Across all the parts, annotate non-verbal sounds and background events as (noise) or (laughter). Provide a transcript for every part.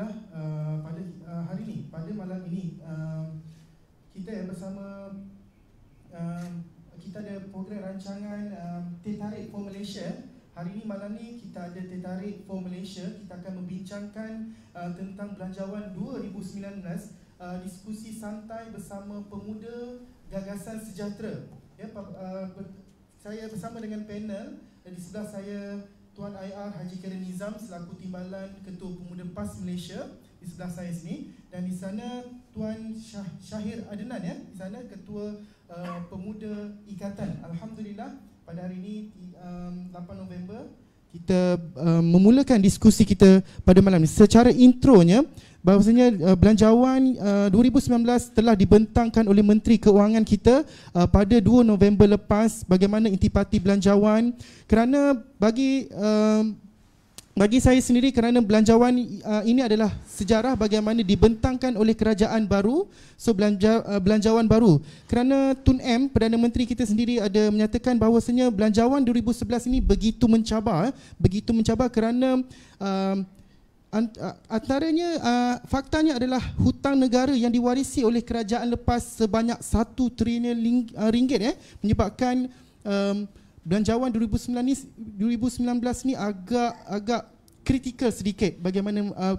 dah uh, pada uh, hari ini, pada malam ini uh, kita yang bersama uh, kita ada program rancangan uh, tertarik for Malaysia. Hari ini malam ni kita ada Tetarik for Malaysia. Kita akan membincangkan uh, tentang belanjawan 2019 uh, diskusi santai bersama pemuda gagasan sejahtera. Ya, uh, saya bersama dengan panel dan di sebelah saya Tuan IR Haji Karim Nizam selaku Timbalan Ketua Pemuda PAS Malaysia di sebelah saya sini dan di sana Tuan Syah, Syahir Adenan ya di sana Ketua uh, Pemuda Ikatan. Alhamdulillah pada hari ini um, 8 November kita uh, memulakan diskusi kita pada malam ini. Secara intronya Bahasanya uh, eh, belanjawan uh, eh, 2019 telah dibentangkan oleh Menteri Keuangan kita uh, pada 2 November lepas bagaimana intipati belanjawan kerana bagi uh, bagi saya sendiri kerana belanjawan uh, ini adalah sejarah bagaimana dibentangkan oleh kerajaan baru so belanja, uh, belanjawan baru kerana Tun M Perdana Menteri kita sendiri ada menyatakan bahawasanya belanjawan 2011 ini begitu mencabar begitu mencabar kerana uh, antaranya uh, faktanya adalah hutang negara yang diwarisi oleh kerajaan lepas sebanyak 1 trilion uh, ringgit eh menyebabkan um, belanjawan 2009 ni 2019 ni agak agak kritikal sedikit bagaimana uh,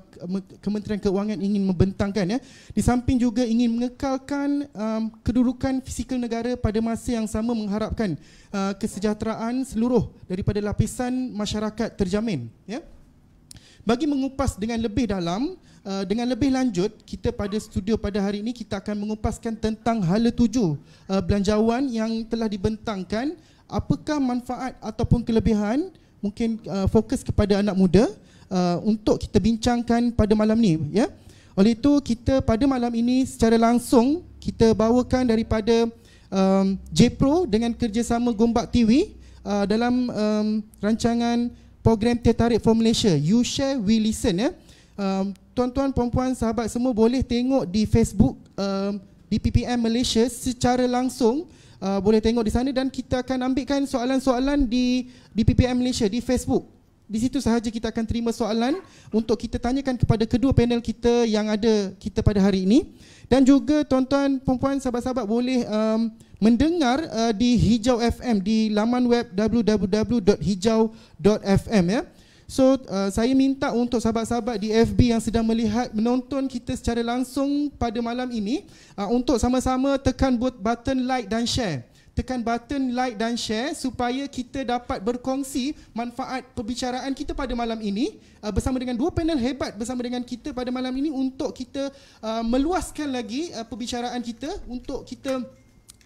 Kementerian Keuangan ingin membentangkan ya di samping juga ingin mengekalkan um, kedudukan fisikal negara pada masa yang sama mengharapkan uh, kesejahteraan seluruh daripada lapisan masyarakat terjamin ya bagi mengupas dengan lebih dalam, uh, dengan lebih lanjut, kita pada studio pada hari ini kita akan mengupaskan tentang hala tujuh uh, belanjawan yang telah dibentangkan. Apakah manfaat ataupun kelebihan mungkin uh, fokus kepada anak muda uh, untuk kita bincangkan pada malam ini. Ya? Oleh itu, kita pada malam ini secara langsung kita bawakan daripada um, JPRO dengan kerjasama Gombak TV uh, dalam um, rancangan program teh tarik from Malaysia. You share, we listen. Ya. Um, tuan-tuan, puan sahabat semua boleh tengok di Facebook um, DPPM Malaysia secara langsung. Uh, boleh tengok di sana dan kita akan ambilkan soalan-soalan di DPPM Malaysia di Facebook di situ sahaja kita akan terima soalan untuk kita tanyakan kepada kedua panel kita yang ada kita pada hari ini dan juga tuan-tuan puan-puan sahabat-sahabat boleh um, mendengar uh, di Hijau FM di laman web www.hijau.fm ya. So uh, saya minta untuk sahabat-sahabat di FB yang sedang melihat menonton kita secara langsung pada malam ini uh, untuk sama-sama tekan button like dan share tekan button like dan share supaya kita dapat berkongsi manfaat perbicaraan kita pada malam ini uh, bersama dengan dua panel hebat bersama dengan kita pada malam ini untuk kita uh, meluaskan lagi uh, perbicaraan kita untuk kita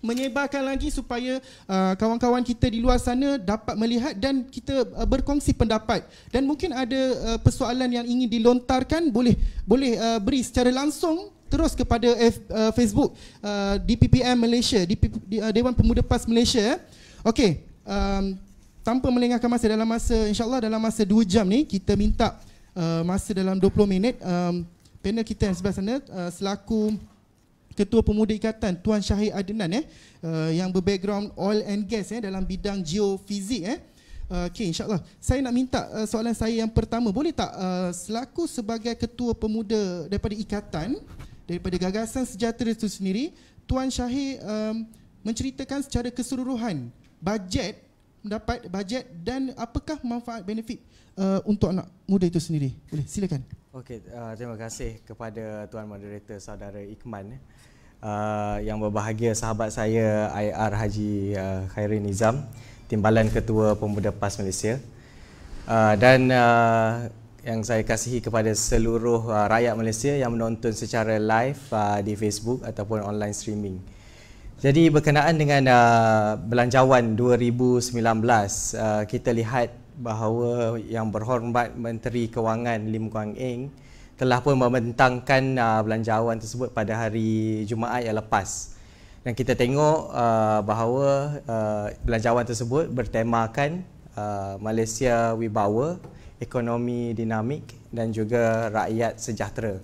menyebarkan lagi supaya uh, kawan-kawan kita di luar sana dapat melihat dan kita uh, berkongsi pendapat dan mungkin ada uh, persoalan yang ingin dilontarkan boleh boleh uh, beri secara langsung terus kepada F, uh, Facebook uh, DPPM Malaysia, DP, uh, Dewan Pemuda PAS Malaysia. Eh. Okey, um, tanpa melengahkan masa dalam masa insyaallah dalam masa 2 jam ni kita minta uh, masa dalam 20 minit um, panel kita yang sebelah sana uh, selaku Ketua Pemuda Ikatan Tuan Syahid Adnan eh uh, yang berbackground oil and gas eh dalam bidang geofizik eh Uh, okay, insyaAllah. Saya nak minta uh, soalan saya yang pertama. Boleh tak uh, selaku sebagai ketua pemuda daripada ikatan, daripada gagasan sejahtera itu sendiri, Tuan Syahir um, menceritakan secara keseluruhan bajet mendapat bajet dan apakah manfaat benefit uh, untuk anak muda itu sendiri. Boleh, silakan. Okey, uh, terima kasih kepada Tuan Moderator Saudara Ikman eh. uh, yang berbahagia sahabat saya IR Haji uh, Khairin Nizam, Timbalan Ketua Pemuda PAS Malaysia. Uh, dan uh, yang saya kasihi kepada seluruh uh, rakyat Malaysia yang menonton secara live uh, di Facebook ataupun online streaming. Jadi berkenaan dengan uh, belanjawan 2019, uh, kita lihat bahawa yang berhormat Menteri Kewangan Lim Kuan Eng telah pun membentangkan uh, belanjawan tersebut pada hari Jumaat yang lepas. Dan kita tengok uh, bahawa uh, belanjawan tersebut bertemakan uh, Malaysia Wibawa ekonomi dinamik dan juga rakyat sejahtera.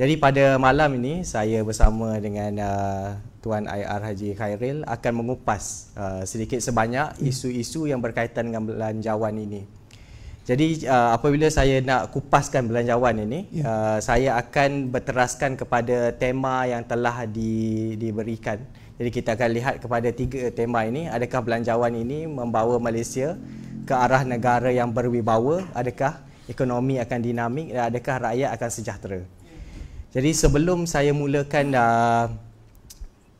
Jadi pada malam ini saya bersama dengan uh, Tuan IR Haji Khairil akan mengupas uh, sedikit sebanyak hmm. isu-isu yang berkaitan dengan belanjawan ini. Jadi uh, apabila saya nak kupaskan belanjawan ini, ya. uh, saya akan berteraskan kepada tema yang telah di, diberikan. Jadi kita akan lihat kepada tiga tema ini, adakah belanjawan ini membawa Malaysia ke arah negara yang berwibawa, adakah ekonomi akan dinamik dan adakah rakyat akan sejahtera. Jadi sebelum saya mulakan uh,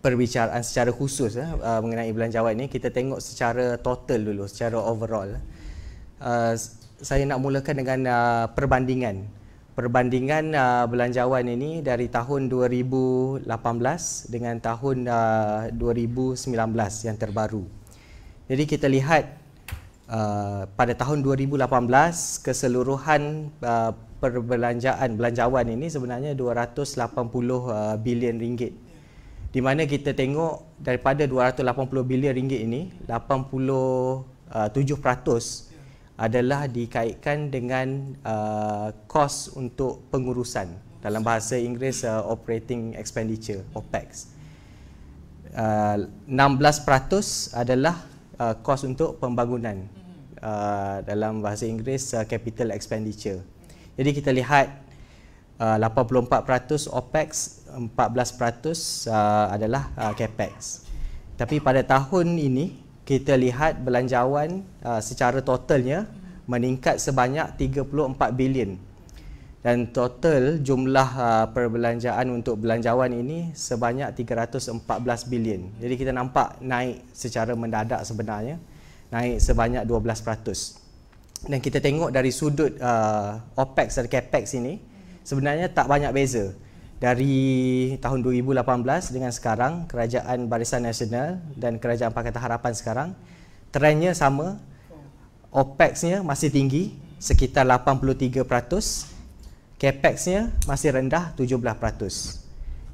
perbicaraan secara khusus uh, uh mengenai belanjawan ini, kita tengok secara total dulu, secara overall. Uh, saya nak mulakan dengan uh, perbandingan. Perbandingan uh, belanjawan ini dari tahun 2018 dengan tahun uh, 2019 yang terbaru. Jadi kita lihat uh, pada tahun 2018 keseluruhan uh, perbelanjaan belanjawan ini sebenarnya 280 uh, bilion ringgit. Di mana kita tengok daripada 280 bilion ringgit ini 87% uh, adalah dikaitkan dengan uh, kos untuk pengurusan dalam bahasa Inggeris uh, operating expenditure OPEX. Uh, 16% adalah uh, kos untuk pembangunan mm-hmm. uh, dalam bahasa Inggeris uh, capital expenditure. Jadi kita lihat uh, 84% OPEX, 14% uh, adalah uh, CAPEX. Tapi pada tahun ini kita lihat belanjawan uh, secara totalnya mm-hmm. meningkat sebanyak 34 bilion dan total jumlah uh, perbelanjaan untuk belanjawan ini sebanyak 314 bilion. Jadi kita nampak naik secara mendadak sebenarnya naik sebanyak 12%. Dan kita tengok dari sudut uh, OPEX dan CAPEX ini sebenarnya tak banyak beza dari tahun 2018 dengan sekarang kerajaan Barisan Nasional dan kerajaan Pakatan Harapan sekarang trendnya sama opex masih tinggi sekitar 83% capexnya masih rendah 17%.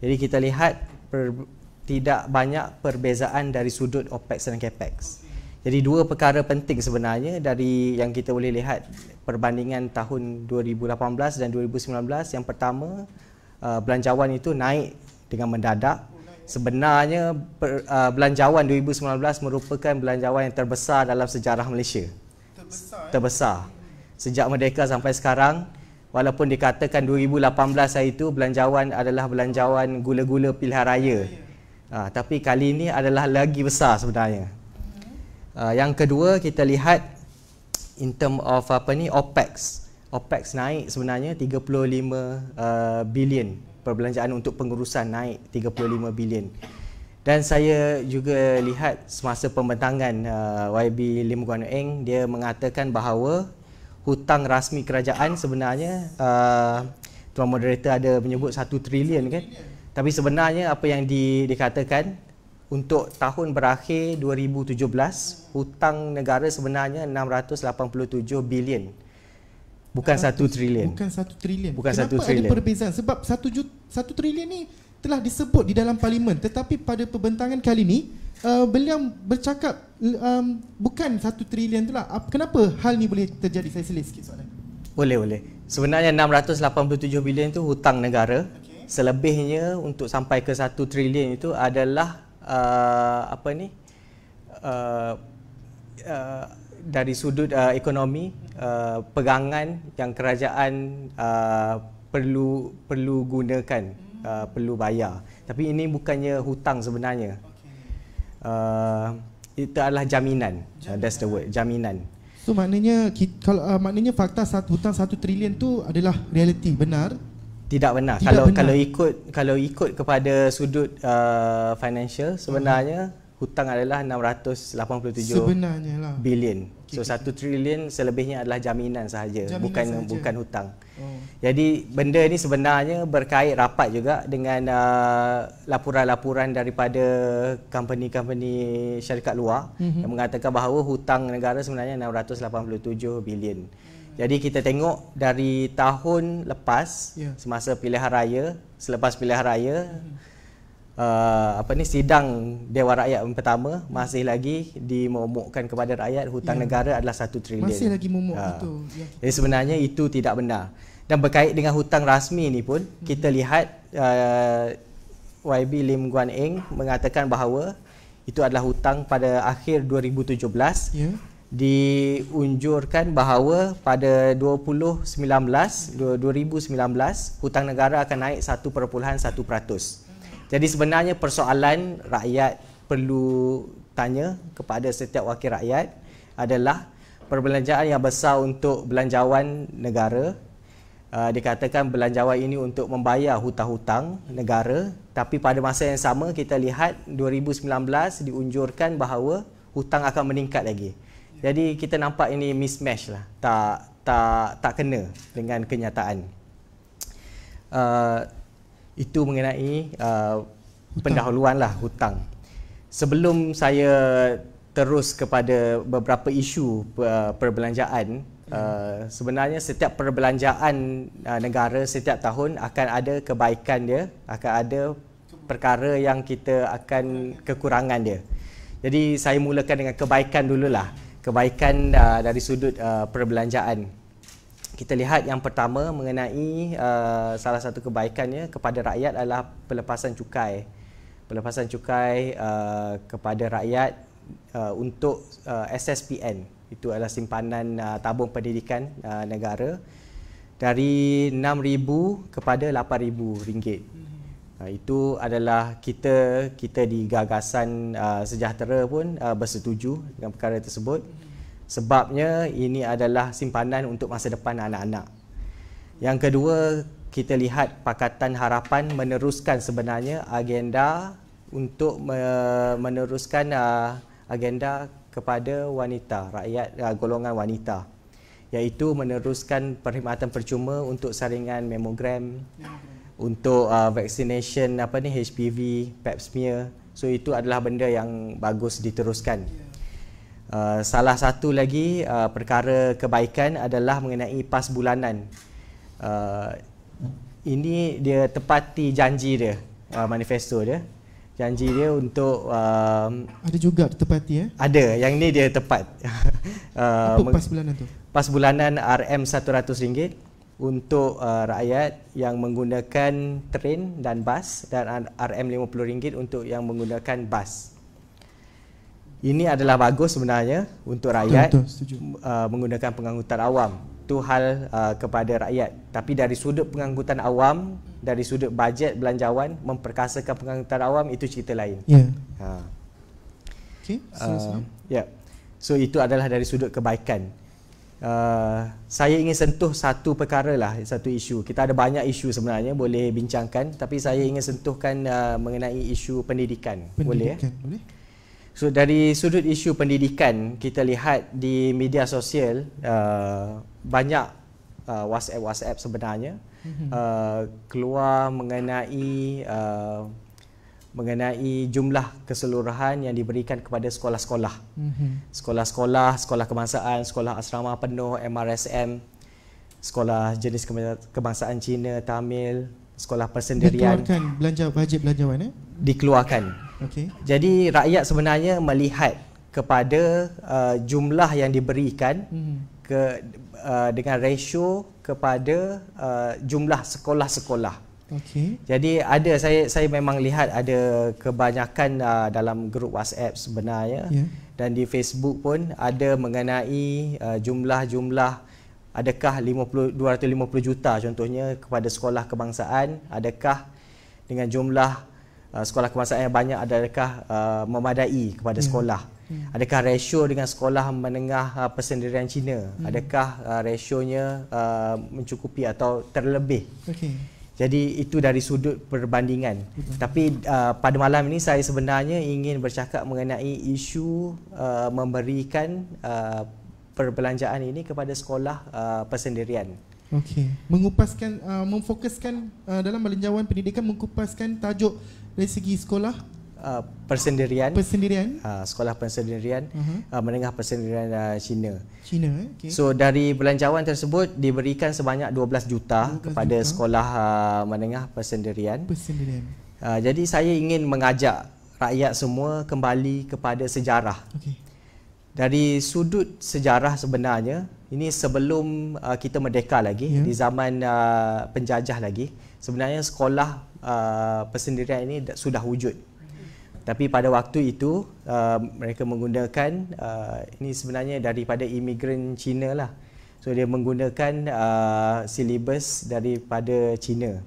Jadi kita lihat per, tidak banyak perbezaan dari sudut OPEX dan CAPEX. Jadi dua perkara penting sebenarnya dari yang kita boleh lihat perbandingan tahun 2018 dan 2019. Yang pertama, uh, belanjawan itu naik dengan mendadak. Sebenarnya uh, belanjawan 2019 merupakan belanjawan yang terbesar dalam sejarah Malaysia. Terbesar. Eh? Terbesar. Sejak merdeka sampai sekarang, walaupun dikatakan 2018 hari itu belanjawan adalah belanjawan gula-gula pilihan raya. Ha, tapi kali ini adalah lagi besar sebenarnya. Ha, yang kedua kita lihat in term of apa ni OPEX. OPEX naik sebenarnya 35 uh, ah, bilion perbelanjaan untuk pengurusan naik 35 bilion. Dan saya juga lihat semasa pembentangan uh, YB Lim Guan Eng dia mengatakan bahawa hutang rasmi kerajaan sebenarnya uh, tuan moderator ada menyebut 1 trilion kan tapi sebenarnya apa yang di, dikatakan untuk tahun berakhir 2017 hutang negara sebenarnya 687 bilion bukan 600, 1 trilion bukan 1 trilion bukan kenapa 1 ada perbezaan sebab 1 1 trilion ni telah disebut di dalam parlimen tetapi pada pembentangan kali ini uh, beliau bercakap um, bukan satu trilion tu lah. Kenapa hal ni boleh terjadi? Saya selit sikit soalan. Boleh, boleh. Sebenarnya 687 bilion tu hutang negara. Okay. Selebihnya untuk sampai ke satu trilion itu adalah uh, apa ni? Uh, uh, dari sudut uh, ekonomi uh, pegangan yang kerajaan uh, perlu perlu gunakan uh, perlu bayar tapi ini bukannya hutang sebenarnya uh, itu adalah jaminan. Uh, jaminan. Uh, that's the word, jaminan. So maknanya kalau uh, maknanya fakta satu hutang satu trilion tu adalah realiti benar? Tidak benar. Tidak kalau benar. kalau ikut kalau ikut kepada sudut uh, financial sebenarnya uh-huh. hutang adalah 687 sebenarnya lah. billion. Okay. So satu trilion selebihnya adalah jaminan sahaja jaminan bukan sahaja. bukan hutang. Hmm. Jadi benda ini sebenarnya berkait rapat juga dengan uh, laporan-laporan daripada company-company syarikat luar mm-hmm. yang mengatakan bahawa hutang negara sebenarnya 687 bilion. Jadi kita tengok dari tahun lepas yeah. semasa pilihan raya, selepas pilihan raya mm-hmm. uh, apa ni sidang Dewan Rakyat yang pertama hmm masih lagi dimomokkan kepada rakyat hutang yeah. negara adalah satu trilion. Masih lagi momok uh. Ha. itu. Yeah. Jadi sebenarnya itu tidak benar dan berkait dengan hutang rasmi ni pun hmm kita lihat uh, YB Lim Guan Eng mengatakan bahawa itu adalah hutang pada akhir 2017 ya yeah. diunjurkan bahawa pada 2019 2019 hutang negara akan naik 1.1%. Jadi sebenarnya persoalan rakyat perlu tanya kepada setiap wakil rakyat adalah perbelanjaan yang besar untuk belanjawan negara uh, dikatakan belanjawan ini untuk membayar hutang-hutang negara tapi pada masa yang sama kita lihat 2019 diunjurkan bahawa hutang akan meningkat lagi. Jadi kita nampak ini mismatch lah. Tak tak tak kena dengan kenyataan. Uh, itu mengenai uh, pendahuluan lah hutang. Sebelum saya terus kepada beberapa isu perbelanjaan Uh, sebenarnya setiap perbelanjaan uh, negara setiap tahun akan ada kebaikan dia, akan ada perkara yang kita akan kekurangan dia. Jadi saya mulakan dengan kebaikan dululah. Kebaikan uh, dari sudut uh, perbelanjaan. Kita lihat yang pertama mengenai uh, salah satu kebaikannya kepada rakyat adalah pelepasan cukai. Pelepasan cukai uh, kepada rakyat uh, untuk uh, SSPN itu adalah simpanan uh, tabung pendidikan uh, negara dari ribu kepada ribu ringgit. Hmm. Uh, itu adalah kita kita di gagasan uh, sejahtera pun uh, bersetuju dengan perkara tersebut hmm. sebabnya ini adalah simpanan untuk masa depan anak-anak. Yang kedua, kita lihat Pakatan Harapan meneruskan sebenarnya agenda untuk meneruskan uh, agenda kepada wanita, rakyat eh, golongan wanita iaitu meneruskan perkhidmatan percuma untuk saringan mamogram untuk uh, vaccination apa ni HPV, pap smear. So itu adalah benda yang bagus diteruskan. Uh, salah satu lagi uh, perkara kebaikan adalah mengenai pas bulanan. Uh, ini dia tepati janji dia, uh, manifesto dia janji dia untuk um, ada juga ditepati eh ada yang ni dia tepat (laughs) uh, pas bulanan tu pas bulanan RM100 untuk uh, rakyat yang menggunakan train dan bas dan RM50 untuk yang menggunakan bas ini adalah bagus sebenarnya untuk rakyat betul, betul, uh, menggunakan pengangkutan awam itu hal uh, kepada rakyat tapi dari sudut pengangkutan awam dari sudut bajet belanjawan memperkasakan pengangkutan awam itu cerita lain ya yeah. ha okey uh, ya yeah. so itu adalah dari sudut kebaikan uh, saya ingin sentuh satu perkara lah satu isu kita ada banyak isu sebenarnya boleh bincangkan tapi saya ingin sentuhkan uh, mengenai isu pendidikan, pendidikan. boleh ya boleh So dari sudut isu pendidikan kita lihat di media sosial uh, banyak uh, WhatsApp WhatsApp sebenarnya mhm. uh, keluar mengenai uh, mengenai jumlah keseluruhan yang diberikan kepada sekolah-sekolah. Mhm. Sekolah-sekolah, sekolah kebangsaan, sekolah asrama penuh MRSM, sekolah jenis kebangsaan Cina, Tamil, sekolah persendirian. Dikeluarkan belanja bajet belanjawan eh? Dikeluarkan. Okay. Jadi rakyat sebenarnya melihat kepada uh, jumlah yang diberikan mm-hmm ke uh, dengan ratio kepada uh, jumlah sekolah-sekolah. Okey. Jadi ada saya saya memang lihat ada kebanyakan uh, dalam grup WhatsApp sebenarnya yeah. dan di Facebook pun ada mengenai uh, jumlah-jumlah adakah 50 250 juta contohnya kepada sekolah kebangsaan adakah dengan jumlah uh, sekolah kebangsaan yang banyak adakah uh, memadai kepada yeah. sekolah. Hmm. Adakah rasio dengan sekolah menengah uh, persendirian Cina? Hmm. Adakah uh, rasionya uh, mencukupi atau terlebih? Okay. Jadi itu dari sudut perbandingan. Betul. Tapi uh, pada malam ini saya sebenarnya ingin bercakap mengenai isu uh, memberikan uh, perbelanjaan ini kepada sekolah uh, persendirian. Okey. Mengupaskan uh, memfokuskan uh, dalam belanjawan pendidikan mengupaskan tajuk dari segi sekolah Uh, persendirian persendirian uh, sekolah persendirian uh-huh. uh, menengah persendirian uh, Cina Cina okey so dari belanjawan tersebut diberikan sebanyak 12 juta 12 kepada juta. sekolah uh, menengah persendirian persendirian uh, jadi saya ingin mengajak rakyat semua kembali kepada sejarah okey dari sudut sejarah sebenarnya ini sebelum uh, kita merdeka lagi yeah. di zaman uh, penjajah lagi sebenarnya sekolah uh, persendirian ini sudah wujud tapi pada waktu itu uh, mereka menggunakan uh, ini sebenarnya daripada imigran Cina lah. So dia menggunakan uh, silibus daripada Cina.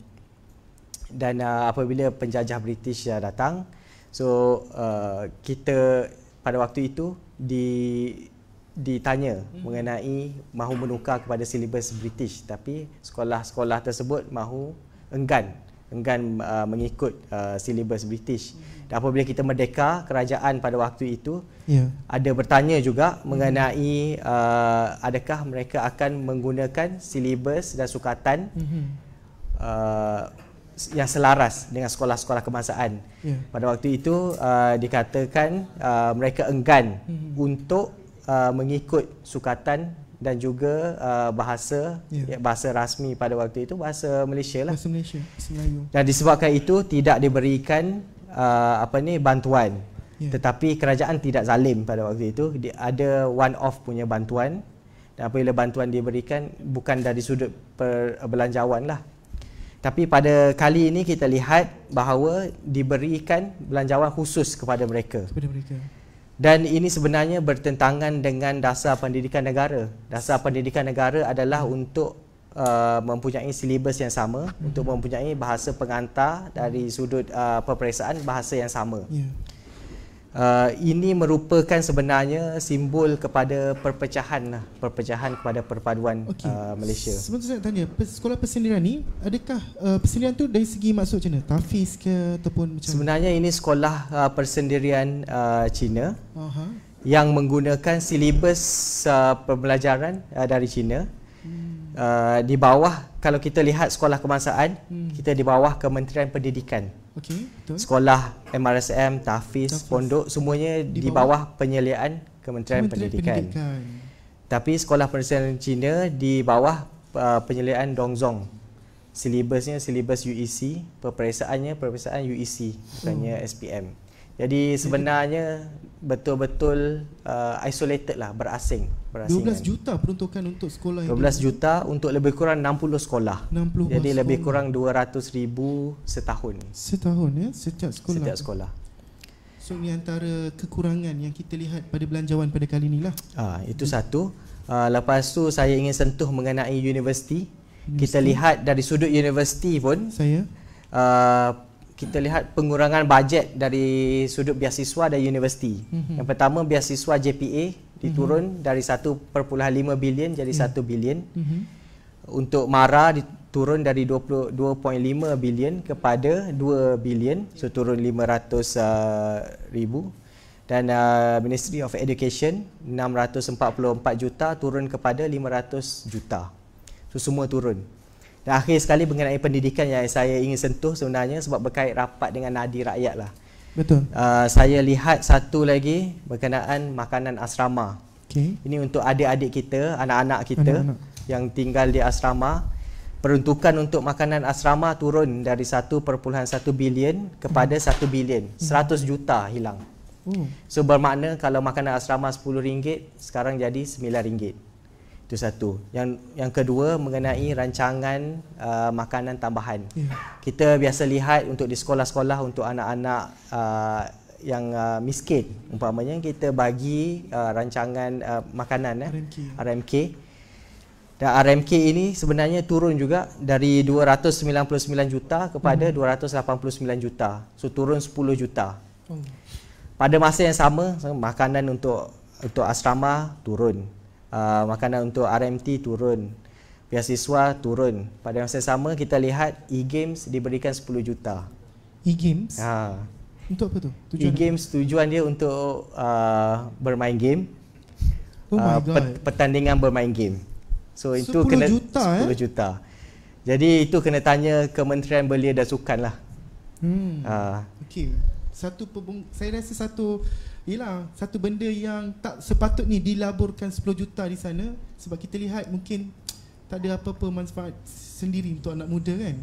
Dan uh, apabila penjajah British uh, datang, so uh, kita pada waktu itu di ditanya hmm. mengenai mahu menukar kepada silibus British tapi sekolah-sekolah tersebut mahu enggan enggan uh, mengikut uh, silibus British. Hmm. Dan apabila kita merdeka kerajaan pada waktu itu, yeah. ada bertanya juga hmm. mengenai uh, adakah mereka akan menggunakan silibus dan sukatan mm-hmm. uh, yang selaras dengan sekolah-sekolah kebangsaan. Yeah. Pada waktu itu uh, dikatakan uh, mereka enggan mm-hmm. untuk uh, mengikut sukatan dan juga uh, bahasa yeah. ya, bahasa rasmi pada waktu itu bahasa Malaysia lah. Bahasa Malaysia, Melayu. Dan disebabkan itu tidak diberikan uh, apa ni bantuan yeah. tetapi kerajaan tidak zalim pada waktu itu dia ada one off punya bantuan dan apabila bantuan diberikan bukan dari sudut perbelanjawan lah tapi pada kali ini kita lihat bahawa diberikan belanjawan khusus kepada mereka kepada mereka dan ini sebenarnya bertentangan dengan dasar pendidikan negara. Dasar pendidikan negara adalah untuk uh, mempunyai silibus yang sama mm-hmm. untuk mempunyai bahasa pengantar dari sudut uh, peperiksaan bahasa yang sama. Yeah. Uh, ini merupakan sebenarnya simbol kepada perpecahan lah, perpecahan kepada perpaduan okay. uh, Malaysia. Sebentar saya tanya, sekolah persendirian ni adakah uh, persendirian tu dari segi maksud macam mana? Tafis ke ataupun macam Sebenarnya ini sekolah uh, persendirian uh, Cina. Uh-huh yang menggunakan silibus uh, pembelajaran uh, dari China. Hmm uh, di bawah kalau kita lihat sekolah kebangsaan hmm. kita di bawah Kementerian Pendidikan. Okey, betul. Sekolah MRSM, Tahfiz, Pondok semuanya di bawah, bawah penyeliaan Kementerian, Kementerian Pendidikan. Pendidikan. Tapi sekolah Pendidikan Cina di bawah uh, penyeliaan Dongzong. Silibusnya silibus UEC, peperiksaannya peperiksaan UEC, bukannya oh. Hmm. SPM. Jadi sebenarnya betul-betul uh, isolated lah, berasing. Berasingan. 12 juta peruntukan untuk sekolah 12 ini. 12 juta untuk lebih kurang 60 sekolah. 60 Jadi lebih kurang 200 ribu setahun. Setahun ya, setiap sekolah. Setiap sekolah. So ini antara kekurangan yang kita lihat pada belanjawan pada kali ini lah. Ah, itu satu. Ah, lepas tu saya ingin sentuh mengenai universiti. universiti. Kita lihat dari sudut universiti pun. Saya. Ah, kita lihat pengurangan bajet dari sudut biasiswa dan universiti. hmm Yang pertama biasiswa JPA diturun mm-hmm. dari 1.5 bilion jadi mm-hmm. 1 bilion. Mm-hmm. Untuk MARA diturun dari 22.5 bilion kepada 2 bilion, so turun 500 uh, eh, ribu. Dan uh, Ministry of Education 644 juta turun kepada 500 juta. So semua turun. Dan akhir sekali mengenai pendidikan yang saya ingin sentuh sebenarnya sebab berkait rapat dengan nadi rakyat lah. Betul. Uh, saya lihat satu lagi berkenaan makanan asrama. Okay. Ini untuk adik-adik kita, anak-anak kita anak-anak. yang tinggal di asrama. Peruntukan untuk makanan asrama turun dari 1.1 bilion kepada 1 hmm. bilion. 100 hmm. juta hilang. Oh. So bermakna kalau makanan asrama RM10 sekarang jadi RM9. Itu satu. Yang yang kedua mengenai rancangan uh, makanan tambahan. Yeah. Kita biasa lihat untuk di sekolah-sekolah untuk anak-anak uh, yang uh, miskin umpamanya kita bagi uh, rancangan uh, makanan eh RMK. RMK. Dan RMK ini sebenarnya turun juga dari 299 juta kepada hmm. 289 juta. So turun 10 juta. Hmm. Pada masa yang sama makanan untuk untuk asrama turun Ah, makanan untuk RMT turun biasiswa turun pada masa yang sama kita lihat e-games diberikan 10 juta e-games ha untuk apa tu e-games tujuan dia untuk uh, bermain game oh uh, my ah, pertandingan bermain game so itu 10 kena juta, 10 juta eh juta jadi itu kena tanya Kementerian Belia dan Sukan lah. Hmm. Uh. Okay. Satu pembung- saya rasa satu Yelah, satu benda yang tak sepatutnya dilaburkan 10 juta di sana sebab kita lihat mungkin tak ada apa-apa manfaat sendiri untuk anak muda kan.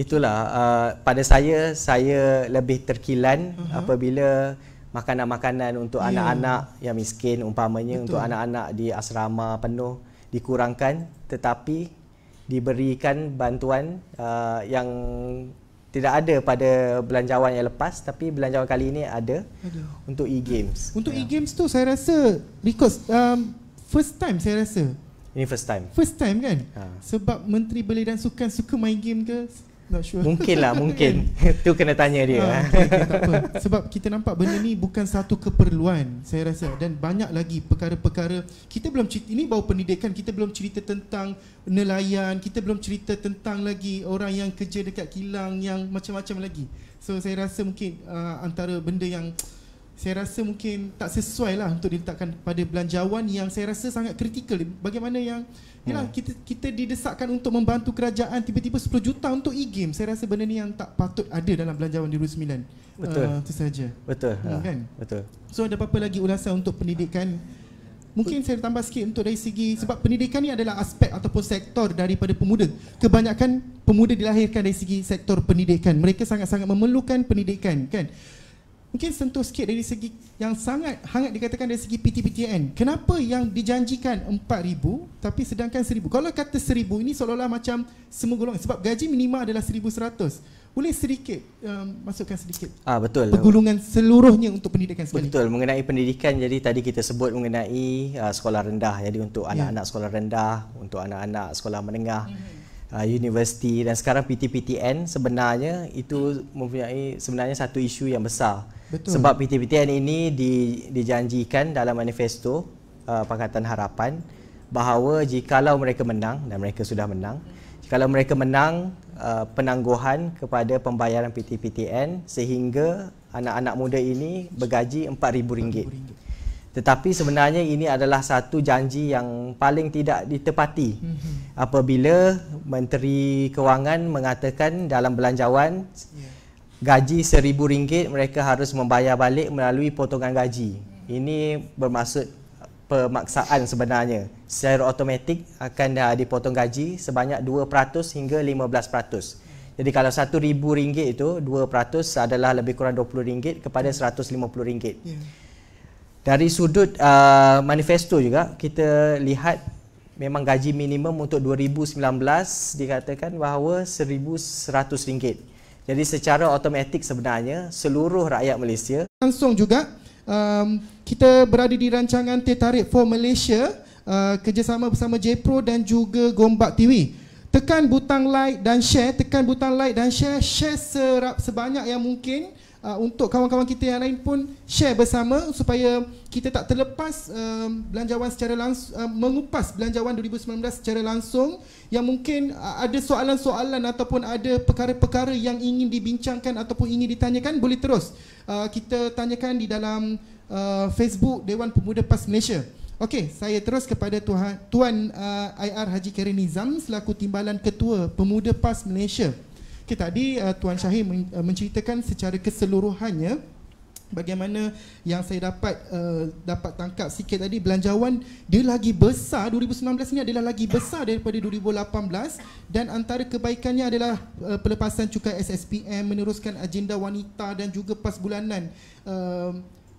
Itulah uh, pada saya saya lebih terkilan uh-huh. apabila makanan-makanan untuk yeah. anak-anak yang miskin umpamanya Betul. untuk anak-anak di asrama penuh dikurangkan tetapi diberikan bantuan uh, yang tidak ada pada belanjawan yang lepas tapi belanjawan kali ini ada Aduh. untuk e-games. Untuk yeah. e-games tu saya rasa because um, first time saya rasa. Ini first time. First time kan? Ha. Sebab Menteri beli dan Sukan suka main game ke? sure. Mungkin lah, mungkin. Itu (laughs) kena tanya dia. Uh, okay, okay, Sebab kita nampak benda ni bukan satu keperluan, saya rasa. Dan banyak lagi perkara-perkara. Kita belum cerita, ini bau pendidikan. Kita belum cerita tentang nelayan. Kita belum cerita tentang lagi orang yang kerja dekat kilang yang macam-macam lagi. So, saya rasa mungkin uh, antara benda yang... Uh, saya rasa mungkin tak sesuai lah untuk diletakkan pada belanjawan yang saya rasa sangat kritikal. Bagaimana yang yalah, hmm. kita kita didesakkan untuk membantu kerajaan tiba-tiba 10 juta untuk e-game. Saya rasa benda ni yang tak patut ada dalam belanjawan 2009. Betul. Uh, itu saja. Betul. Hmm, ha. kan? Betul. So ada apa-apa lagi ulasan untuk pendidikan? Mungkin saya tambah sikit untuk dari segi sebab pendidikan ni adalah aspek ataupun sektor daripada pemuda. Kebanyakan pemuda dilahirkan dari segi sektor pendidikan. Mereka sangat-sangat memerlukan pendidikan kan mungkin sentuh sikit dari segi yang sangat hangat dikatakan dari segi PTPTN. Kenapa yang dijanjikan 4000 tapi sedangkan 1000? Kalau kata 1000 ini seolah-olah macam semua golongan sebab gaji minima adalah 1100. Boleh sedikit um, masukkan sedikit. Ah betul. Pergulungan seluruhnya untuk pendidikan sekolah. Betul, mengenai pendidikan jadi tadi kita sebut mengenai uh, sekolah rendah. Jadi untuk ya. anak-anak yeah. sekolah rendah, untuk anak-anak sekolah menengah. Mm-hmm uh, universiti dan sekarang PTPTN sebenarnya itu mempunyai sebenarnya satu isu yang besar. Betul. Sebab PTPTN ini di, dijanjikan dalam manifesto uh, Pakatan Harapan bahawa jikalau mereka menang dan mereka sudah menang, jikalau mereka menang uh, penangguhan kepada pembayaran PTPTN sehingga anak-anak muda ini bergaji RM4000. 4000 tetapi sebenarnya ini adalah satu janji yang paling tidak ditepati mhm. apabila Menteri Kewangan mengatakan dalam belanjawan ya. gaji seribu ringgit mereka harus membayar balik melalui potongan gaji. Ini bermaksud pemaksaan sebenarnya. Secara automatik akan dipotong gaji sebanyak 2% hingga 15%. Jadi kalau RM1,000 itu 2% adalah lebih kurang RM20 kepada hmm. RM150. Yeah dari sudut uh, manifesto juga kita lihat memang gaji minimum untuk 2019 dikatakan bahawa RM1100. Jadi secara otomatik sebenarnya seluruh rakyat Malaysia langsung juga um, kita berada di rancangan tetarik for Malaysia uh, kerjasama bersama JPRO dan juga Gombak TV. Tekan butang like dan share, tekan butang like dan share, share serap sebanyak yang mungkin uh, untuk kawan-kawan kita yang lain pun share bersama supaya kita tak terlepas uh, belanjawan secara langsung uh, um, mengupas belanjawan 2019 secara langsung yang mungkin uh, ada soalan-soalan ataupun ada perkara-perkara yang ingin dibincangkan ataupun ingin ditanyakan boleh terus uh, kita tanyakan di dalam uh, Facebook Dewan Pemuda PAS Malaysia. Okey, saya terus kepada Tuhan, Tuan uh, IR Haji Karim Nizam selaku Timbalan Ketua Pemuda PAS Malaysia. Okay, tadi uh, Tuan Syahir men- uh, menceritakan secara keseluruhannya bagaimana yang saya dapat uh, dapat tangkap sikit tadi belanjawan dia lagi besar 2019 ini adalah lagi besar daripada 2018 dan antara kebaikannya adalah uh, pelepasan cukai SSPM meneruskan agenda wanita dan juga pas bulanan uh,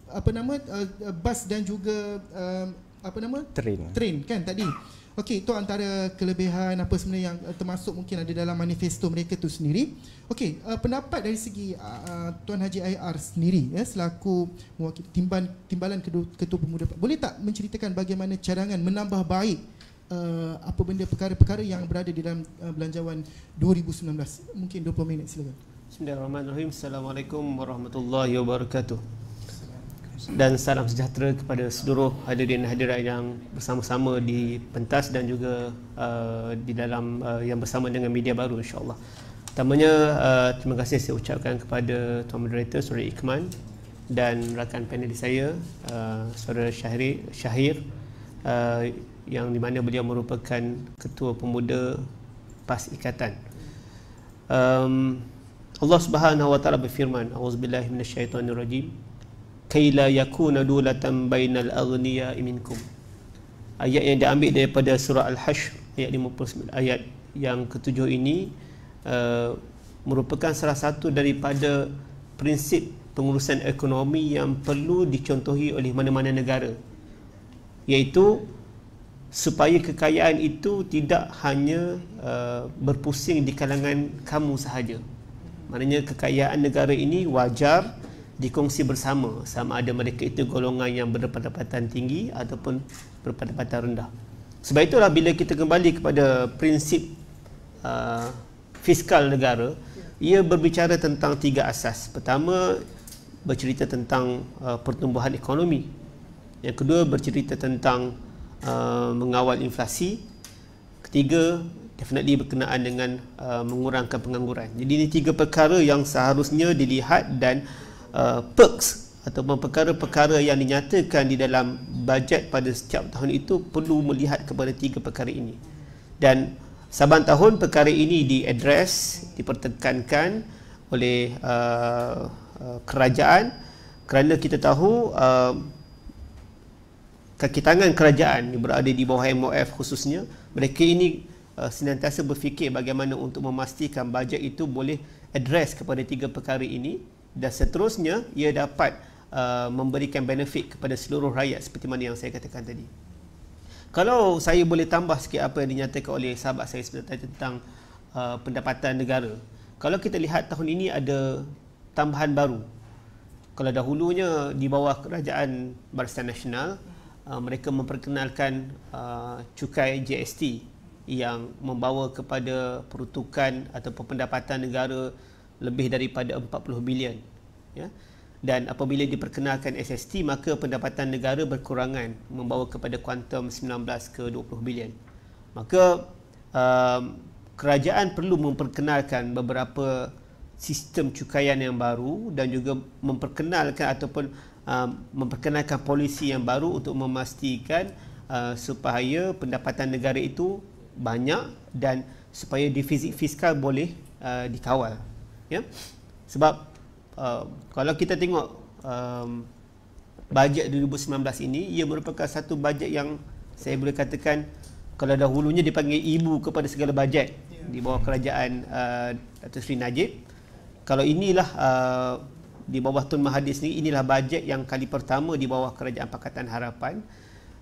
apa nama uh, uh, bas dan juga uh, apa nama train train kan tadi uh, Okey, itu antara kelebihan apa sebenarnya yang eh, termasuk mungkin ada dalam manifesto mereka itu sendiri. Okey, uh, pendapat dari segi uh, Tuan Haji IR sendiri ya selaku mewakili timbalan timbalan ketua pemuda boleh tak menceritakan bagaimana cadangan menambah baik uh, apa benda perkara-perkara yang berada di dalam uh, belanjawan 2019? Mungkin 20 minit silakan. Bismillahirrahmanirrahim. Assalamualaikum warahmatullahi wabarakatuh dan salam sejahtera kepada seluruh hadirin hadirat yang bersama-sama di pentas dan juga uh, di dalam uh, yang bersama dengan media baru insyaallah. Pertamanya uh, terima kasih saya ucapkan kepada tuan moderator Suri Ikman dan rakan panel saya uh, Suri Syahri Syahir uh, yang di mana beliau merupakan ketua pemuda PAS Ikatan. Um, Allah Subhanahu Wa Taala berfirman, "A'udzu billahi minasyaitonir rajim." kaila yakuna dulatan bainal aghniya minkum ayat yang diambil daripada surah al-hasy ayat 59 ayat yang ketujuh ini uh, merupakan salah satu daripada prinsip pengurusan ekonomi yang perlu dicontohi oleh mana-mana negara iaitu supaya kekayaan itu tidak hanya uh, berpusing di kalangan kamu sahaja maknanya kekayaan negara ini wajar dikongsi bersama sama ada mereka itu golongan yang berpendapatan tinggi ataupun berpendapatan rendah. Sebab itulah bila kita kembali kepada prinsip uh, fiskal negara, ia berbicara tentang tiga asas. Pertama, bercerita tentang uh, pertumbuhan ekonomi. Yang kedua, bercerita tentang uh, mengawal inflasi. Ketiga, definitely berkenaan dengan uh, mengurangkan pengangguran. Jadi ini tiga perkara yang seharusnya dilihat dan uh, perks ataupun perkara-perkara yang dinyatakan di dalam bajet pada setiap tahun itu perlu melihat kepada tiga perkara ini dan saban tahun perkara ini diadres dipertekankan oleh uh, uh, kerajaan kerana kita tahu uh, kaki tangan kerajaan yang berada di bawah MOF khususnya mereka ini uh, sentiasa berfikir bagaimana untuk memastikan bajet itu boleh address kepada tiga perkara ini dan seterusnya ia dapat uh, memberikan benefit kepada seluruh rakyat seperti mana yang saya katakan tadi. Kalau saya boleh tambah sikit apa yang dinyatakan oleh sahabat saya tadi tentang uh, pendapatan negara. Kalau kita lihat tahun ini ada tambahan baru. Kalau dahulunya di bawah kerajaan Barisan Nasional uh, mereka memperkenalkan uh, cukai GST yang membawa kepada peruntukan atau pendapatan negara lebih daripada 40 bilion ya dan apabila diperkenalkan SST maka pendapatan negara berkurangan membawa kepada kuantum 19 ke 20 bilion maka um, kerajaan perlu memperkenalkan beberapa sistem cukaian yang baru dan juga memperkenalkan ataupun um, memperkenalkan polisi yang baru untuk memastikan uh, supaya pendapatan negara itu banyak dan supaya defisit fiskal boleh uh, dikawal ya sebab uh, kalau kita tengok um, bajet 2019 ini ia merupakan satu bajet yang saya boleh katakan kalau dahulunya dipanggil ibu kepada segala bajet ya. di bawah kerajaan uh, Datuk Seri Najib kalau inilah uh, di bawah Tun Mahathir sendiri inilah bajet yang kali pertama di bawah kerajaan Pakatan Harapan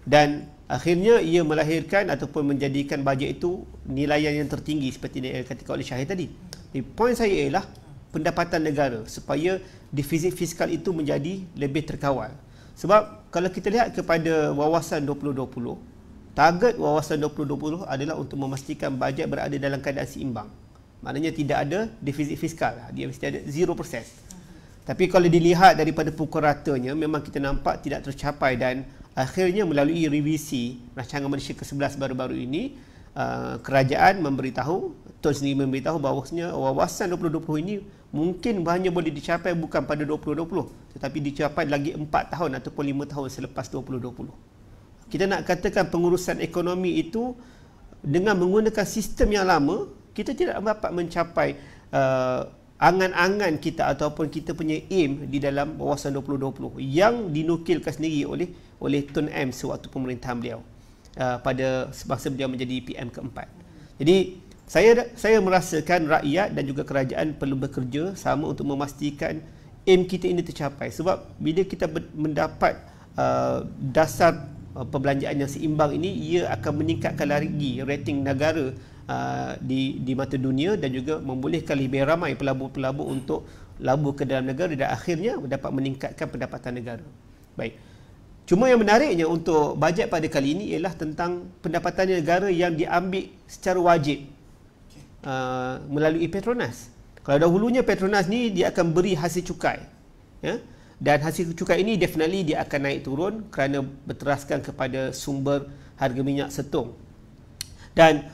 dan Akhirnya ia melahirkan ataupun menjadikan bajet itu nilai yang tertinggi seperti yang dikatakan oleh Syahir tadi. Jadi poin saya ialah pendapatan negara supaya defisit fiskal itu menjadi lebih terkawal. Sebab kalau kita lihat kepada wawasan 2020, target wawasan 2020 adalah untuk memastikan bajet berada dalam keadaan seimbang. Maknanya tidak ada defisit fiskal. Dia mesti ada 0%. Tapi kalau dilihat daripada pukul ratanya, memang kita nampak tidak tercapai dan akhirnya melalui revisi rancangan Malaysia ke-11 baru-baru ini uh, kerajaan memberitahu Tun sendiri memberitahu bahawasanya wawasan 2020 ini mungkin hanya boleh dicapai bukan pada 2020 tetapi dicapai lagi 4 tahun ataupun 5 tahun selepas 2020 kita nak katakan pengurusan ekonomi itu dengan menggunakan sistem yang lama kita tidak dapat mencapai uh, angan-angan kita ataupun kita punya aim di dalam wawasan 2020 yang dinukilkan sendiri oleh oleh Tun M sewaktu pemerintahan beliau uh, pada semasa beliau menjadi PM keempat. Jadi saya saya merasakan rakyat dan juga kerajaan perlu bekerja sama untuk memastikan aim kita ini tercapai sebab bila kita mendapat uh, dasar uh, perbelanjaan yang seimbang ini ia akan meningkatkan lagi rating negara uh, di di mata dunia dan juga membolehkan lebih ramai pelabur-pelabur untuk labur ke dalam negara dan akhirnya dapat meningkatkan pendapatan negara. Baik. Cuma yang menariknya untuk bajet pada kali ini ialah tentang pendapatan negara yang diambil secara wajib uh, melalui Petronas. Kalau dahulunya Petronas ni dia akan beri hasil cukai. Ya? Dan hasil cukai ini definitely dia akan naik turun kerana berteraskan kepada sumber harga minyak setung. Dan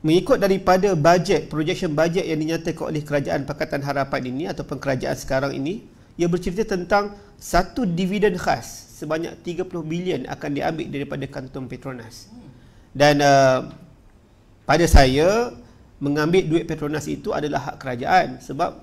mengikut daripada bajet, projection bajet yang dinyatakan oleh kerajaan Pakatan Harapan ini ataupun kerajaan sekarang ini, ia bercerita tentang satu dividen khas sebanyak 30 bilion akan diambil daripada kantong Petronas. Dan uh, pada saya mengambil duit Petronas itu adalah hak kerajaan sebab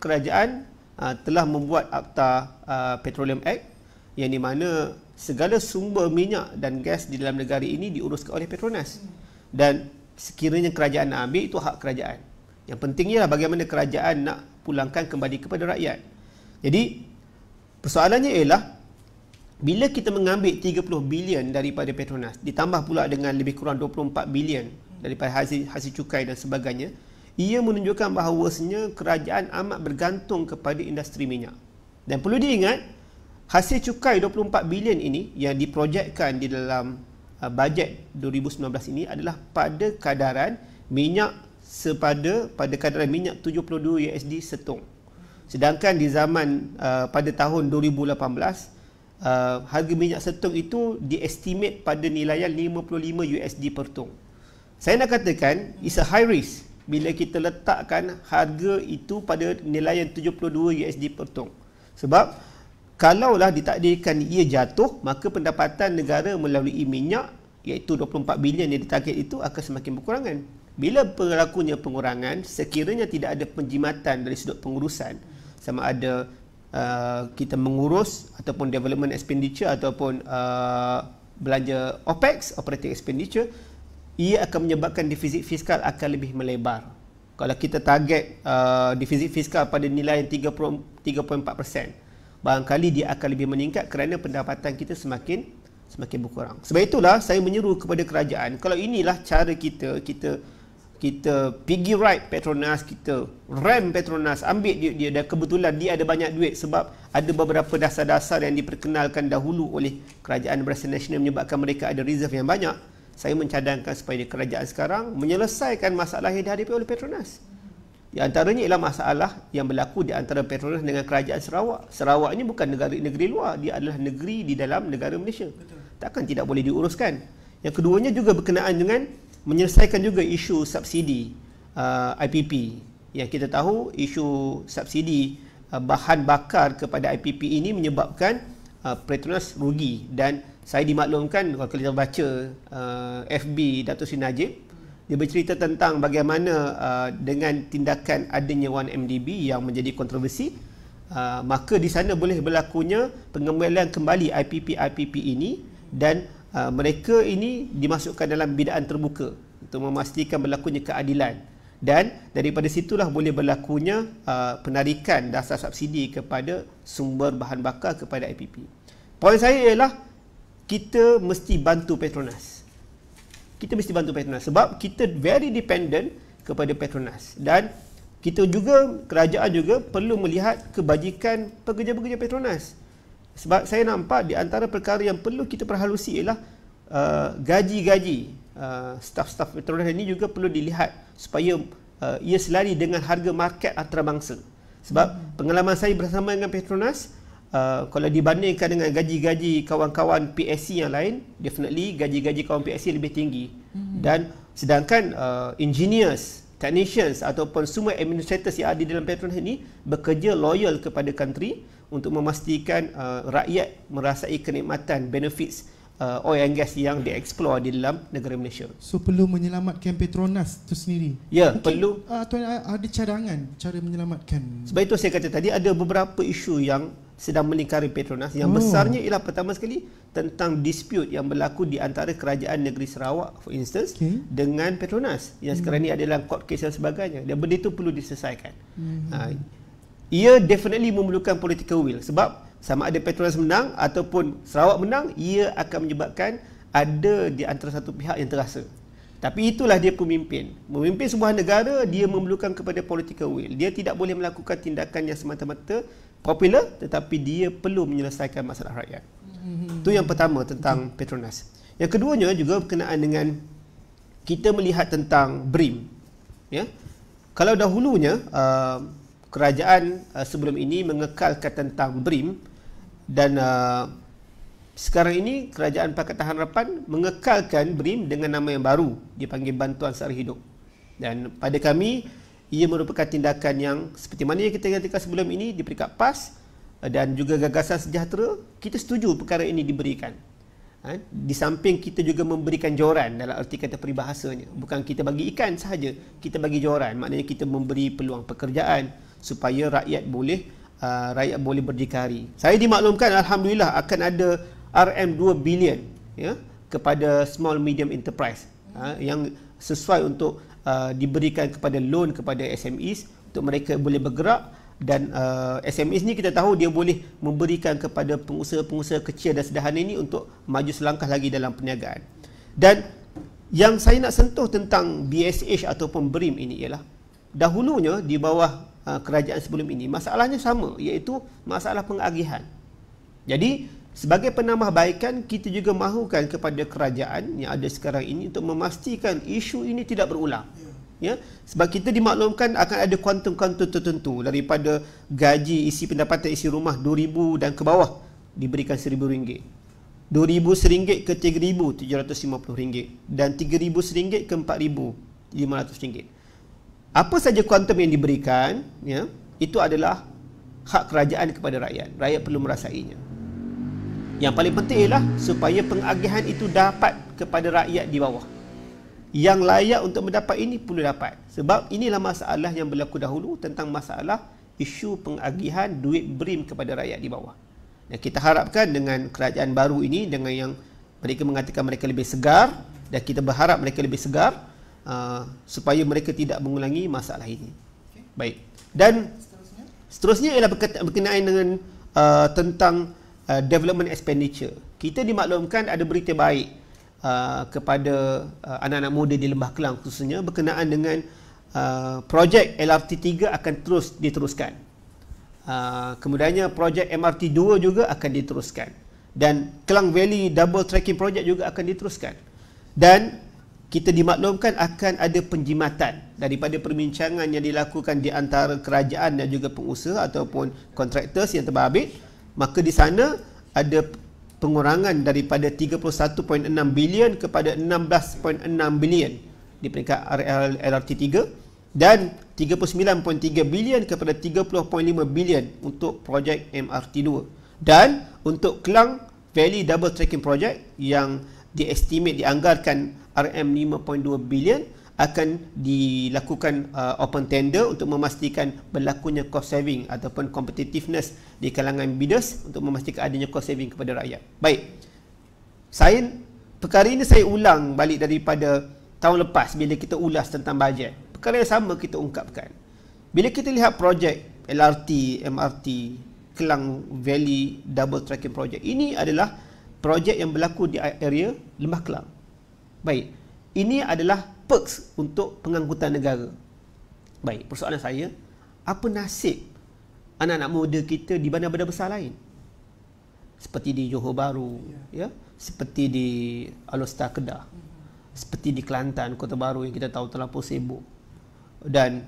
kerajaan uh, telah membuat akta uh, Petroleum Act yang di mana segala sumber minyak dan gas di dalam negara ini diuruskan oleh Petronas. Dan sekiranya kerajaan nak ambil itu hak kerajaan. Yang penting ialah bagaimana kerajaan nak pulangkan kembali kepada rakyat. Jadi persoalannya ialah bila kita mengambil 30 bilion daripada Petronas ditambah pula dengan lebih kurang 24 bilion daripada hasil hasil cukai dan sebagainya ia menunjukkan bahawasanya kerajaan amat bergantung kepada industri minyak dan perlu diingat hasil cukai 24 bilion ini yang diprojekkan di dalam uh, bajet 2019 ini adalah pada kadaran minyak sepada pada kadaran minyak 72 USD setong sedangkan di zaman uh, pada tahun 2018 uh, harga minyak setong itu diestimate pada nilaian 55 USD per tong. Saya nak katakan it's a high risk bila kita letakkan harga itu pada nilaian 72 USD per tong. Sebab kalaulah ditakdirkan ia jatuh, maka pendapatan negara melalui minyak iaitu 24 bilion yang ditarget itu akan semakin berkurangan. Bila berlakunya pengurangan, sekiranya tidak ada penjimatan dari sudut pengurusan, sama ada uh, kita mengurus ataupun development expenditure ataupun uh, belanja OPEX, operating expenditure, ia akan menyebabkan defisit fiskal akan lebih melebar. Kalau kita target uh, defisit fiskal pada nilai yang 3.4%, barangkali dia akan lebih meningkat kerana pendapatan kita semakin semakin berkurang. Sebab itulah saya menyeru kepada kerajaan, kalau inilah cara kita, kita kita piggy ride Petronas kita rem Petronas ambil duit dia dan kebetulan dia ada banyak duit sebab ada beberapa dasar-dasar yang diperkenalkan dahulu oleh kerajaan berasa nasional menyebabkan mereka ada reserve yang banyak saya mencadangkan supaya kerajaan sekarang menyelesaikan masalah yang dihadapi oleh Petronas di antaranya ialah masalah yang berlaku di antara Petronas dengan kerajaan Sarawak Sarawak ini bukan negara negeri luar dia adalah negeri di dalam negara Malaysia takkan tidak boleh diuruskan yang keduanya juga berkenaan dengan menyelesaikan juga isu subsidi uh, IPP yang kita tahu isu subsidi uh, bahan bakar kepada IPP ini menyebabkan uh, Petronas rugi dan saya dimaklumkan kalau kita baca uh, FB Dato Sri Najib dia bercerita tentang bagaimana uh, dengan tindakan adanya 1MDB yang menjadi kontroversi uh, maka di sana boleh berlakunya pengembalian kembali IPP IPP ini dan Ah, mereka ini dimasukkan dalam bidaan terbuka untuk memastikan berlakunya keadilan dan daripada situlah boleh berlakunya ah, penarikan dasar subsidi kepada sumber bahan bakar kepada IPP. Poin saya ialah kita mesti bantu Petronas. Kita mesti bantu Petronas sebab kita very dependent kepada Petronas dan kita juga kerajaan juga perlu melihat kebajikan pekerja-pekerja Petronas. Sebab saya nampak di antara perkara yang perlu kita perhalusi ialah uh, gaji-gaji uh, staff-staff Petronas ini juga perlu dilihat supaya uh, ia selari dengan harga market antarabangsa. Sebab pengalaman saya bersama dengan Petronas, uh, kalau dibandingkan dengan gaji-gaji kawan-kawan PSC yang lain, definitely gaji-gaji kawan PSC lebih tinggi. Mm-hmm. Dan sedangkan uh, engineers, technicians ataupun semua administrators yang ada dalam Petronas ini bekerja loyal kepada country untuk memastikan uh, rakyat merasai kenikmatan benefits uh, oil and gas yang dieksplor di dalam negara Malaysia. So perlu menyelamatkan Petronas tu sendiri. Ya, Mungkin, perlu. Uh, tuan uh, ada cadangan cara menyelamatkan. Sebab itu saya kata tadi ada beberapa isu yang sedang melingkari Petronas. Yang oh. besarnya ialah pertama sekali tentang dispute yang berlaku di antara kerajaan negeri Sarawak for instance okay. dengan Petronas yang hmm. sekarang ini adalah court case dan sebagainya. Dan benda itu perlu diselesaikan. Hmm. Uh, ia definitely memerlukan political will sebab sama ada Petronas menang ataupun Sarawak menang ia akan menyebabkan ada di antara satu pihak yang terasa tapi itulah dia pemimpin memimpin sebuah negara dia memerlukan kepada political will dia tidak boleh melakukan tindakan yang semata-mata popular tetapi dia perlu menyelesaikan masalah rakyat hmm. itu yang pertama tentang Petronas yang keduanya juga berkenaan dengan kita melihat tentang BRIM ya kalau dahulunya uh, kerajaan uh, sebelum ini mengekalkan tentang BRIM dan uh, sekarang ini kerajaan Pakatan Harapan mengekalkan BRIM dengan nama yang baru dipanggil Bantuan Sara Hidup dan pada kami ia merupakan tindakan yang seperti mana yang kita katakan sebelum ini di peringkat PAS uh, dan juga gagasan sejahtera kita setuju perkara ini diberikan ha? di samping kita juga memberikan joran dalam arti kata peribahasanya bukan kita bagi ikan sahaja kita bagi joran maknanya kita memberi peluang pekerjaan supaya rakyat boleh uh, rakyat boleh berdikari. Saya dimaklumkan alhamdulillah akan ada RM2 bilion ya kepada small medium enterprise ya, yang sesuai untuk uh, diberikan kepada loan kepada SMEs untuk mereka boleh bergerak dan uh, SMEs ni kita tahu dia boleh memberikan kepada pengusaha-pengusaha kecil dan sederhana ini untuk maju selangkah lagi dalam perniagaan. Dan yang saya nak sentuh tentang BSH ataupun BRIM ini ialah dahulunya di bawah Uh, kerajaan sebelum ini. Masalahnya sama iaitu masalah pengagihan. Jadi sebagai penambahbaikan kita juga mahukan kepada kerajaan yang ada sekarang ini untuk memastikan isu ini tidak berulang. Ya, sebab kita dimaklumkan akan ada kuantum-kuantum tertentu daripada gaji isi pendapatan isi rumah 2000 dan ke bawah diberikan RM1000. RM2000 ke RM3750 dan RM3000 ke RM4500 apa saja kuantum yang diberikan ya itu adalah hak kerajaan kepada rakyat rakyat perlu merasainya yang paling penting ialah supaya pengagihan itu dapat kepada rakyat di bawah yang layak untuk mendapat ini perlu dapat sebab inilah masalah yang berlaku dahulu tentang masalah isu pengagihan duit brim kepada rakyat di bawah dan kita harapkan dengan kerajaan baru ini dengan yang mereka mengatakan mereka lebih segar dan kita berharap mereka lebih segar Uh, supaya mereka tidak mengulangi masalah ini. Okay. Baik. Dan seterusnya, seterusnya ialah berkenaan dengan uh, tentang uh, development expenditure. Kita dimaklumkan ada berita baik uh, kepada uh, anak-anak muda di Lembah Kelang khususnya berkenaan dengan uh, projek LRT3 akan terus diteruskan. Uh, kemudiannya projek MRT2 juga akan diteruskan dan Kelang Valley Double Tracking Project juga akan diteruskan dan kita dimaklumkan akan ada penjimatan daripada perbincangan yang dilakukan di antara kerajaan dan juga pengusaha ataupun kontraktors yang terbabit maka di sana ada pengurangan daripada 31.6 bilion kepada 16.6 bilion di peringkat LRT3 dan 39.3 bilion kepada 30.5 bilion untuk projek MRT2 dan untuk Kelang Valley Double Tracking Project yang diestimate dianggarkan RM5.2 bilion akan dilakukan uh, open tender untuk memastikan berlakunya cost saving ataupun competitiveness di kalangan bidders untuk memastikan adanya cost saving kepada rakyat. Baik. Saya perkara ini saya ulang balik daripada tahun lepas bila kita ulas tentang bajet. Perkara yang sama kita ungkapkan. Bila kita lihat projek LRT, MRT, Kelang Valley Double Tracking Project ini adalah projek yang berlaku di area Lembah Kelang. Baik. Ini adalah perks untuk pengangkutan negara. Baik, persoalan saya, apa nasib anak-anak muda kita di bandar-bandar besar lain? Seperti di Johor Bahru, ya. ya? Seperti di Alor Alostar Kedah. Ya. Seperti di Kelantan, Kota Baru yang kita tahu telah pun sibuk. Dan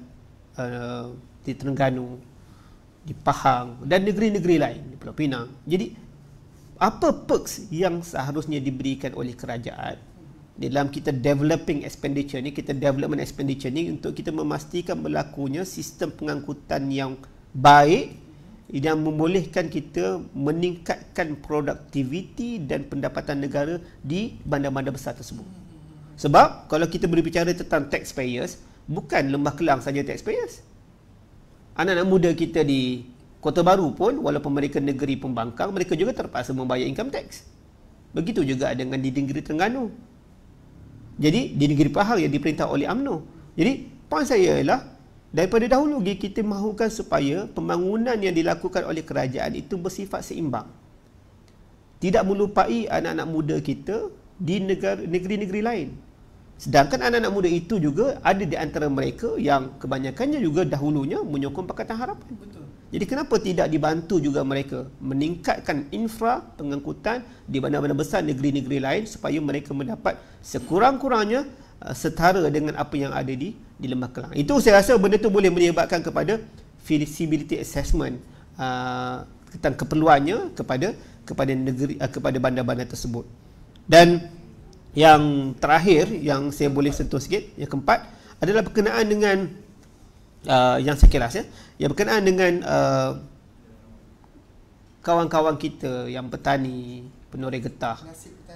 uh, di Terengganu, di Pahang dan negeri-negeri lain di Pulau Pinang. Jadi apa perks yang seharusnya diberikan oleh kerajaan dalam kita developing expenditure ni kita development expenditure ni untuk kita memastikan berlakunya sistem pengangkutan yang baik yang membolehkan kita meningkatkan produktiviti dan pendapatan negara di bandar-bandar besar tersebut sebab kalau kita berbicara tentang taxpayers bukan lembah kelang saja taxpayers anak-anak muda kita di kota baru pun walaupun mereka negeri pembangkang mereka juga terpaksa membayar income tax begitu juga dengan di negeri Terengganu jadi di negeri Pahal yang diperintah oleh UMNO. Jadi poin saya ialah daripada dahulu kita mahukan supaya pembangunan yang dilakukan oleh kerajaan itu bersifat seimbang. Tidak melupai anak-anak muda kita di negeri-negeri lain. Sedangkan anak-anak muda itu juga ada di antara mereka yang kebanyakannya juga dahulunya menyokong Pakatan Harapan. Betul. Jadi kenapa tidak dibantu juga mereka meningkatkan infra pengangkutan di bandar-bandar besar negeri-negeri lain supaya mereka mendapat sekurang-kurangnya uh, setara dengan apa yang ada di di Lembah Kelang. Itu saya rasa benda tu boleh menyebabkan kepada feasibility assessment uh, tentang keperluannya kepada kepada negeri uh, kepada bandar-bandar tersebut. Dan yang terakhir yang saya boleh sentuh sikit yang keempat adalah berkenaan dengan uh, yang sekilas ya yang berkenaan dengan uh, kawan-kawan kita yang petani penduri getah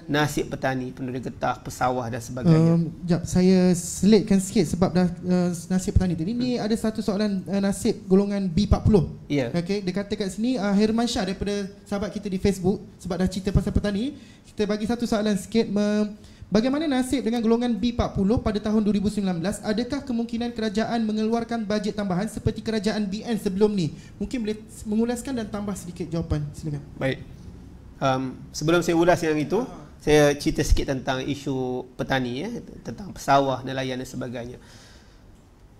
nasib petani penduri getah pesawah dan sebagainya. Um, jap saya selitkan sikit sebab dah uh, nasib petani tadi. Ini hmm. ada satu soalan uh, nasib golongan B40. Ya. Yeah. Okey, dia kata kat sini uh, Herman Shah daripada sahabat kita di Facebook sebab dah cerita pasal petani, kita bagi satu soalan sikit uh, Bagaimana nasib dengan golongan B40 pada tahun 2019? Adakah kemungkinan kerajaan mengeluarkan bajet tambahan seperti kerajaan BN sebelum ni? Mungkin boleh mengulaskan dan tambah sedikit jawapan. Silakan. Baik. Um, sebelum saya ulas yang itu, ah. saya cerita sikit tentang isu petani ya, tentang pesawah, nelayan dan sebagainya.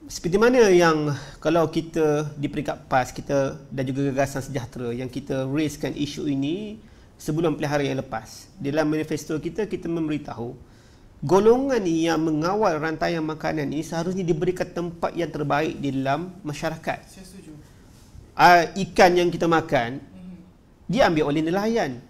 Seperti mana yang kalau kita di peringkat PAS kita dan juga gagasan sejahtera yang kita raisekan isu ini sebelum pelihara yang lepas. Dalam manifesto kita, kita memberitahu golongan yang mengawal rantai makanan ini seharusnya diberikan tempat yang terbaik di dalam masyarakat. Saya setuju. Uh, ikan yang kita makan, mm-hmm. dia ambil oleh nelayan.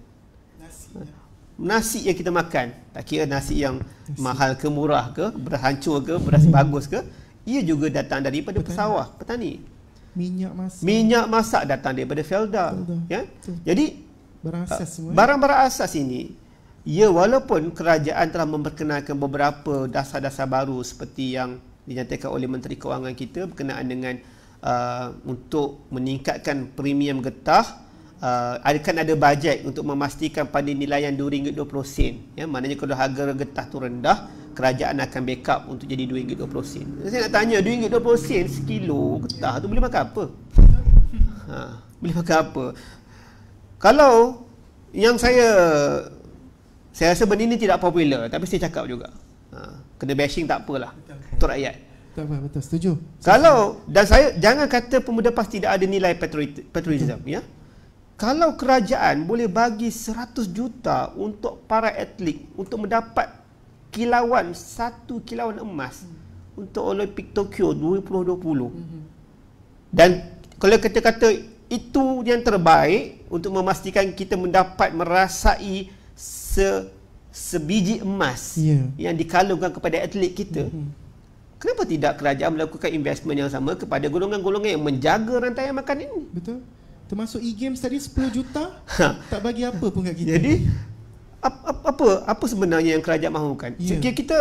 Nasi. Ya. nasi yang kita makan, tak kira nasi yang nasi. mahal ke murah ke, berhancur ke, beras mhm. bagus ke, ia juga datang daripada petani. pesawah, petani. Minyak masak. Minyak masak datang daripada Felda. Felda. Ya? Jadi, Ah, ya? Barang Barang-barang asas ini, ya walaupun kerajaan telah memperkenalkan beberapa dasar-dasar baru seperti yang dinyatakan oleh Menteri Kewangan kita berkenaan dengan uh, untuk meningkatkan premium getah uh, ah, adakan ada bajet untuk memastikan pada nilai yang RM2.20 sen ya maknanya kalau harga getah tu rendah kerajaan akan backup untuk jadi RM2.20 sen saya nak tanya RM2.20 sen sekilo getah tu boleh makan apa ha, boleh makan apa kalau yang saya saya rasa benda ni tidak popular tapi saya cakap juga. Ha, kena bashing tak apalah. Untuk rakyat. Betul, betul, betul setuju. Kalau dan saya jangan kata pemuda PAS tidak ada nilai patriotism ya. Kalau kerajaan boleh bagi 100 juta untuk para atlet untuk mendapat kilauan satu kilauan emas hmm. untuk Olimpik Tokyo 2020. Hmm. Dan kalau kata kata itu yang terbaik untuk memastikan kita mendapat merasai se sebiji emas yeah. yang dikalungkan kepada atlet kita. Mm-hmm. Kenapa tidak kerajaan melakukan investment yang sama kepada golongan-golongan yang menjaga rantai makan ini? Betul. Termasuk e-games tadi 10 juta ha. tak bagi apa pun kat kita. Jadi apa apa apa sebenarnya yang kerajaan mahukan? Yeah. Sekiranya kita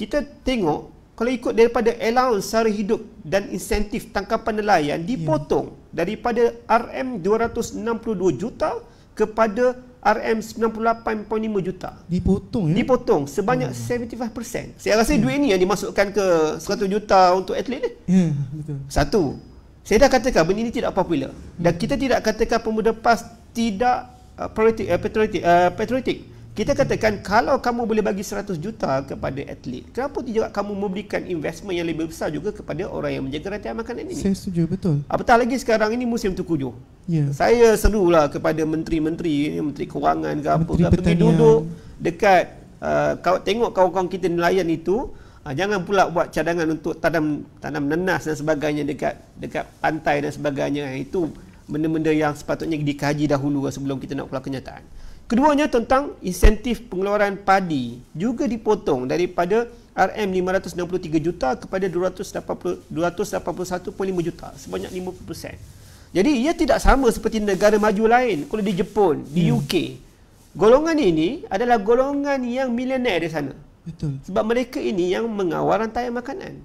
kita tengok kalau ikut daripada allowance sehari hidup dan insentif tangkapan nelayan ya. dipotong daripada RM262 juta kepada RM98.5 juta. Dipotong ya? Dipotong sebanyak hmm. 75%. Saya rasa hmm. duit ni yang dimasukkan ke 100 juta untuk atlet ni. hmm, ya, Satu. Saya dah katakan benda ni tidak popular. Dan hmm. kita tidak katakan pemuda PAS tidak uh, patriotik uh, patriotik. Uh, patriotik. Kita katakan kalau kamu boleh bagi 100 juta kepada atlet, kenapa tidak kamu memberikan investment yang lebih besar juga kepada orang yang menjaga rantai makanan ini? Saya setuju, betul. Apatah lagi sekarang ini musim tukujuh. Ya. Saya serulah kepada menteri-menteri, menteri kewangan ke menteri apa, pergi duduk dekat uh, tengok kawan-kawan kita nelayan itu, uh, jangan pula buat cadangan untuk tanam tanam nenas dan sebagainya dekat dekat pantai dan sebagainya. Itu benda-benda yang sepatutnya dikaji dahulu sebelum kita nak keluar kenyataan. Keduanya tentang insentif pengeluaran padi juga dipotong daripada RM563 juta kepada 281.5 juta sebanyak 50%. Jadi ia tidak sama seperti negara maju lain kalau di Jepun, di hmm. UK. Golongan ini adalah golongan yang milioner di sana. Betul. Sebab mereka ini yang mengawal rantai makanan.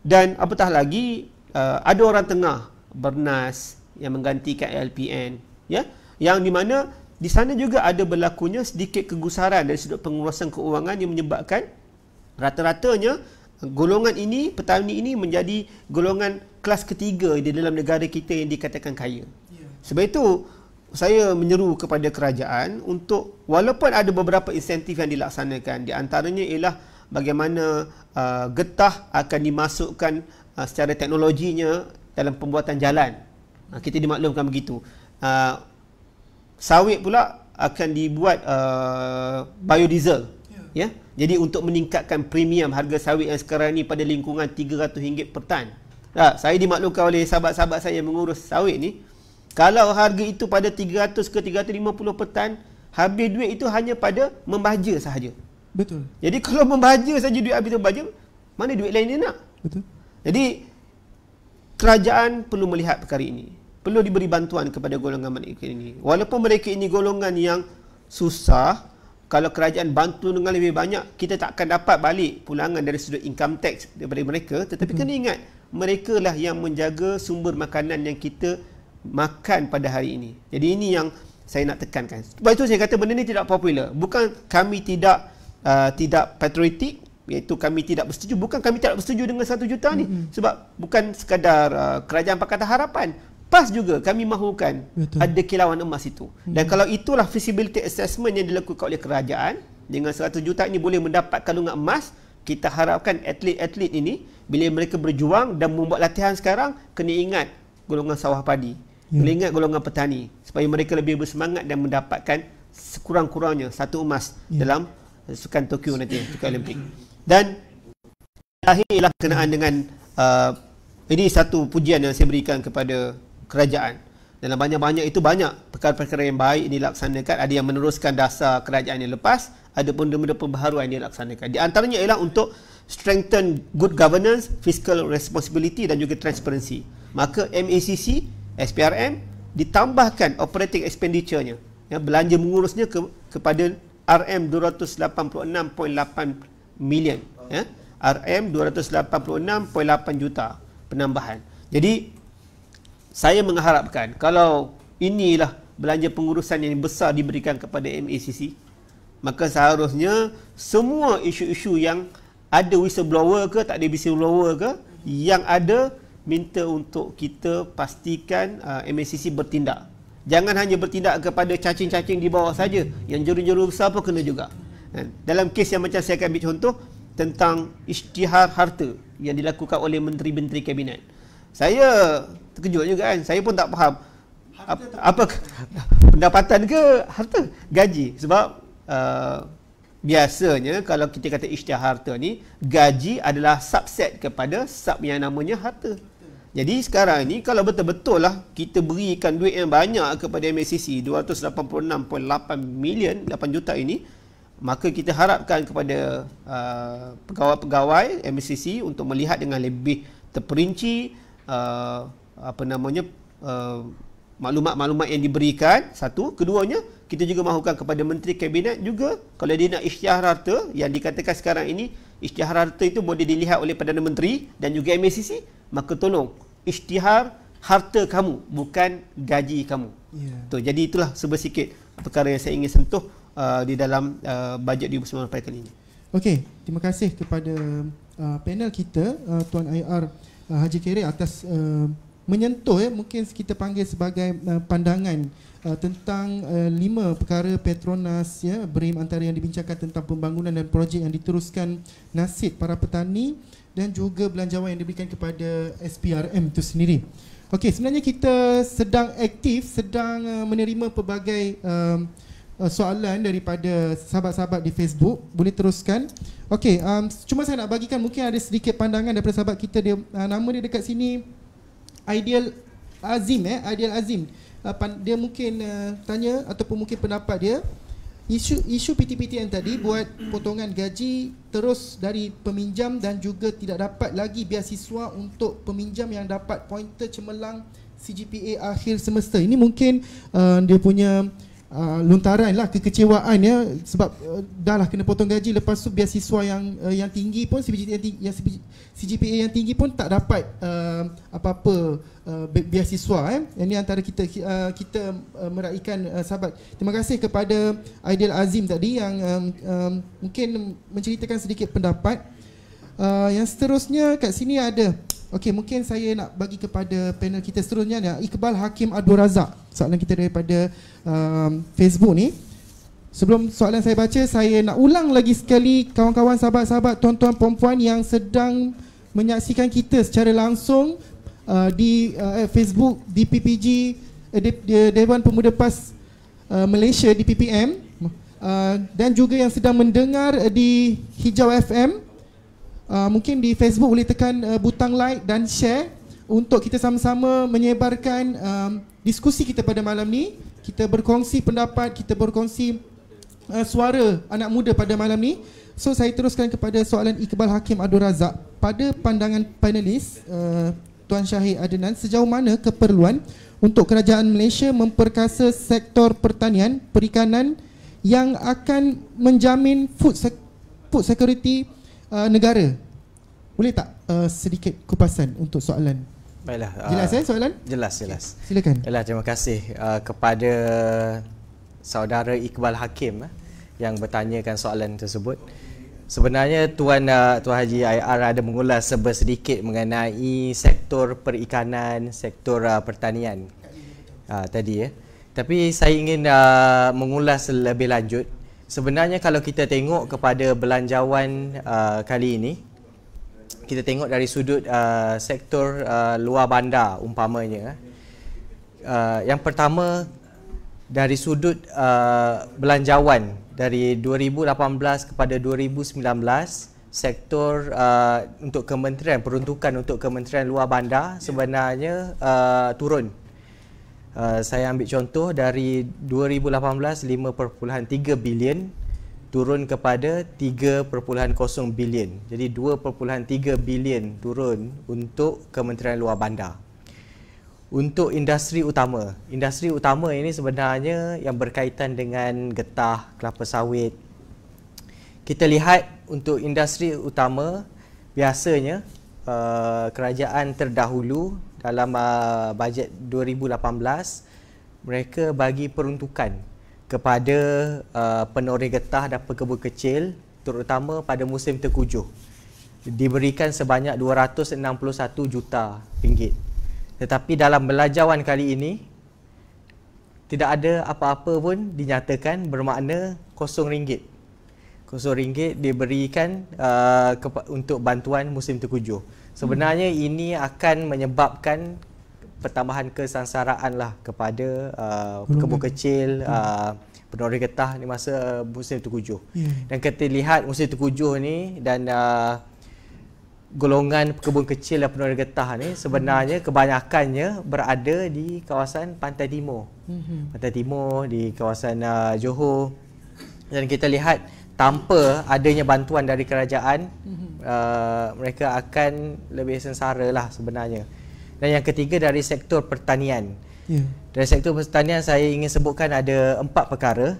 Dan apatah lagi uh, ada orang tengah bernas yang menggantikan LPN ya yang di mana di sana juga ada berlakunya sedikit kegusaran dari sudut pengurusan keuangan yang menyebabkan rata-ratanya golongan ini, petani ini menjadi golongan kelas ketiga di dalam negara kita yang dikatakan kaya. Ya. Sebab itu, saya menyeru kepada kerajaan untuk walaupun ada beberapa insentif yang dilaksanakan di antaranya ialah bagaimana uh, getah akan dimasukkan uh, secara teknologinya dalam pembuatan jalan. Uh, kita dimaklumkan begitu. Uh, sawit pula akan dibuat uh, biodiesel ya. ya jadi untuk meningkatkan premium harga sawit yang sekarang ni pada lingkungan RM300 per tan ya, saya dimaklumkan oleh sahabat-sahabat saya yang mengurus sawit ni kalau harga itu pada 300 ke 350 per tan habis duit itu hanya pada membaja sahaja betul jadi (laughs) kalau membaja sahaja duit habis membaja mana duit lain dia nak betul jadi kerajaan perlu melihat perkara ini perlu diberi bantuan kepada golongan mereka ini. Walaupun mereka ini golongan yang susah, kalau kerajaan bantu dengan lebih banyak, kita tak akan dapat balik pulangan dari sudut income tax daripada mereka. Tetapi hmm. kena mm-hmm. ingat, mereka lah yang menjaga sumber makanan yang kita makan pada hari ini. Jadi ini yang saya nak tekankan. Sebab itu saya kata benda ini tidak popular. Bukan kami tidak uh, tidak patriotik, iaitu kami tidak bersetuju. Bukan kami tidak bersetuju dengan satu juta ni. hmm Sebab bukan sekadar uh, kerajaan Pakatan Harapan. Pas juga kami mahukan Betul. ada kilauan emas itu. Hmm. Dan kalau itulah feasibility assessment yang dilakukan oleh kerajaan dengan 100 juta ini boleh mendapat kalungan emas, kita harapkan atlet-atlet ini bila mereka berjuang dan membuat latihan sekarang kena ingat golongan sawah padi. Yeah. Kena ingat golongan petani supaya mereka lebih bersemangat dan mendapatkan sekurang-kurangnya satu emas yeah. dalam sukan Tokyo nanti sukan Olimpik. Dan akhirnya kenaan dengan uh, ini satu pujian yang saya berikan kepada kerajaan. Dalam banyak-banyak itu banyak perkara-perkara yang baik ini dilaksanakan. Ada yang meneruskan dasar kerajaan yang lepas. Ada pun benda-benda pembaharuan yang dilaksanakan. Di antaranya ialah untuk strengthen good governance, fiscal responsibility dan juga transparency. Maka MACC, SPRM ditambahkan operating expenditure-nya. Ya, belanja mengurusnya ke, kepada RM286.8 million. Ya, RM286.8 juta penambahan. Jadi saya mengharapkan kalau inilah belanja pengurusan yang besar diberikan kepada MACC maka seharusnya semua isu-isu yang ada whistleblower ke tak ada whistleblower ke yang ada minta untuk kita pastikan uh, MACC bertindak jangan hanya bertindak kepada cacing-cacing di bawah saja yang juru-juru besar pun kena juga kan? dalam kes yang macam saya akan ambil contoh tentang isytihar harta yang dilakukan oleh menteri-menteri kabinet saya terkejut juga kan. Saya pun tak faham. Apa (laughs) pendapatan ke harta gaji sebab uh, biasanya kalau kita kata isytihar harta ni gaji adalah subset kepada sub yang namanya harta. Jadi sekarang ni kalau betul-betul lah kita berikan duit yang banyak kepada MSCC 286.8 million 8 juta ini maka kita harapkan kepada uh, pegawai-pegawai MSCC untuk melihat dengan lebih terperinci uh, apa namanya uh, maklumat-maklumat yang diberikan satu keduanya kita juga mahukan kepada menteri kabinet juga kalau dia nak isytihar harta yang dikatakan sekarang ini isytihar harta itu boleh dilihat oleh Perdana Menteri dan juga MCC maka tolong isytihar harta kamu bukan gaji kamu. Yeah. Ya. Tu jadi itulah sebesikit perkara yang saya ingin sentuh uh, di dalam uh, bajet 2019 kali ini. Okey, terima kasih kepada uh, panel kita uh, tuan IR uh, Haji Kere atas uh, menyentuh ya mungkin kita panggil sebagai uh, pandangan uh, tentang uh, lima perkara Petronas ya BRIM antara yang dibincangkan tentang pembangunan dan projek yang diteruskan nasib para petani dan juga belanjawan yang diberikan kepada SPRM itu sendiri. Okey sebenarnya kita sedang aktif sedang menerima pelbagai uh, uh, soalan daripada sahabat-sahabat di Facebook. Boleh teruskan. Okey, um, cuma saya nak bagikan mungkin ada sedikit pandangan daripada sahabat kita dia uh, nama dia dekat sini Ideal Azim eh, Ideal Azim. Uh, dia mungkin uh, tanya ataupun mungkin pendapat dia isu isu PTPT yang tadi buat potongan gaji terus dari peminjam dan juga tidak dapat lagi biasiswa untuk peminjam yang dapat pointer cemerlang CGPA akhir semester. Ini mungkin uh, dia punya uh, uh, luntaran lah kekecewaan ya sebab uh, dah lah kena potong gaji lepas tu biar siswa yang uh, yang tinggi pun CGPA yang CGPA yang tinggi pun tak dapat uh, apa-apa uh, biar siswa eh ini antara kita uh, kita uh, meraihkan uh, sahabat terima kasih kepada Aidil Azim tadi yang um, um, mungkin menceritakan sedikit pendapat uh, yang seterusnya kat sini ada Okey, mungkin saya nak bagi kepada panel kita seterusnya ya. Iqbal Hakim Abdul Razak. Soalan kita daripada um, Facebook ni. Sebelum soalan saya baca, saya nak ulang lagi sekali kawan-kawan sahabat-sahabat tuan-tuan puan-puan yang sedang menyaksikan kita secara langsung uh, di uh, eh, Facebook DPPG uh, eh, Dewan Pemuda PAS uh, Malaysia DPPM uh, dan juga yang sedang mendengar uh, di Hijau FM Uh, mungkin di Facebook boleh tekan uh, butang like dan share untuk kita sama-sama menyebarkan um, diskusi kita pada malam ni. Kita berkongsi pendapat, kita berkongsi uh, suara anak muda pada malam ni. So saya teruskan kepada soalan Iqbal Hakim Abdul Razak. Pada pandangan panelis uh, Tuan Syahid Adnan, sejauh mana keperluan untuk kerajaan Malaysia memperkasa sektor pertanian, perikanan yang akan menjamin food, food security uh, negara. Boleh tak uh, sedikit kupasan untuk soalan? Baiklah. Jelas uh, eh soalan? Jelas, jelas. Okay. Silakan. Baiklah, terima kasih uh, kepada saudara Iqbal Hakim uh, yang bertanyakan soalan tersebut. Sebenarnya Tuan uh, Tuan Haji IR ada mengulas sebesar sedikit mengenai sektor perikanan, sektor uh, pertanian uh, tadi ya. Eh. Tapi saya ingin uh, mengulas lebih lanjut sebenarnya kalau kita tengok kepada belanjawan uh, kali ini kita tengok dari sudut uh, sektor uh, luar bandar umpamanya uh, yang pertama dari sudut uh, belanjawan dari 2018 kepada 2019 sektor uh, untuk kementerian peruntukan untuk kementerian luar bandar sebenarnya uh, turun uh, saya ambil contoh dari 2018 5.3 bilion turun kepada 3.0 bilion. Jadi 2.3 bilion turun untuk Kementerian Luar Bandar. Untuk industri utama, industri utama ini sebenarnya yang berkaitan dengan getah, kelapa sawit. Kita lihat untuk industri utama biasanya uh, kerajaan terdahulu dalam uh, bajet 2018 mereka bagi peruntukan kepada uh, penoreh getah dan pekebun kecil terutama pada musim terkujuh diberikan sebanyak 261 juta ringgit tetapi dalam belajawan kali ini tidak ada apa-apa pun dinyatakan bermakna kosong ringgit kosong ringgit diberikan uh, untuk bantuan musim terkujuh sebenarnya hmm. ini akan menyebabkan pertambahan kesansaraan lah kepada uh, kebun kecil hmm. uh, penduduk getah ni masa musim terkujuh. Yeah. Dan kita lihat musim terkujuh ni dan uh, golongan kebun kecil dan penduduk getah ni sebenarnya hmm. kebanyakannya berada di kawasan Pantai Timur. hmm Pantai Timur di kawasan uh, Johor. Dan kita lihat tanpa adanya bantuan dari kerajaan uh, mereka akan lebih sengsara lah sebenarnya dan yang ketiga dari sektor pertanian yeah. dari sektor pertanian saya ingin sebutkan ada empat perkara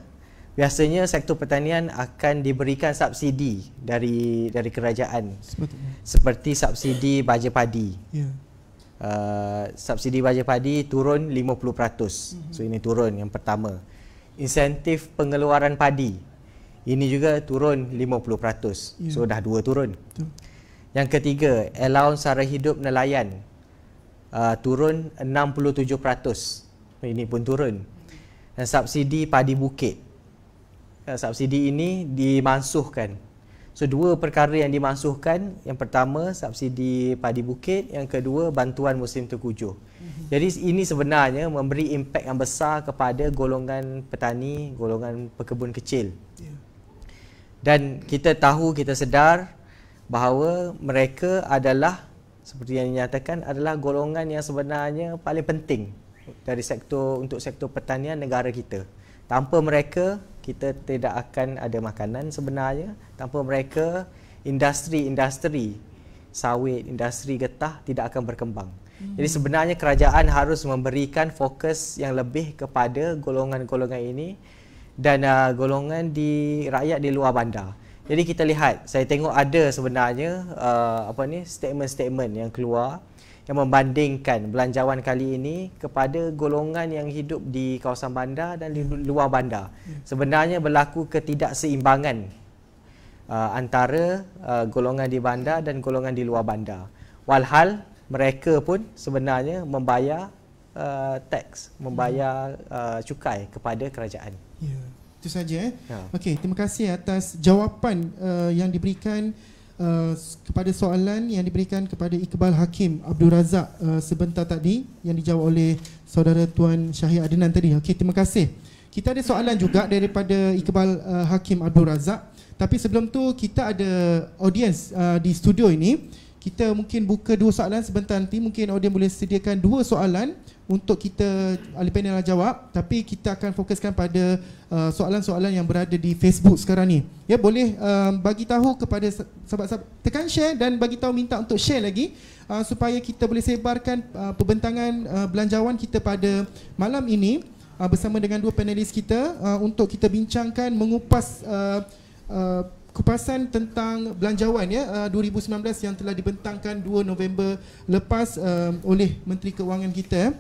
biasanya sektor pertanian akan diberikan subsidi dari dari kerajaan Sebetulnya. seperti subsidi baja padi yeah. uh, subsidi baja padi turun 50% mm-hmm. so ini turun yang pertama insentif pengeluaran padi ini juga turun 50%. Yeah. So dah dua turun. Betul. Yang ketiga, allowance sara hidup nelayan uh, turun 67%. Ini pun turun. Dan subsidi padi bukit. Uh, subsidi ini dimansuhkan. So dua perkara yang dimansuhkan, yang pertama subsidi padi bukit, yang kedua bantuan musim terkujuh. Mm-hmm. Jadi ini sebenarnya memberi impak yang besar kepada golongan petani, golongan pekebun kecil dan kita tahu kita sedar bahawa mereka adalah seperti yang dinyatakan adalah golongan yang sebenarnya paling penting dari sektor untuk sektor pertanian negara kita. Tanpa mereka kita tidak akan ada makanan sebenarnya. Tanpa mereka industri-industri sawit, industri getah tidak akan berkembang. Hmm. Jadi sebenarnya kerajaan harus memberikan fokus yang lebih kepada golongan-golongan ini dan uh, golongan di rakyat di luar bandar. Jadi kita lihat, saya tengok ada sebenarnya uh, apa ni statement-statement yang keluar yang membandingkan belanjawan kali ini kepada golongan yang hidup di kawasan bandar dan di luar bandar. Hmm. Sebenarnya berlaku ketidakseimbangan uh, antara uh, golongan di bandar dan golongan di luar bandar. Walhal mereka pun sebenarnya membayar uh, teks, membayar uh, cukai kepada kerajaan. Yeah. Itu saja eh. Yeah. Okey, terima kasih atas jawapan uh, yang diberikan uh, kepada soalan yang diberikan kepada Iqbal Hakim Abdul Razak uh, sebentar tadi yang dijawab oleh saudara tuan Syahir Adnan tadi. Okey, terima kasih. Kita ada soalan juga daripada Iqbal uh, Hakim Abdul Razak. Tapi sebelum tu kita ada audiens uh, di studio ini. Kita mungkin buka dua soalan sebentar nanti mungkin audiens boleh sediakan dua soalan untuk kita ahli panel jawab tapi kita akan fokuskan pada uh, soalan-soalan yang berada di Facebook sekarang ni. Ya boleh uh, bagi tahu kepada sahabat-sahabat tekan share dan bagi tahu minta untuk share lagi uh, supaya kita boleh sebarkan uh, perbentangan uh, belanjawan kita pada malam ini uh, bersama dengan dua panelis kita uh, untuk kita bincangkan mengupas uh, uh, kupasan tentang belanjawan ya 2019 uh, yang telah dibentangkan 2 November lepas uh, oleh Menteri Keuangan kita ya.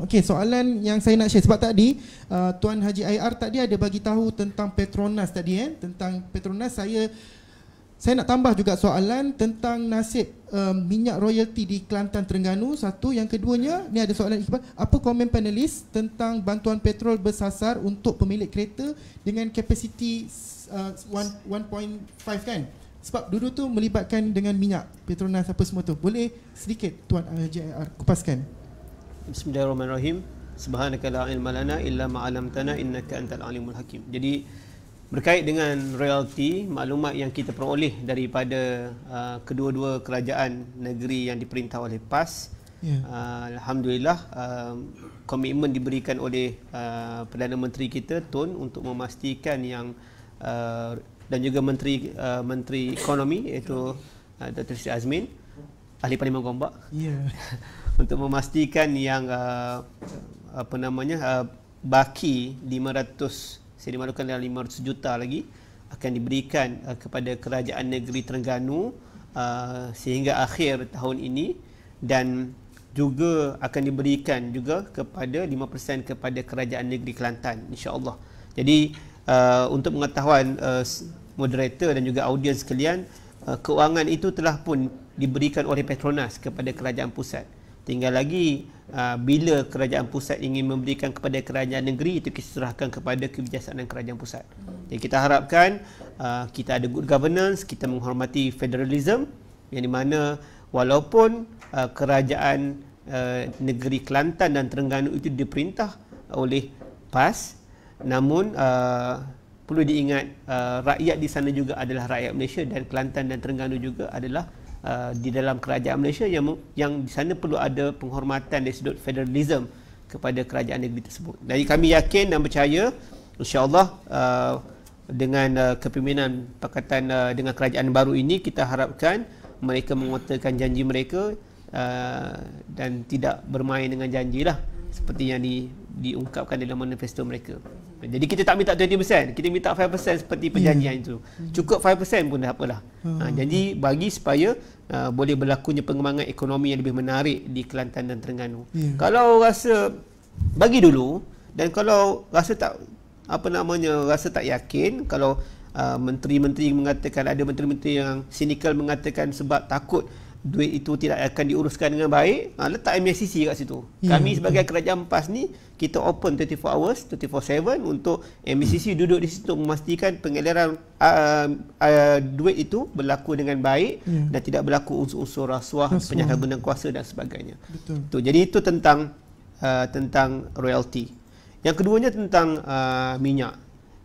Okey, soalan yang saya nak share sebab tadi uh, Tuan Haji IR tadi ada bagi tahu tentang Petronas tadi eh, tentang Petronas saya saya nak tambah juga soalan tentang nasib um, minyak royalty di Kelantan Terengganu. Satu yang keduanya, ni ada soalan Iqbal. Apa komen panelis tentang bantuan petrol bersasar untuk pemilik kereta dengan kapasiti uh, 1.5 kan? Sebab dulu tu melibatkan dengan minyak Petronas apa semua tu. Boleh sedikit Tuan JIR kupaskan. Bismillahirrahmanirrahim. Subhanaka la ilma lana illa ma 'allamtana innaka antal alimul hakim. Jadi berkait dengan royalty maklumat yang kita peroleh daripada uh, kedua-dua kerajaan negeri yang diperintah oleh PAS yeah. uh, alhamdulillah uh, komitmen diberikan oleh uh, Perdana Menteri kita Tun untuk memastikan yang uh, dan juga menteri uh, menteri ekonomi iaitu uh, Dr. Sri Azmin ahli parlimen Gombak. Ya. Yeah. (laughs) untuk memastikan yang uh, apa namanya uh, baki 500 saya dimaklumkan dalam 500 juta lagi akan diberikan uh, kepada kerajaan negeri Terengganu uh, sehingga akhir tahun ini dan juga akan diberikan juga kepada 5% kepada kerajaan negeri Kelantan insyaallah. Jadi uh, untuk pengetahuan uh, moderator dan juga audiens sekalian, uh, keuangan itu telah pun diberikan oleh Petronas kepada kerajaan pusat tinggal lagi ah, bila kerajaan pusat ingin memberikan kepada kerajaan negeri itu kita serahkan kepada kebijaksanaan kerajaan pusat. Jadi kita harapkan ah, kita ada good governance, kita menghormati federalism yang di mana walaupun ah, kerajaan negeri Kelantan dan Terengganu itu diperintah oleh PAS namun perlu diingat rakyat di sana juga adalah rakyat Malaysia dan Kelantan dan Terengganu juga adalah uh, di dalam kerajaan Malaysia yang yang di sana perlu ada penghormatan dari sudut federalism kepada kerajaan negeri tersebut. Jadi kami yakin dan percaya Insyaallah uh, dengan uh, kepimpinan pakatan uh, dengan kerajaan baru ini kita harapkan mereka mengutarakan janji mereka uh, dan tidak bermain dengan janjilah seperti yang di diungkapkan dalam manifesto mereka. Jadi kita tak minta 20%, kita minta 5% seperti ya. perjanjian yeah. itu. Hmm. Cukup 5% pun dah apalah. Hmm. Ha, jadi bagi supaya uh, boleh berlakunya pengembangan ekonomi yang lebih menarik di Kelantan dan Terengganu. Yeah. Kalau rasa bagi dulu dan kalau rasa tak apa namanya rasa tak yakin kalau menteri uh, menteri-menteri mengatakan ada menteri-menteri yang sinikal mengatakan sebab takut duit itu tidak akan diuruskan dengan baik, ha, letak MSCC kat situ. Yeah. Kami sebagai kerajaan PAS ni, kita open 24 hours, 24-7 untuk MSCC hmm. duduk di situ memastikan pengeliran uh, uh, duit itu berlaku dengan baik yeah. dan tidak berlaku unsur-unsur rasuah, rasuah. penyalahgunaan kuasa dan sebagainya. Betul. Itu, jadi itu tentang uh, tentang royalty. Yang keduanya tentang uh, minyak.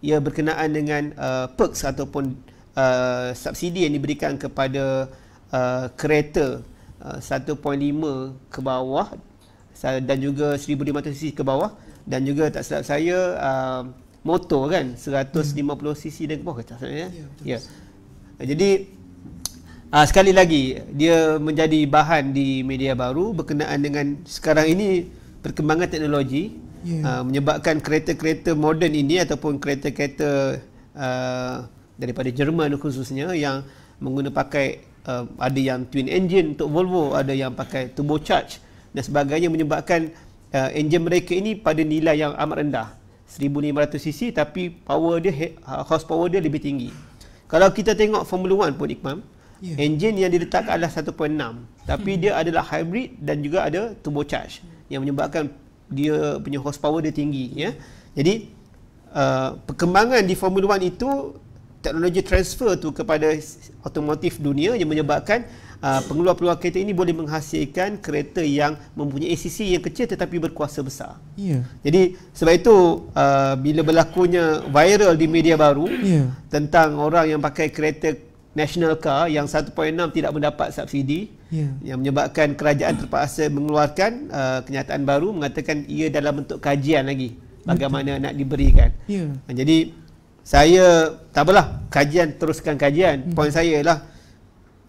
Ia berkenaan dengan uh, perks ataupun uh, subsidi yang diberikan kepada uh, kereta uh, 1.5 ke bawah dan juga 1500cc ke bawah dan juga tak salah saya uh, motor kan 150cc dan ke bawah kata saya eh? ya. Ya. Jadi uh, sekali lagi dia menjadi bahan di media baru berkenaan dengan sekarang ini perkembangan teknologi ya. uh, menyebabkan kereta-kereta moden ini ataupun kereta-kereta uh, daripada Jerman khususnya yang menggunakan pakai uh, ada yang twin engine untuk Volvo, ada yang pakai turbo charge dan sebagainya menyebabkan uh, enjin mereka ini pada nilai yang amat rendah 1500 cc tapi power dia uh, horsepower dia lebih tinggi. Kalau kita tengok Formula 1 pun Iqman, yeah. enjin yang diletakkan adalah 1.6 tapi dia hmm. adalah hybrid dan juga ada turbo charge yang menyebabkan dia punya horsepower dia tinggi ya. Jadi uh, perkembangan di Formula 1 itu teknologi transfer tu kepada otomotif dunia yang menyebabkan uh, pengeluar-pengeluar kereta ini boleh menghasilkan kereta yang mempunyai ACC yang kecil tetapi berkuasa besar. Yeah. Jadi sebab itu uh, bila berlakunya viral di media baru yeah. tentang orang yang pakai kereta national car yang 1.6 tidak mendapat subsidi yeah. yang menyebabkan kerajaan terpaksa mengeluarkan uh, kenyataan baru mengatakan ia dalam bentuk kajian lagi bagaimana Betul. nak diberikan. Yeah. Jadi saya tak apalah kajian teruskan kajian hmm. poin saya ialah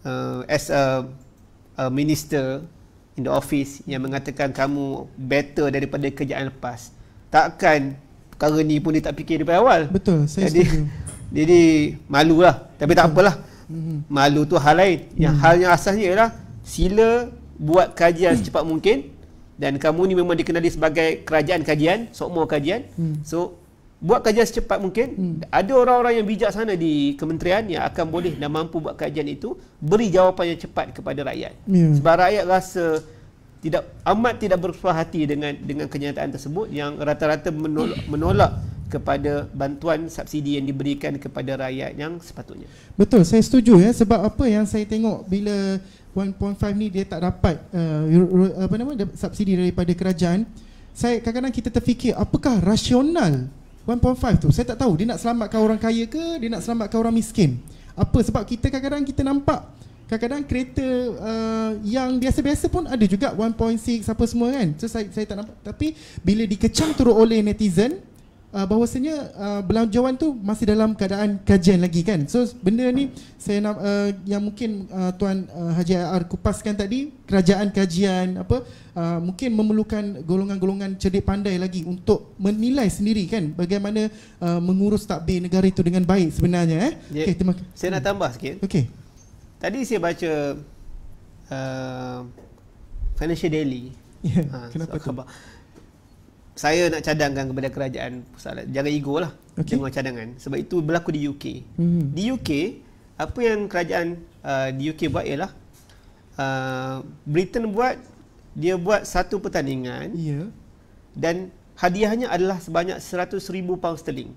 uh, as a, a minister in the office yang mengatakan kamu better daripada kerjaan lepas takkan perkara ni pun dia tak fikir daripada awal betul saya jadi, setuju (laughs) jadi malulah tapi tak apalah hmm. malu tu hal lain yang hmm. hal yang asasnya ialah sila buat kajian hmm. secepat mungkin dan kamu ni memang dikenali sebagai kerajaan kajian sokmo kajian hmm. so buat kajian secepat mungkin hmm. ada orang-orang yang bijak sana di kementerian yang akan boleh dan mampu buat kajian itu beri jawapan yang cepat kepada rakyat yeah. sebab rakyat rasa tidak amat tidak bersuah hati dengan dengan kenyataan tersebut yang rata-rata menolak, (coughs) menolak kepada bantuan subsidi yang diberikan kepada rakyat yang sepatutnya. Betul, saya setuju ya sebab apa yang saya tengok bila 1.5 ni dia tak dapat uh, apa nama subsidi daripada kerajaan, saya kadang-kadang kita terfikir apakah rasional 1.5 tu saya tak tahu dia nak selamatkan orang kaya ke dia nak selamatkan orang miskin apa sebab kita kadang-kadang kita nampak kadang-kadang kereta uh, yang biasa-biasa pun ada juga 1.6 apa semua kan so saya saya tak nampak tapi bila dikecam turut oleh netizen uh, bahawasanya uh, belanjawan tu masih dalam keadaan kajian lagi kan. So benda ni saya nak, uh, yang mungkin uh, tuan uh, Haji AR kupaskan tadi kerajaan kajian apa uh, mungkin memerlukan golongan-golongan cerdik pandai lagi untuk menilai sendiri kan bagaimana uh, mengurus takbir negara itu dengan baik sebenarnya eh. Ya, Okey terima kasih. Saya nak tambah sikit. Okey. Tadi saya baca uh, Financial Daily. Ya, ha, kenapa so, tu? saya nak cadangkan kepada kerajaan pusat jangan ego lah okay. dengan cadangan sebab itu berlaku di UK mm di UK apa yang kerajaan uh, di UK buat ialah uh, Britain buat dia buat satu pertandingan yeah. dan hadiahnya adalah sebanyak 100,000 pound sterling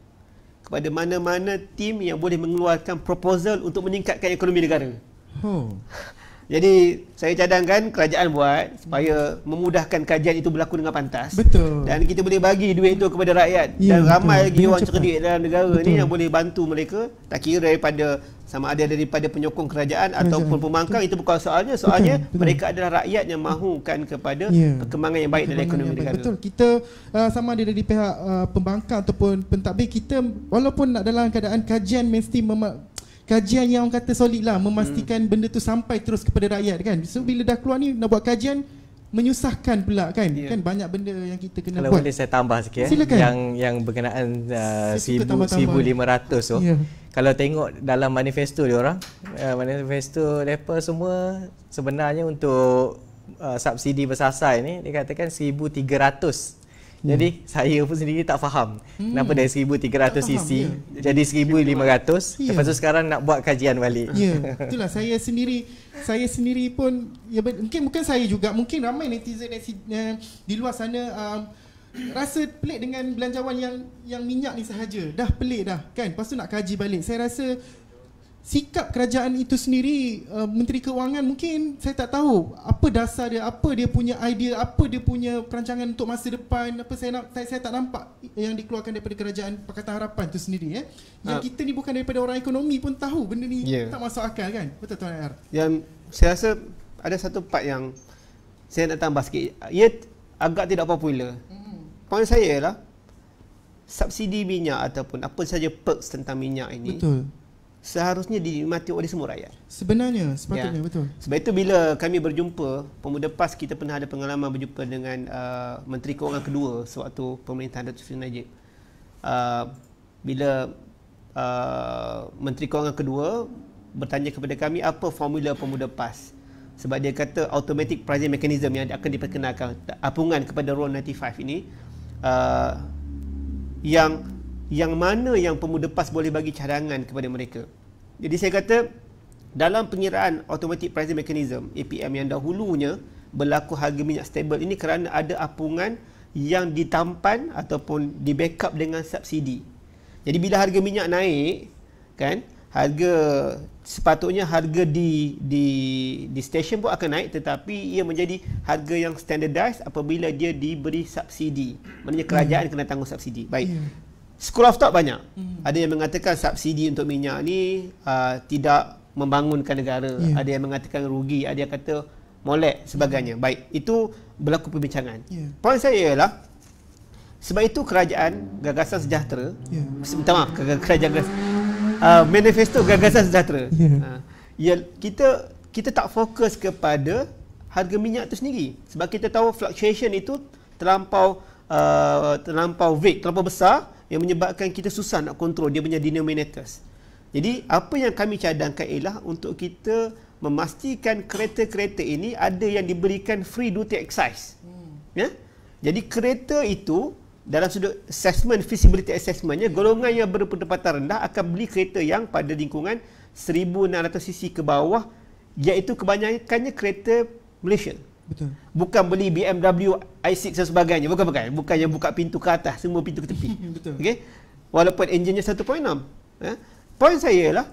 kepada mana-mana tim yang boleh mengeluarkan proposal untuk meningkatkan ekonomi negara. Oh. (laughs) Jadi saya cadangkan kerajaan buat supaya memudahkan kajian itu berlaku dengan pantas. Betul. Dan kita boleh bagi duit itu kepada rakyat ya, dan ramai lagi orang cerdik dalam negara betul. ini yang boleh bantu mereka tak kira daripada sama ada daripada penyokong kerajaan, kerajaan. ataupun pemangkang itu bukan soalnya soalnya betul, betul. mereka adalah rakyat yang mahukan kepada ya. perkembangan yang baik dalam ekonomi negara. Betul. Kita uh, sama ada dari pihak uh, pembangkang ataupun pentadbir kita walaupun nak dalam keadaan kajian mesti memak- kajian yang orang kata solid lah memastikan hmm. benda tu sampai terus kepada rakyat kan so bila dah keluar ni nak buat kajian menyusahkan pula kan yeah. kan banyak benda yang kita kena kalau buat kalau boleh saya tambah sikit eh? Silakan. yang yang berkenaan uh, 1500 tu yeah. kalau tengok dalam manifesto dia orang uh, manifesto mereka semua sebenarnya untuk uh, subsidi bersasai ni dikatakan 1300 Hmm. Jadi saya pun sendiri tak faham hmm. kenapa dari 1300 faham, cc ya. jadi 1500 ya. lepas tu sekarang nak buat kajian balik. Ya, itulah (laughs) saya sendiri saya sendiri pun ya mungkin bukan saya juga mungkin ramai netizen uh, di luar sana um, rasa pelik dengan belanjawan yang yang minyak ni sahaja. Dah pelik dah kan? Lepas tu nak kaji balik. Saya rasa sikap kerajaan itu sendiri uh, menteri kewangan mungkin saya tak tahu apa dasar dia apa dia punya idea apa dia punya perancangan untuk masa depan apa saya nak saya, saya tak nampak yang dikeluarkan daripada kerajaan pakatan harapan itu sendiri eh yang uh, kita ni bukan daripada orang ekonomi pun tahu benda ni yeah. tak masuk akal kan betul tuan AR yang saya rasa ada satu part yang saya nak tambah sikit ia agak tidak popular hmm. poin saya ialah subsidi minyak ataupun apa saja perks tentang minyak ini betul seharusnya dinikmati oleh semua rakyat. Sebenarnya, sepatutnya ya. betul. Sebab itu bila kami berjumpa pemuda PAS kita pernah ada pengalaman berjumpa dengan uh, Menteri Keuangan kedua sewaktu pemerintahan Datuk Seri Najib. Uh, bila uh, Menteri Keuangan kedua bertanya kepada kami apa formula pemuda PAS sebab dia kata automatic pricing mechanism yang akan diperkenalkan apungan kepada Rule 95 ini uh, yang yang mana yang pemuda PAS boleh bagi cadangan kepada mereka. Jadi saya kata dalam pengiraan automatic pricing mechanism APM yang dahulunya berlaku harga minyak stabil ini kerana ada apungan yang ditampan ataupun di backup dengan subsidi. Jadi bila harga minyak naik kan harga sepatutnya harga di di di stesen pun akan naik tetapi ia menjadi harga yang standardized apabila dia diberi subsidi. Maknanya kerajaan hmm. kena tanggung subsidi. Baik. Ya. School of thought banyak. Hmm. Ada yang mengatakan subsidi untuk minyak ni uh, tidak membangunkan negara. Yeah. Ada yang mengatakan rugi. Ada yang kata molek sebagainya. Yeah. Baik, itu berlaku perbincangan. Yeah. Poin saya ialah sebab itu kerajaan gagasan sejahtera. Yeah. Ya. Minta maaf, kerajaan Uh, manifesto gagasan sejahtera. Yeah. Uh, ya, kita kita tak fokus kepada harga minyak itu sendiri. Sebab kita tahu fluctuation itu terlampau uh, terlampau vague, terlampau besar yang menyebabkan kita susah nak kontrol dia punya denominators. Jadi apa yang kami cadangkan ialah untuk kita memastikan kereta-kereta ini ada yang diberikan free duty excise. Hmm. Ya? Jadi kereta itu dalam sudut assessment, feasibility assessmentnya, golongan yang berpendapatan rendah akan beli kereta yang pada lingkungan 1,600 cc ke bawah iaitu kebanyakannya kereta Malaysia. Hmm. Betul. Bukan beli BMW i6 dan sebagainya. Bukan bukan. Bukan yang buka pintu ke atas, semua pintu ke tepi. (laughs) Betul. Okey. Walaupun enjinnya 1.6. Ya. Eh? Poin saya ialah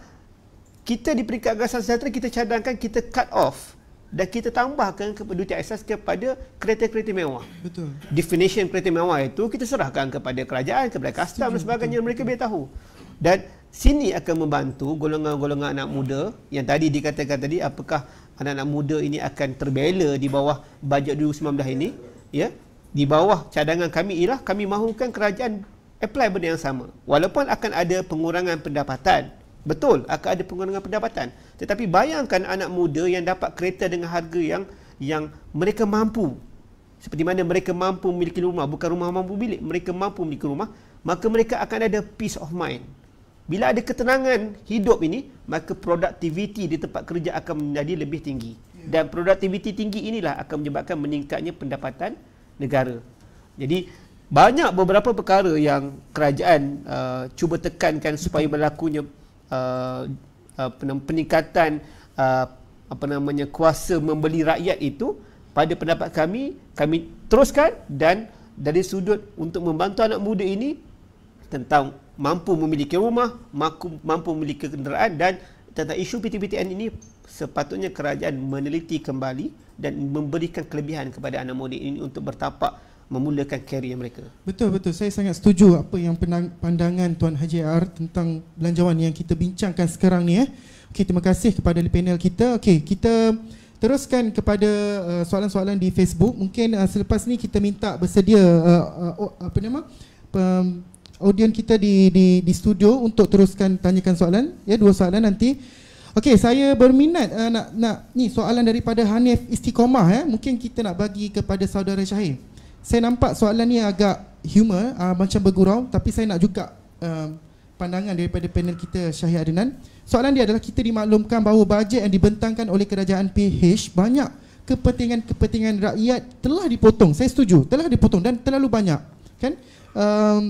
kita di peringkat gasan sejahtera kita cadangkan kita cut off dan kita tambahkan duty access kepada kereta-kereta mewah. Betul. Definition kereta mewah itu kita serahkan kepada kerajaan, kepada custom dan sebagainya. Betul. Mereka biar tahu. Dan sini akan membantu golongan-golongan anak muda yang tadi dikatakan tadi apakah anak-anak muda ini akan terbela di bawah bajet 2019 ini ya di bawah cadangan kami ialah kami mahukan kerajaan apply benda yang sama walaupun akan ada pengurangan pendapatan betul akan ada pengurangan pendapatan tetapi bayangkan anak muda yang dapat kereta dengan harga yang yang mereka mampu seperti mana mereka mampu memiliki rumah bukan rumah mampu bilik mereka mampu memiliki rumah maka mereka akan ada peace of mind bila ada ketenangan hidup ini, maka produktiviti di tempat kerja akan menjadi lebih tinggi. Ya. Dan produktiviti tinggi inilah akan menyebabkan meningkatnya pendapatan negara. Jadi banyak beberapa perkara yang kerajaan uh, cuba tekankan supaya berlakunya uh, uh, peningkatan uh, apa namanya kuasa membeli rakyat itu pada pendapat kami kami teruskan dan dari sudut untuk membantu anak muda ini tentang mampu memiliki rumah, mampu, mampu memiliki kenderaan dan tentang isu PTPTN ini sepatutnya kerajaan meneliti kembali dan memberikan kelebihan kepada anak muda ini untuk bertapak memulakan kerjaya mereka. Betul betul saya sangat setuju apa yang pandangan Tuan Haji Ar tentang belanjawan yang kita bincangkan sekarang ni eh. okay terima kasih kepada panel kita. okay kita teruskan kepada uh, soalan-soalan di Facebook. Mungkin uh, selepas ni kita minta bersedia uh, uh, apa nama? Um, audien kita di di di studio untuk teruskan tanyakan soalan ya dua soalan nanti okey saya berminat uh, nak nak ni soalan daripada Hanif Istiqomah ya eh. mungkin kita nak bagi kepada saudara Syahir saya nampak soalan ni agak humor uh, macam bergurau tapi saya nak juga uh, pandangan daripada panel kita Syahir Adnan soalan dia adalah kita dimaklumkan bahawa bajet yang dibentangkan oleh kerajaan PH banyak kepentingan-kepentingan rakyat telah dipotong saya setuju telah dipotong dan terlalu banyak kan um,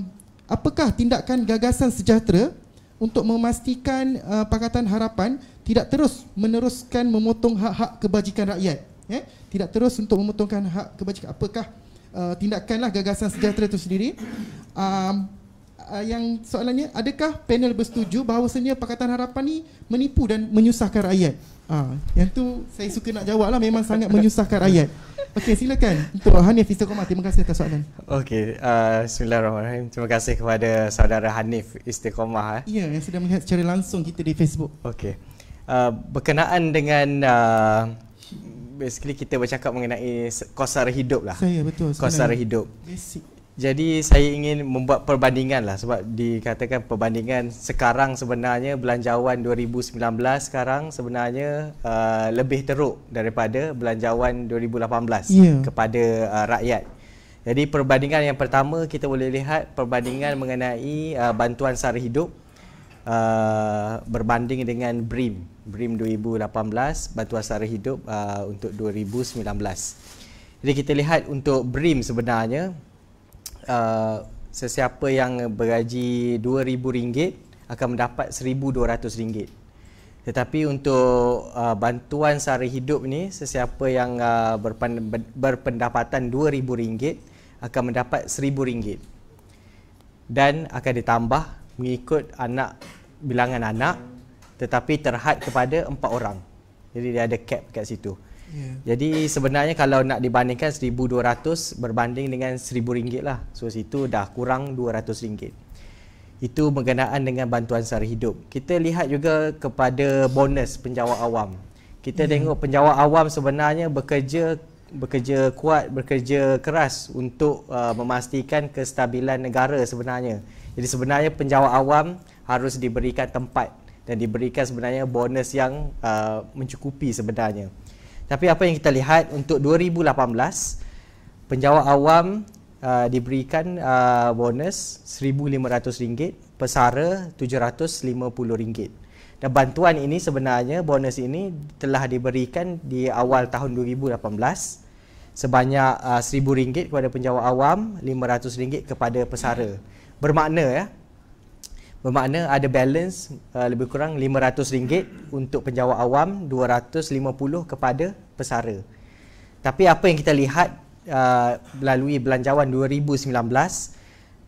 apakah tindakan gagasan sejahtera untuk memastikan uh, Pakatan Harapan tidak terus meneruskan memotong hak-hak kebajikan rakyat eh? tidak terus untuk memotongkan hak kebajikan apakah uh, tindakanlah gagasan sejahtera itu sendiri um, uh, yang soalannya adakah panel bersetuju bahawasanya Pakatan Harapan ini menipu dan menyusahkan rakyat ha, yang tu saya suka nak jawab lah memang sangat menyusahkan ayat. Okey, silakan. Untuk Hanif Istiqomah, terima kasih atas soalan. Okey, uh, Bismillahirrahmanirrahim. Terima kasih kepada saudara Hanif Istiqomah. Eh. Ya, yang sudah melihat secara langsung kita di Facebook. Okey. Uh, berkenaan dengan uh, basically kita bercakap mengenai kosar hidup lah. Saya betul. Kosar hidup. Basic. Jadi saya ingin membuat perbandingan lah sebab dikatakan perbandingan sekarang sebenarnya belanjawan 2019 sekarang sebenarnya uh, lebih teruk daripada belanjawan 2018 yeah. kepada uh, rakyat. Jadi perbandingan yang pertama kita boleh lihat perbandingan mengenai uh, bantuan sara hidup uh, berbanding dengan BRIM. BRIM 2018, bantuan sara hidup uh, untuk 2019. Jadi kita lihat untuk BRIM sebenarnya uh, sesiapa yang bergaji RM2,000 akan mendapat RM1,200. Tetapi untuk uh, bantuan sara hidup ni, sesiapa yang uh, berpen- berpendapatan RM2,000 akan mendapat RM1,000 dan akan ditambah mengikut anak bilangan anak tetapi terhad kepada empat orang. Jadi dia ada cap kat situ. Jadi sebenarnya kalau nak dibandingkan 1200 berbanding dengan rm ringgit lah. So situ dah kurang rm ringgit. Itu berkenaan dengan bantuan sara hidup. Kita lihat juga kepada bonus penjawat awam. Kita yeah. tengok penjawat awam sebenarnya bekerja bekerja kuat, bekerja keras untuk uh, memastikan kestabilan negara sebenarnya. Jadi sebenarnya penjawat awam harus diberikan tempat dan diberikan sebenarnya bonus yang uh, mencukupi sebenarnya. Tapi apa yang kita lihat untuk 2018 penjawat awam uh, diberikan uh, bonus RM1500, pesara RM750. Dan bantuan ini sebenarnya bonus ini telah diberikan di awal tahun 2018 sebanyak RM1000 uh, kepada penjawat awam, RM500 kepada pesara. Bermakna ya uh, bermakna ada balance uh, lebih kurang RM500 untuk penjawat awam 250 kepada pesara. Tapi apa yang kita lihat uh, melalui belanjawan 2019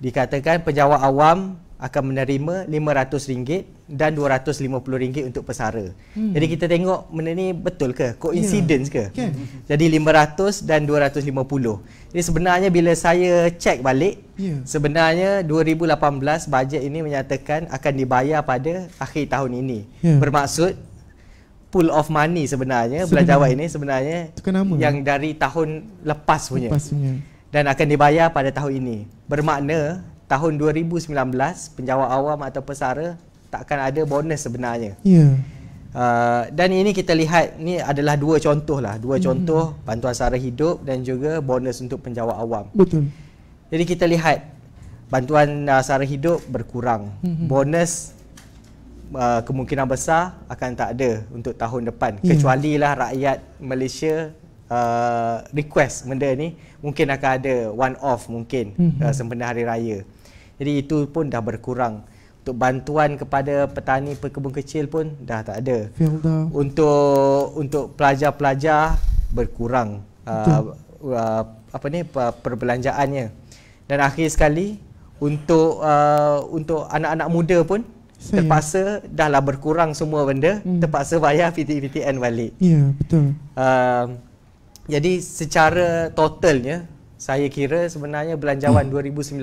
dikatakan penjawat awam akan menerima RM500 dan RM250 untuk pesara. Hmm. Jadi kita tengok benda ni betul ke? Coincidence yeah. ke? Okay. Jadi RM500 dan RM250. Jadi sebenarnya bila saya cek balik, yeah. sebenarnya 2018 bajet ini menyatakan akan dibayar pada akhir tahun ini. Yeah. Bermaksud pool of money sebenarnya, sebenarnya Belajawa ini sebenarnya yang dari tahun lepas punya. Lepasnya. Dan akan dibayar pada tahun ini. Bermakna tahun 2019 penjawat awam atau pesara takkan ada bonus sebenarnya. Ya. Yeah. Uh, dan ini kita lihat ni adalah dua contoh lah, dua mm. contoh bantuan sara hidup dan juga bonus untuk penjawat awam. Betul. Jadi kita lihat bantuan uh, sara hidup berkurang, hmm bonus uh, kemungkinan besar akan tak ada untuk tahun depan yeah. kecuali lah rakyat Malaysia Uh, request benda ni mungkin akan ada one off mungkin hmm uh, sempena hari raya. Jadi itu pun dah berkurang. Untuk bantuan kepada petani perkebun kecil pun dah tak ada. Untuk untuk pelajar-pelajar berkurang uh, uh, apa ni perbelanjaannya. Dan akhir sekali untuk uh, untuk anak-anak muda pun Saya. terpaksa dahlah berkurang semua benda, hmm. terpaksa bayar PTPTN balik. Ya, yeah, betul. Uh, jadi secara totalnya saya kira sebenarnya belanjawan hmm. 2019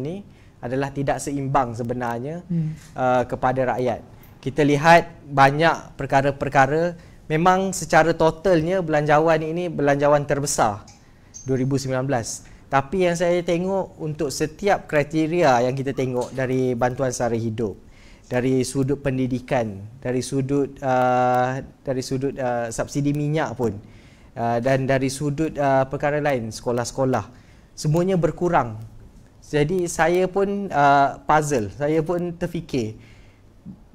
ini adalah tidak seimbang sebenarnya hmm. uh, kepada rakyat. Kita lihat banyak perkara-perkara memang secara totalnya belanjawan ini belanjawan terbesar 2019. Tapi yang saya tengok untuk setiap kriteria yang kita tengok dari bantuan sara hidup, dari sudut pendidikan, dari sudut uh, dari sudut uh, subsidi minyak pun uh, dan dari sudut uh, perkara lain sekolah-sekolah semuanya berkurang jadi saya pun uh, puzzle, saya pun terfikir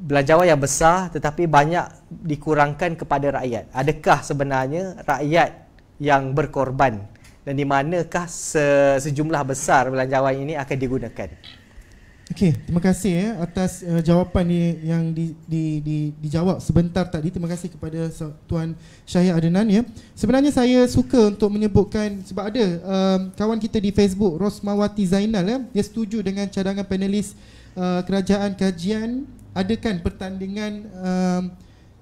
belanjawan yang besar tetapi banyak dikurangkan kepada rakyat. Adakah sebenarnya rakyat yang berkorban dan di manakah se- sejumlah besar belanjawan ini akan digunakan? Okey, terima kasih eh atas uh, jawapan di, yang di, di, di, dijawab sebentar tadi. Terima kasih kepada tuan Syahir Adnan ya. Sebenarnya saya suka untuk menyebutkan sebab ada um, kawan kita di Facebook Rosmawati Zainal ya, dia setuju dengan cadangan panelis uh, kerajaan kajian adakan pertandingan um,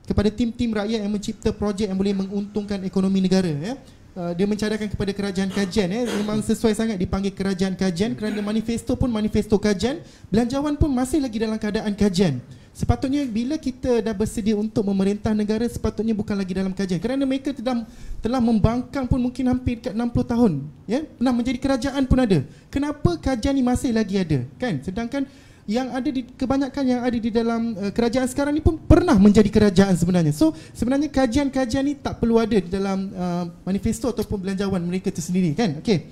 kepada tim-tim rakyat yang mencipta projek yang boleh menguntungkan ekonomi negara ya. Uh, dia mencadangkan kepada kerajaan kajian eh memang sesuai sangat dipanggil kerajaan kajian kerana manifesto pun manifesto kajian belanjawan pun masih lagi dalam keadaan kajian sepatutnya bila kita dah bersedia untuk memerintah negara sepatutnya bukan lagi dalam kajian kerana mereka telah telah membangkang pun mungkin hampir dekat 60 tahun ya pernah menjadi kerajaan pun ada kenapa kajian ni masih lagi ada kan sedangkan yang ada di kebanyakan yang ada di dalam uh, kerajaan sekarang ni pun pernah menjadi kerajaan sebenarnya. So sebenarnya kajian-kajian ni tak perlu ada di dalam uh, manifesto ataupun belanjawan mereka itu sendiri kan. Okey.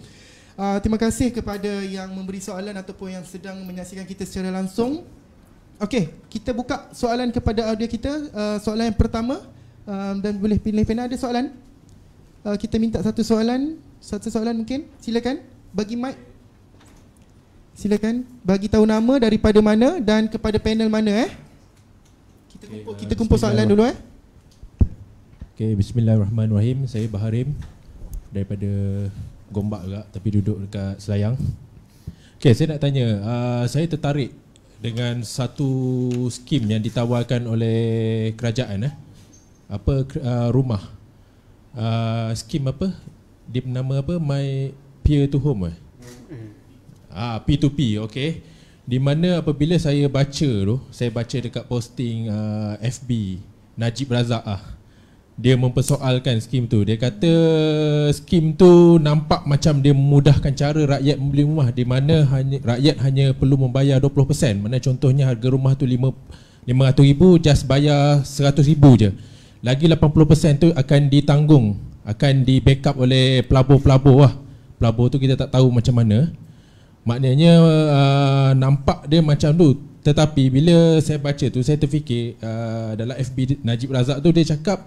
Uh, terima kasih kepada yang memberi soalan ataupun yang sedang menyaksikan kita secara langsung. Okey, kita buka soalan kepada audio kita. Uh, soalan yang pertama um, dan boleh pilih pena ada soalan? Uh, kita minta satu soalan, satu soalan mungkin. Silakan bagi mic. Silakan bagi tahu nama daripada mana dan kepada panel mana eh? Kita okay, kumpul, eh, kita kumpul soalan dulu eh. Okey, bismillahirrahmanirrahim. Saya Baharim daripada Gombak juga tapi duduk dekat Selayang. Okey, saya nak tanya, uh, saya tertarik dengan satu skim yang ditawarkan oleh kerajaan eh. Apa uh, rumah? Uh, skim apa? Dia nama apa? My Peer to Home eh. Ah P2P okey. Di mana apabila saya baca tu, saya baca dekat posting uh, ah, FB Najib Razak ah. Dia mempersoalkan skim tu. Dia kata skim tu nampak macam dia memudahkan cara rakyat membeli rumah di mana hanya rakyat hanya perlu membayar 20%. Mana contohnya harga rumah tu 500,000 just bayar 100,000 je. Lagi 80% tu akan ditanggung, akan di backup oleh pelabur-pelabur lah. Pelabur tu kita tak tahu macam mana. Maknanya uh, nampak dia macam tu Tetapi bila saya baca tu saya terfikir uh, Dalam FB Najib Razak tu dia cakap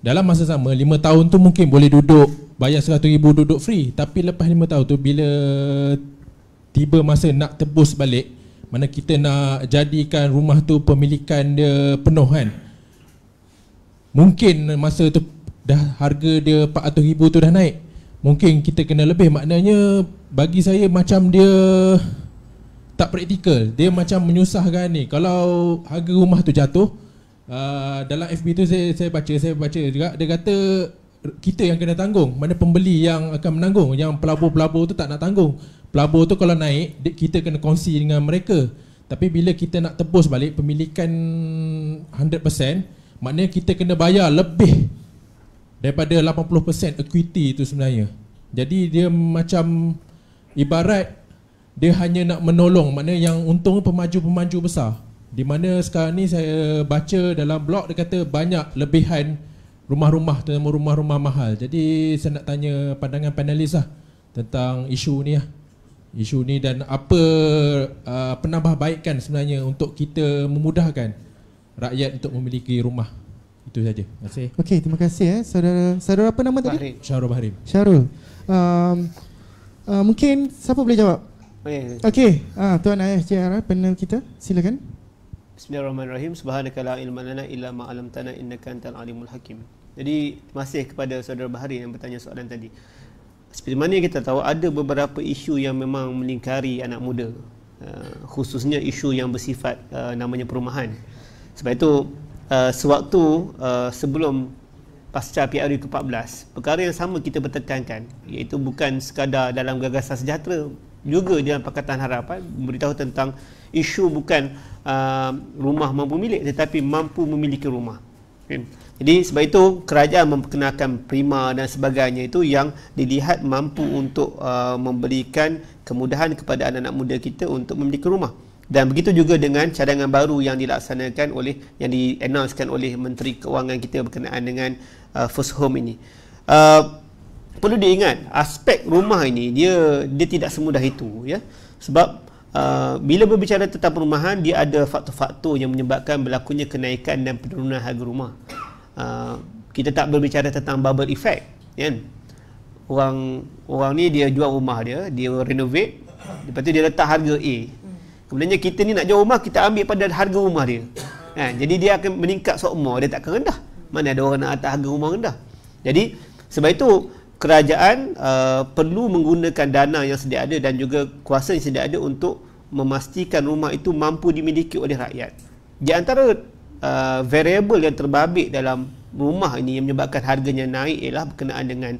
Dalam masa sama 5 tahun tu mungkin boleh duduk Bayar RM100,000 duduk free Tapi lepas 5 tahun tu bila Tiba masa nak tebus balik Mana kita nak jadikan rumah tu pemilikan dia penuh kan Mungkin masa tu dah harga dia RM400,000 tu dah naik Mungkin kita kena lebih maknanya bagi saya macam dia tak praktikal dia macam menyusahkan ni kalau harga rumah tu jatuh uh, dalam FB tu saya saya baca saya baca juga dia kata kita yang kena tanggung mana pembeli yang akan menanggung yang pelabur-pelabur tu tak nak tanggung pelabur tu kalau naik kita kena kongsi dengan mereka tapi bila kita nak tebus balik pemilikan 100% maknanya kita kena bayar lebih daripada 80% equity tu sebenarnya jadi dia macam ibarat dia hanya nak menolong mana yang untung pemaju-pemaju besar di mana sekarang ni saya baca dalam blog dia kata banyak lebihan rumah-rumah terutama rumah-rumah mahal jadi saya nak tanya pandangan panelis lah tentang isu ni lah isu ni dan apa uh, penambahbaikan sebenarnya untuk kita memudahkan rakyat untuk memiliki rumah itu saja. Terima kasih. Okey, terima kasih eh saudara saudara apa nama Bahrim. tadi? Syarul Bahrim. Syarul. Um, Uh, mungkin siapa boleh jawab? Okey. Okey. Uh, ah, Tuan Ayah Cik Arah, panel kita. Silakan. Bismillahirrahmanirrahim. Subhanaka la ilma lana illa ma 'allamtana innaka antal alimul hakim. Jadi masih kepada saudara Bahari yang bertanya soalan tadi. Seperti mana kita tahu ada beberapa isu yang memang melingkari anak muda. Uh, khususnya isu yang bersifat uh, namanya perumahan. Sebab itu uh, sewaktu uh, sebelum pasca PRU ke-14 perkara yang sama kita bertekankan iaitu bukan sekadar dalam gagasan sejahtera juga dalam Pakatan Harapan memberitahu tentang isu bukan uh, rumah mampu milik tetapi mampu memiliki rumah okay. jadi sebab itu kerajaan memperkenalkan prima dan sebagainya itu yang dilihat mampu untuk uh, memberikan kemudahan kepada anak-anak muda kita untuk memiliki rumah dan begitu juga dengan cadangan baru yang dilaksanakan oleh yang di-announcekan oleh Menteri Kewangan kita berkenaan dengan uh, first home ini. Uh, perlu diingat aspek rumah ini dia dia tidak semudah itu ya. Sebab uh, bila berbicara tentang perumahan dia ada faktor-faktor yang menyebabkan berlakunya kenaikan dan penurunan harga rumah. Uh, kita tak berbicara tentang bubble effect kan. Orang orang ni dia jual rumah dia, dia renovate, lepas tu dia letak harga A Kemudiannya kita ni nak jual rumah, kita ambil pada harga rumah dia. Ha, jadi dia akan meningkat sokmo, dia tak akan rendah. Mana ada orang nak atas harga rumah rendah. Jadi sebab itu kerajaan uh, perlu menggunakan dana yang sedia ada dan juga kuasa yang sedia ada untuk memastikan rumah itu mampu dimiliki oleh rakyat. Di antara uh, variable yang terbabit dalam rumah ini yang menyebabkan harganya naik ialah berkenaan dengan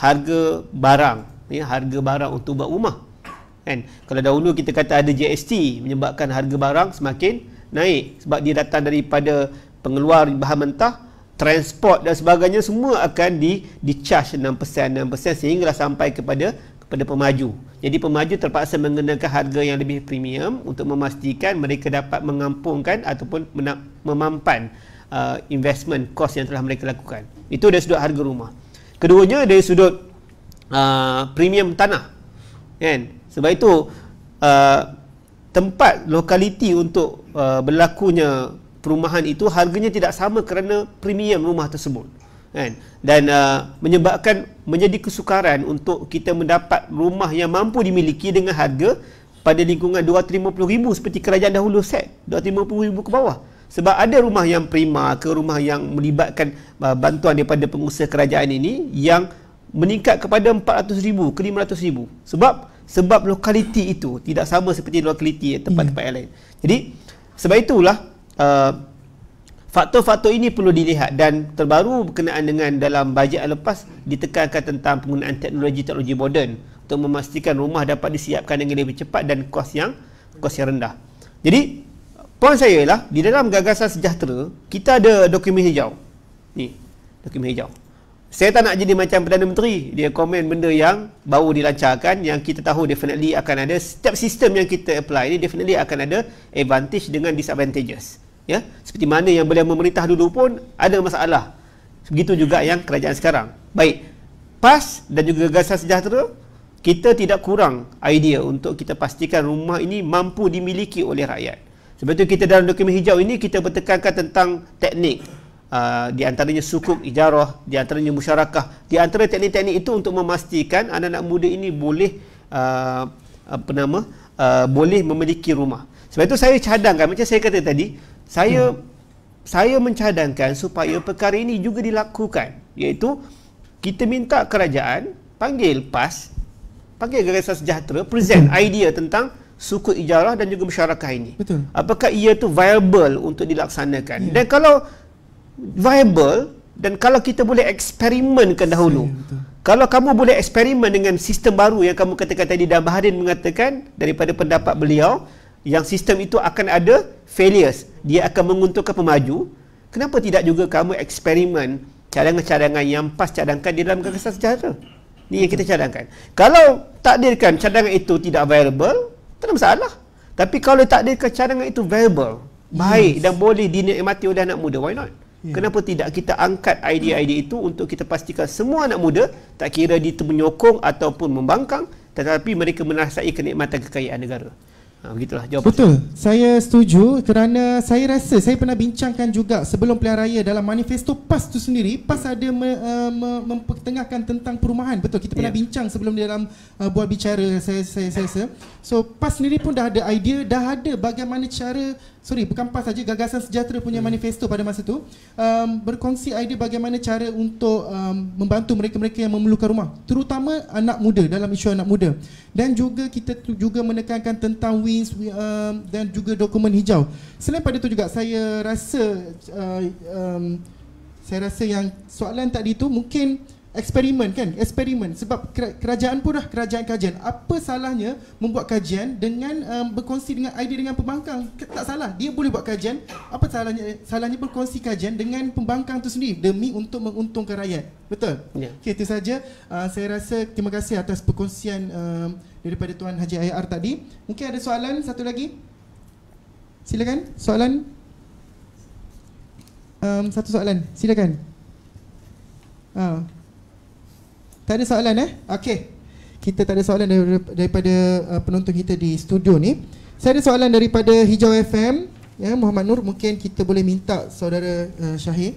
harga barang, ya, harga barang untuk buat rumah kan kalau dahulu kita kata ada GST menyebabkan harga barang semakin naik sebab dia datang daripada pengeluar bahan mentah transport dan sebagainya semua akan di di charge 6% 6% sehingga sampai kepada kepada pemaju jadi pemaju terpaksa mengenakan harga yang lebih premium untuk memastikan mereka dapat mengampungkan ataupun memampan uh, investment cost yang telah mereka lakukan itu dari sudut harga rumah keduanya dari sudut uh, premium tanah kan sebab itu uh, tempat lokaliti untuk uh, berlakunya perumahan itu harganya tidak sama kerana premium rumah tersebut. Kan? Dan uh, menyebabkan menjadi kesukaran untuk kita mendapat rumah yang mampu dimiliki dengan harga pada lingkungan RM250,000 seperti kerajaan dahulu set RM250,000 ke bawah. Sebab ada rumah yang prima ke rumah yang melibatkan uh, bantuan daripada pengusaha kerajaan ini yang meningkat kepada RM400,000 ke RM500,000. Sebab sebab lokaliti itu tidak sama seperti lokaliti tempat-tempat hmm. yeah. lain. Jadi sebab itulah uh, faktor-faktor ini perlu dilihat dan terbaru berkenaan dengan dalam bajet lepas ditekankan tentang penggunaan teknologi-teknologi moden untuk memastikan rumah dapat disiapkan dengan lebih cepat dan kos yang kos yang rendah. Jadi poin saya ialah di dalam gagasan sejahtera kita ada dokumen hijau. Ni, dokumen hijau saya tak nak jadi macam Perdana Menteri dia komen benda yang baru dilancarkan yang kita tahu definitely akan ada setiap sistem yang kita apply ni definitely akan ada advantage dengan disadvantages ya seperti mana yang boleh memerintah dulu pun ada masalah begitu juga yang kerajaan sekarang baik PAS dan juga gagasan sejahtera kita tidak kurang idea untuk kita pastikan rumah ini mampu dimiliki oleh rakyat sebab itu kita dalam dokumen hijau ini kita bertekankan tentang teknik uh, di antaranya sukuk ijarah, di antaranya musyarakah, di antara teknik-teknik itu untuk memastikan anak-anak muda ini boleh uh, apa nama uh, boleh memiliki rumah. Sebab itu saya cadangkan macam saya kata tadi, saya hmm. saya mencadangkan supaya perkara ini juga dilakukan iaitu kita minta kerajaan panggil PAS panggil Gerakan Sejahtera present hmm. idea tentang suku ijarah dan juga masyarakat ini. Betul. Apakah ia tu viable untuk dilaksanakan? Yeah. Dan kalau viable dan kalau kita boleh eksperimenkan dahulu. Yeah, kalau kamu boleh eksperimen dengan sistem baru yang kamu katakan tadi dan Baharin mengatakan daripada pendapat beliau yang sistem itu akan ada failures, dia akan menguntungkan pemaju, kenapa tidak juga kamu eksperimen cadangan-cadangan yang pas cadangkan di dalam gagasan sejarah? Ini yang kita cadangkan. Kalau takdirkan cadangan itu tidak available tak ada masalah. Tapi kalau takdirkan cadangan itu available baik yes. dan boleh dinikmati oleh anak muda, why not? Yeah. Kenapa tidak kita angkat idea-idea itu untuk kita pastikan semua anak muda tak kira dia menyokong ataupun membangkang tetapi mereka merasai kenikmatan kekayaan negara. Ha, begitulah jawapan. Betul. Saya. saya setuju kerana saya rasa saya pernah bincangkan juga sebelum pilihan raya dalam manifesto PAS tu sendiri PAS ya. ada me, uh, me, mempertengahkan tentang perumahan. Betul. Kita pernah yeah. bincang sebelum dalam uh, buat bicara saya saya saya. saya. So PAS sendiri pun dah ada idea, dah ada bagaimana cara sorry bukan PAS saja gagasan sejahtera punya hmm. manifesto pada masa tu um, berkongsi idea bagaimana cara untuk um, membantu mereka-mereka yang memerlukan rumah terutama anak muda dalam isu anak muda dan juga kita juga menekankan tentang wins um, dan juga dokumen hijau selain pada itu juga saya rasa uh, um, saya rasa yang soalan tadi tu mungkin eksperimen kan eksperimen sebab kerajaan pun dah kerajaan kajian apa salahnya membuat kajian dengan um, berkongsi dengan idea dengan pembangkang tak salah dia boleh buat kajian apa salahnya salahnya berkongsi kajian dengan pembangkang tu sendiri demi untuk menguntungkan rakyat betul ya. okey itu saja uh, saya rasa terima kasih atas perkongsian um, daripada tuan Haji IR tadi mungkin ada soalan satu lagi silakan soalan um, satu soalan silakan ah tak ada soalan eh? Okey. Kita tak ada soalan daripada, daripada uh, penonton kita di studio ni. Saya ada soalan daripada Hijau FM, ya Muhammad Nur, mungkin kita boleh minta saudara uh, Syahir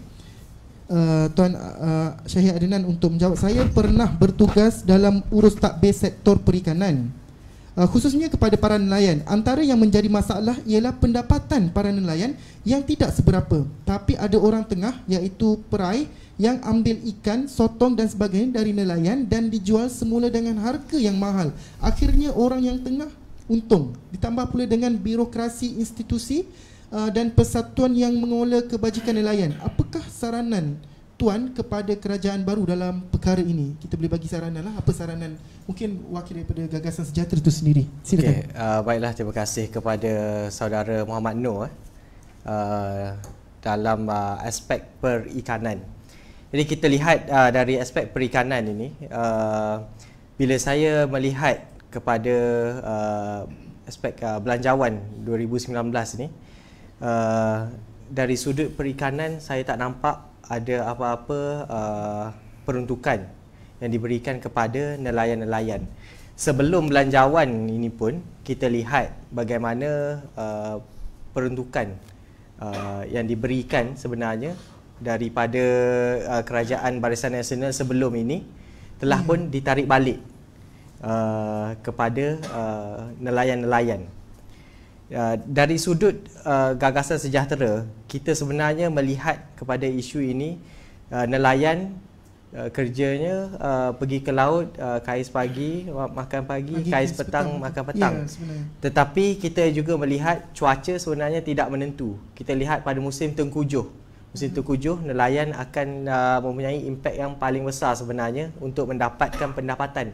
Uh, Tuan uh, Syahid Adnan untuk menjawab Saya pernah bertugas dalam urus takbir sektor perikanan uh, Khususnya kepada para nelayan Antara yang menjadi masalah ialah pendapatan para nelayan Yang tidak seberapa Tapi ada orang tengah iaitu perai yang ambil ikan, sotong dan sebagainya dari nelayan dan dijual semula dengan harga yang mahal. Akhirnya orang yang tengah untung. Ditambah pula dengan birokrasi institusi uh, dan persatuan yang mengelola kebajikan nelayan. Apakah saranan tuan kepada kerajaan baru dalam perkara ini? Kita boleh bagi saranan lah. Apa saranan mungkin wakil daripada Gagasan Sejahtera itu sendiri? Silakan. Okay. Uh, baiklah, terima kasih kepada saudara Muhammad Noor. Eh. Uh, dalam uh, aspek perikanan jadi kita lihat uh, dari aspek perikanan ini uh, bila saya melihat kepada uh, aspek uh, belanjawan 2019 ini uh, dari sudut perikanan saya tak nampak ada apa-apa uh, peruntukan yang diberikan kepada nelayan-nelayan. Sebelum belanjawan ini pun kita lihat bagaimana uh, peruntukan uh, yang diberikan sebenarnya daripada uh, kerajaan Barisan Nasional sebelum ini telah hmm. pun yeah. ditarik balik uh, kepada uh, nelayan-nelayan. Uh, dari sudut uh, gagasan sejahtera, kita sebenarnya melihat kepada isu ini uh, nelayan uh, kerjanya uh, pergi ke laut uh, kais pagi, makan pagi, pagi kais, kais petang, petang, makan ya, petang. Yeah, Tetapi kita juga melihat cuaca sebenarnya tidak menentu. Kita lihat pada musim tengkujuh. Musim terkujuh, nelayan akan uh, mempunyai impak yang paling besar sebenarnya untuk mendapatkan pendapatan.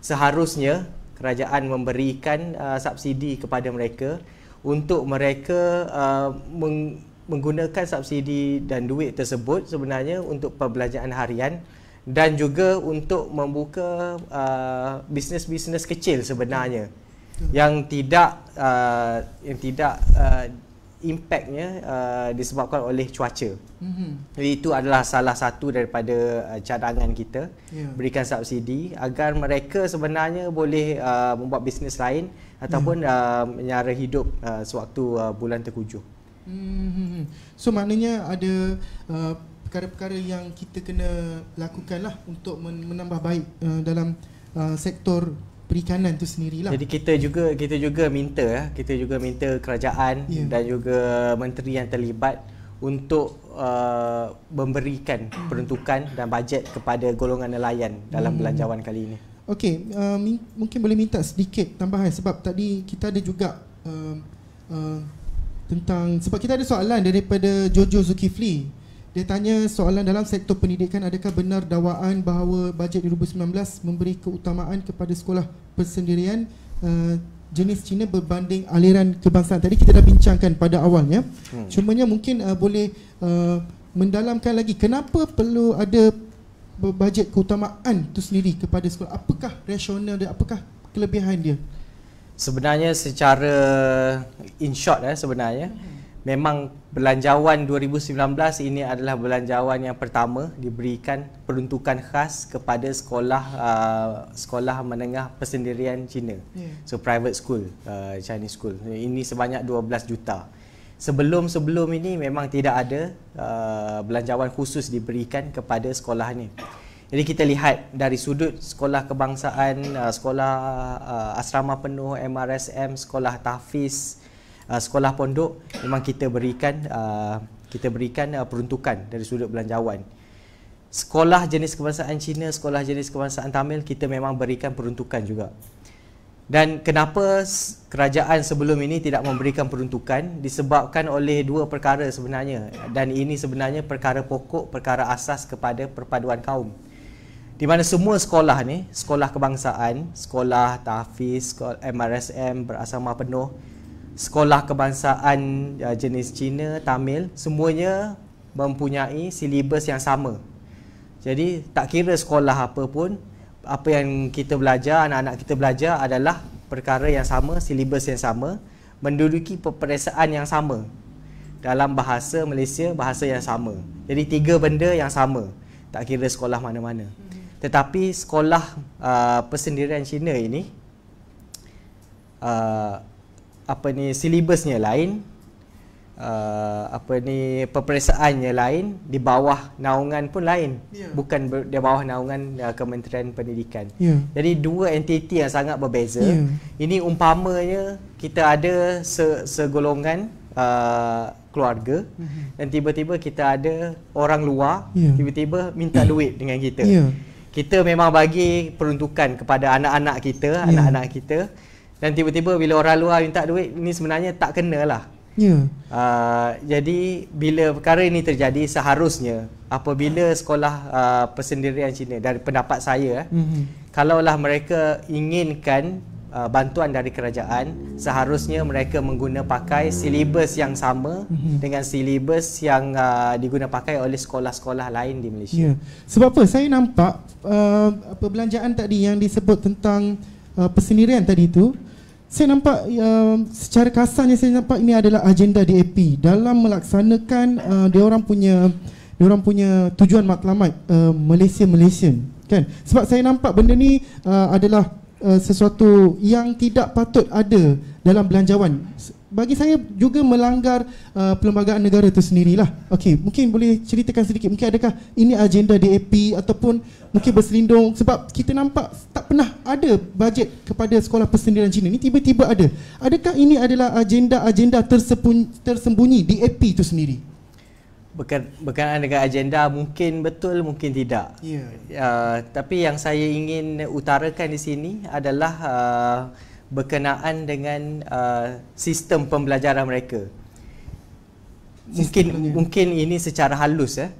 Seharusnya kerajaan memberikan uh, subsidi kepada mereka untuk mereka uh, meng- menggunakan subsidi dan duit tersebut sebenarnya untuk perbelanjaan harian dan juga untuk membuka uh, bisnes-bisnes kecil sebenarnya yang tidak uh, yang tidak uh, impactnya uh, disebabkan oleh cuaca. Mm-hmm. Jadi itu adalah salah satu daripada uh, cadangan kita yeah. berikan subsidi agar mereka sebenarnya boleh uh, membuat bisnes lain ataupun yeah. Mm-hmm. uh, menyara hidup uh, sewaktu uh, bulan terkujuh. Mm-hmm. So maknanya ada uh, perkara-perkara yang kita kena lakukanlah untuk men- menambah baik uh, dalam uh, sektor perikanan tu sendirilah. Jadi kita juga kita juga minta ya, kita juga minta kerajaan yeah. dan juga menteri yang terlibat untuk uh, memberikan peruntukan dan bajet kepada golongan nelayan dalam hmm. belanjawan kali ini. Okey, uh, mungkin boleh minta sedikit tambahan sebab tadi kita ada juga uh, uh, tentang sebab kita ada soalan daripada Jojo Zulkifli dia tanya soalan dalam sektor pendidikan adakah benar dakwaan bahawa bajet 2019 memberi keutamaan kepada sekolah persendirian uh, jenis Cina berbanding aliran kebangsaan. Tadi kita dah bincangkan pada awalnya. Hmm. Cumanya mungkin uh, boleh uh, mendalamkan lagi kenapa perlu ada bajet keutamaan itu sendiri kepada sekolah. Apakah rasional dia? Apakah kelebihan dia? Sebenarnya secara in short eh sebenarnya hmm memang belanjawan 2019 ini adalah belanjawan yang pertama diberikan peruntukan khas kepada sekolah uh, sekolah menengah persendirian Cina. Yeah. So private school, uh, Chinese school. Ini sebanyak 12 juta. Sebelum-sebelum ini memang tidak ada uh, belanjawan khusus diberikan kepada sekolah ini. Jadi kita lihat dari sudut sekolah kebangsaan, uh, sekolah uh, asrama penuh MRSM, sekolah tahfiz, uh, uh, sekolah pondok memang kita berikan uh, kita berikan uh, peruntukan dari sudut belanjawan. Sekolah jenis kebangsaan Cina, sekolah jenis kebangsaan Tamil kita memang berikan peruntukan juga. Dan kenapa kerajaan sebelum ini tidak memberikan peruntukan disebabkan oleh dua perkara sebenarnya dan ini sebenarnya perkara pokok, perkara asas kepada perpaduan kaum. Di mana semua sekolah ni, sekolah kebangsaan, sekolah tahfiz, sekolah MRSM berasrama penuh, sekolah kebangsaan uh, jenis Cina, Tamil, semuanya mempunyai silibus yang sama. Jadi tak kira sekolah apa pun, apa yang kita belajar, anak-anak kita belajar adalah perkara yang sama, silibus yang sama, menduduki peperiksaan yang sama dalam bahasa Malaysia, bahasa yang sama. Jadi tiga benda yang sama, tak kira sekolah mana-mana. Hmm. Tetapi sekolah uh, persendirian Cina ini uh, apa ni silibusnya lain uh, apa ni peperiksaannya lain di bawah naungan pun lain yeah. bukan ber, di bawah naungan uh, Kementerian Pendidikan yeah. jadi dua entiti yang sangat berbeza yeah. ini umpamanya kita ada se, segolongan uh, keluarga mm-hmm. dan tiba-tiba kita ada orang luar yeah. tiba-tiba minta duit dengan kita yeah. kita memang bagi peruntukan kepada anak-anak kita yeah. anak-anak kita dan tiba-tiba bila orang luar minta duit ni sebenarnya tak kenalah yeah. Ya. uh, jadi bila perkara ini terjadi seharusnya apabila sekolah uh, persendirian Cina dari pendapat saya mm-hmm. kalaulah mereka inginkan Uh, bantuan dari kerajaan seharusnya mereka menggunakan pakai silibus yang sama mhm. dengan silibus yang uh, ah, digunakan pakai oleh sekolah-sekolah lain di Malaysia. Yeah. Sebab apa? Saya nampak uh, perbelanjaan tadi yang disebut tentang uh, persendirian tadi itu saya nampak uh, secara kasarnya saya nampak ini adalah agenda DAP dalam melaksanakan uh, dia orang punya dia orang punya tujuan matlamat uh, Malaysia Malaysian kan sebab saya nampak benda ni uh, adalah uh, sesuatu yang tidak patut ada dalam belanjawan bagi saya juga melanggar uh, perlembagaan negara itu sendirilah. Okey, mungkin boleh ceritakan sedikit mungkin adakah ini agenda DAP ataupun mungkin berselindung sebab kita nampak tak pernah ada bajet kepada sekolah persendirian Cina ini tiba-tiba ada. Adakah ini adalah agenda-agenda tersembunyi, tersembunyi DAP itu sendiri? Bukan berkenaan dengan agenda mungkin betul mungkin tidak. Ya. Yeah. Uh, tapi yang saya ingin utarakan di sini adalah uh, berkenaan dengan uh, sistem pembelajaran mereka. Mungkin Sistemnya. mungkin ini secara halus ya. Eh?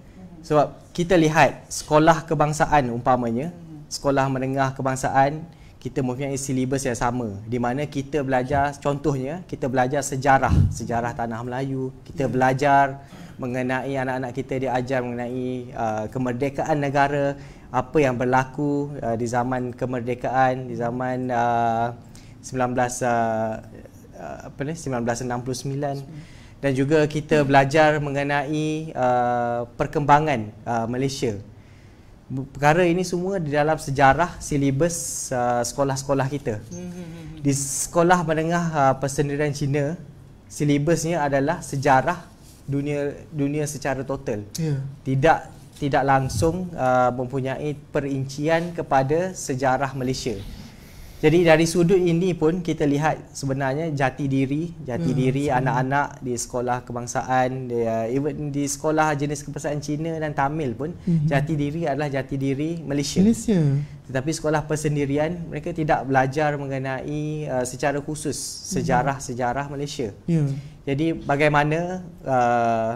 Sebab kita lihat sekolah kebangsaan umpamanya, sekolah menengah kebangsaan, kita mempunyai silibus yang sama di mana kita belajar contohnya kita belajar sejarah, sejarah tanah Melayu, kita belajar mengenai anak-anak kita diajar mengenai uh, kemerdekaan negara, apa yang berlaku uh, di zaman kemerdekaan, di zaman uh, 1969 uh, uh, dan juga kita belajar mengenai uh, perkembangan Malaysia perkara ini semua di dalam sejarah silibus uh, sekolah-sekolah kita di sekolah menengah uh, persendirian Cina silibusnya adalah sejarah dunia dunia secara total yeah. tidak tidak langsung uh, mempunyai perincian kepada sejarah Malaysia. Jadi dari sudut ini pun kita lihat sebenarnya jati diri, jati hmm, diri anak-anak di sekolah kebangsaan, di, uh, even di sekolah jenis kebangsaan Cina dan Tamil pun mm-hmm. jati diri adalah jati diri Malaysia. Malaysia. Tetapi sekolah persendirian mereka tidak belajar mengenai uh, secara khusus sejarah-sejarah hmm. Malaysia. Yeah. Jadi bagaimana uh,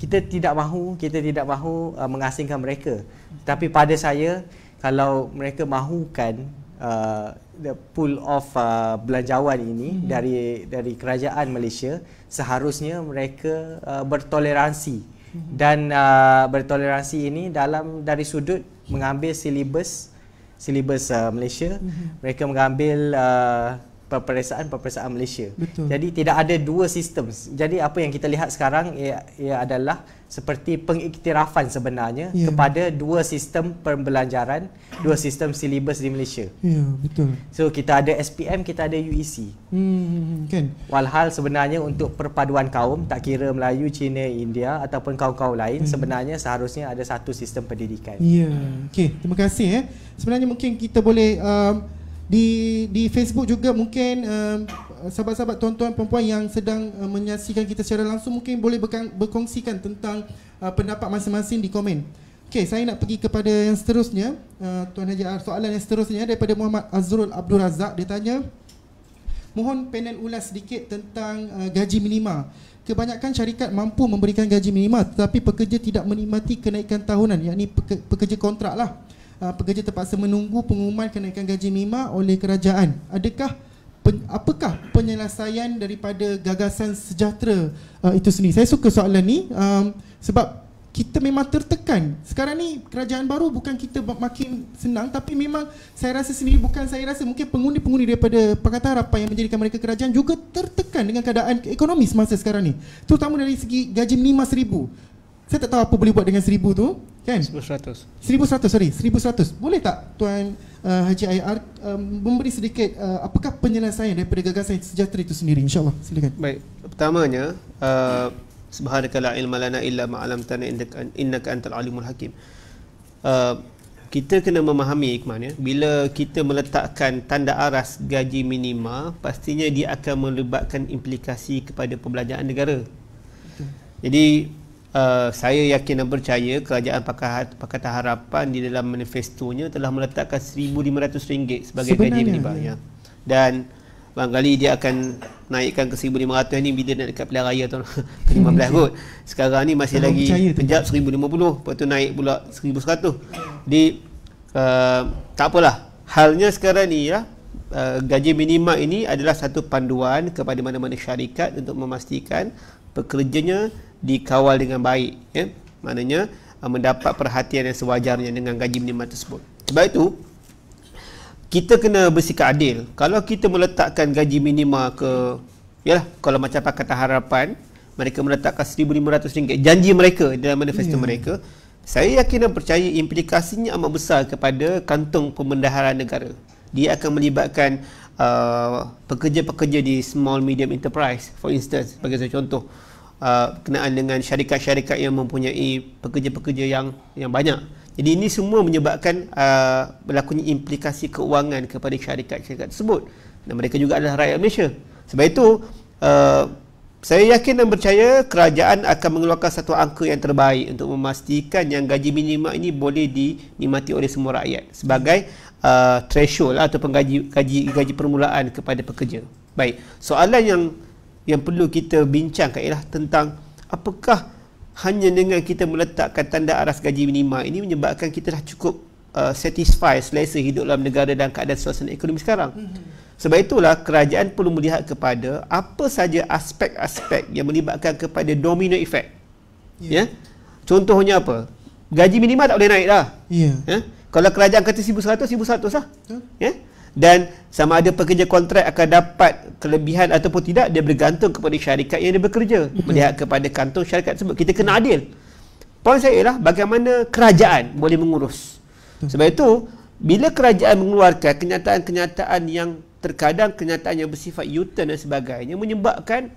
kita tidak mahu kita tidak mahu uh, mengasingkan mereka. Tapi pada saya kalau mereka mahukan Uh, the pool of uh, belanjawan ini mm-hmm. dari dari kerajaan Malaysia seharusnya mereka uh, bertoleransi mm-hmm. dan uh, bertoleransi ini dalam dari sudut mengambil silibus silibus uh, Malaysia mm-hmm. mereka mengambil uh, peperiksaan-peperiksaan Malaysia. Betul. Jadi tidak ada dua sistem. Jadi apa yang kita lihat sekarang ia, ia adalah seperti pengiktirafan sebenarnya ya. kepada dua sistem pembelanjaran, dua sistem silibus di Malaysia. Ya, betul. So kita ada SPM, kita ada UEC. Hmm, kan. Walhal sebenarnya untuk perpaduan kaum, tak kira Melayu, Cina, India ataupun kaum-kaum lain, hmm. sebenarnya seharusnya ada satu sistem pendidikan. Ya, okey. Terima kasih eh. Sebenarnya mungkin kita boleh uh, di di Facebook juga mungkin uh, sahabat-sahabat tuan-tuan perempuan yang sedang uh, menyaksikan kita secara langsung mungkin boleh berkongsikan tentang uh, pendapat masing-masing di komen. Okey, saya nak pergi kepada yang seterusnya. Uh, tuan Haji Ar, soalan yang seterusnya daripada Muhammad Azrul Abdul Razak dia tanya mohon panel ulas sedikit tentang uh, gaji minima. Kebanyakan syarikat mampu memberikan gaji minima tetapi pekerja tidak menikmati kenaikan tahunan yakni pekerja kontraklah. Ah, pekerja terpaksa menunggu pengumuman kenaikan gaji MIMA oleh kerajaan. Adakah apakah penyelesaian daripada gagasan sejahtera ah, itu sendiri? Saya suka soalan ni ah, sebab kita memang tertekan. Sekarang ni kerajaan baru bukan kita makin senang tapi memang saya rasa sendiri bukan saya rasa mungkin pengundi-pengundi daripada Pakatan Harapan yang menjadikan mereka kerajaan juga tertekan dengan keadaan ekonomi semasa sekarang ni. Terutama dari segi gaji minima seribu saya tak tahu apa boleh buat dengan seribu tu kan? Seribu seratus Seribu seratus sorry Seribu seratus Boleh tak Tuan uh, Haji IR um, Memberi sedikit uh, Apakah penyelesaian daripada gagasan sejahtera itu sendiri InsyaAllah silakan Baik Pertamanya uh, Subhanaka la ilma lana illa ma'alam tanah innaka antal alimul hakim uh, kita kena memahami hikmah ya. Bila kita meletakkan tanda aras gaji minima, pastinya dia akan melibatkan implikasi kepada pembelajaran negara. Jadi uh, saya yakin dan percaya kerajaan Pakatan Harapan di dalam manifestonya telah meletakkan RM1,500 sebagai Sebenarnya, gaji minimum. Ya. ya. Dan Bang Gali dia akan naikkan ke RM1,500 ini bila nak dekat pilihan raya tahun ke-15 hmm, kot. Sekarang ni masih lagi penjab RM1,050. Lepas tu naik pula RM1,100. Jadi uh, eh, tak apalah. Halnya sekarang ni ya, uh, gaji minima ini adalah satu panduan kepada mana-mana syarikat untuk memastikan pekerjanya dikawal dengan baik ya maknanya uh, mendapat perhatian yang sewajarnya dengan gaji minimum tersebut sebab itu kita kena bersikap adil kalau kita meletakkan gaji minima ke yalah kalau macam pakat harapan mereka meletakkan RM1,500 janji mereka dalam manifesto yeah. mereka saya yakin dan percaya implikasinya amat besar kepada kantong pembendaharaan negara dia akan melibatkan uh, pekerja-pekerja di small medium enterprise for instance sebagai contoh Uh, berkenaan dengan syarikat-syarikat yang mempunyai pekerja-pekerja yang yang banyak. Jadi ini semua menyebabkan uh, berlakunya implikasi keuangan kepada syarikat-syarikat tersebut. Dan mereka juga adalah rakyat Malaysia. Sebab itu uh, saya yakin dan percaya kerajaan akan mengeluarkan satu angka yang terbaik untuk memastikan yang gaji minima ini boleh dinikmati oleh semua rakyat sebagai uh, threshold lah atau penggaji gaji gaji permulaan kepada pekerja. Baik. Soalan yang yang perlu kita bincangkan ialah tentang apakah hanya dengan kita meletakkan tanda aras gaji minima ini menyebabkan kita dah cukup uh, satisfied selesa hidup dalam negara dan keadaan suasana ekonomi sekarang. Mm-hmm. Sebab itulah kerajaan perlu melihat kepada apa saja aspek-aspek yang melibatkan kepada domino effect. Ya. Yeah. Yeah? Contohnya apa? Gaji minima tak boleh naik dah. Ya. Yeah. Yeah? Kalau kerajaan kata 1100, 1100 lah. Ya. Yeah? dan sama ada pekerja kontrak akan dapat kelebihan ataupun tidak dia bergantung kepada syarikat yang dia bekerja melihat kepada kantong syarikat tersebut kita kena adil poin saya ialah bagaimana kerajaan boleh mengurus sebab itu bila kerajaan mengeluarkan kenyataan-kenyataan yang terkadang kenyataan yang bersifat u dan sebagainya menyebabkan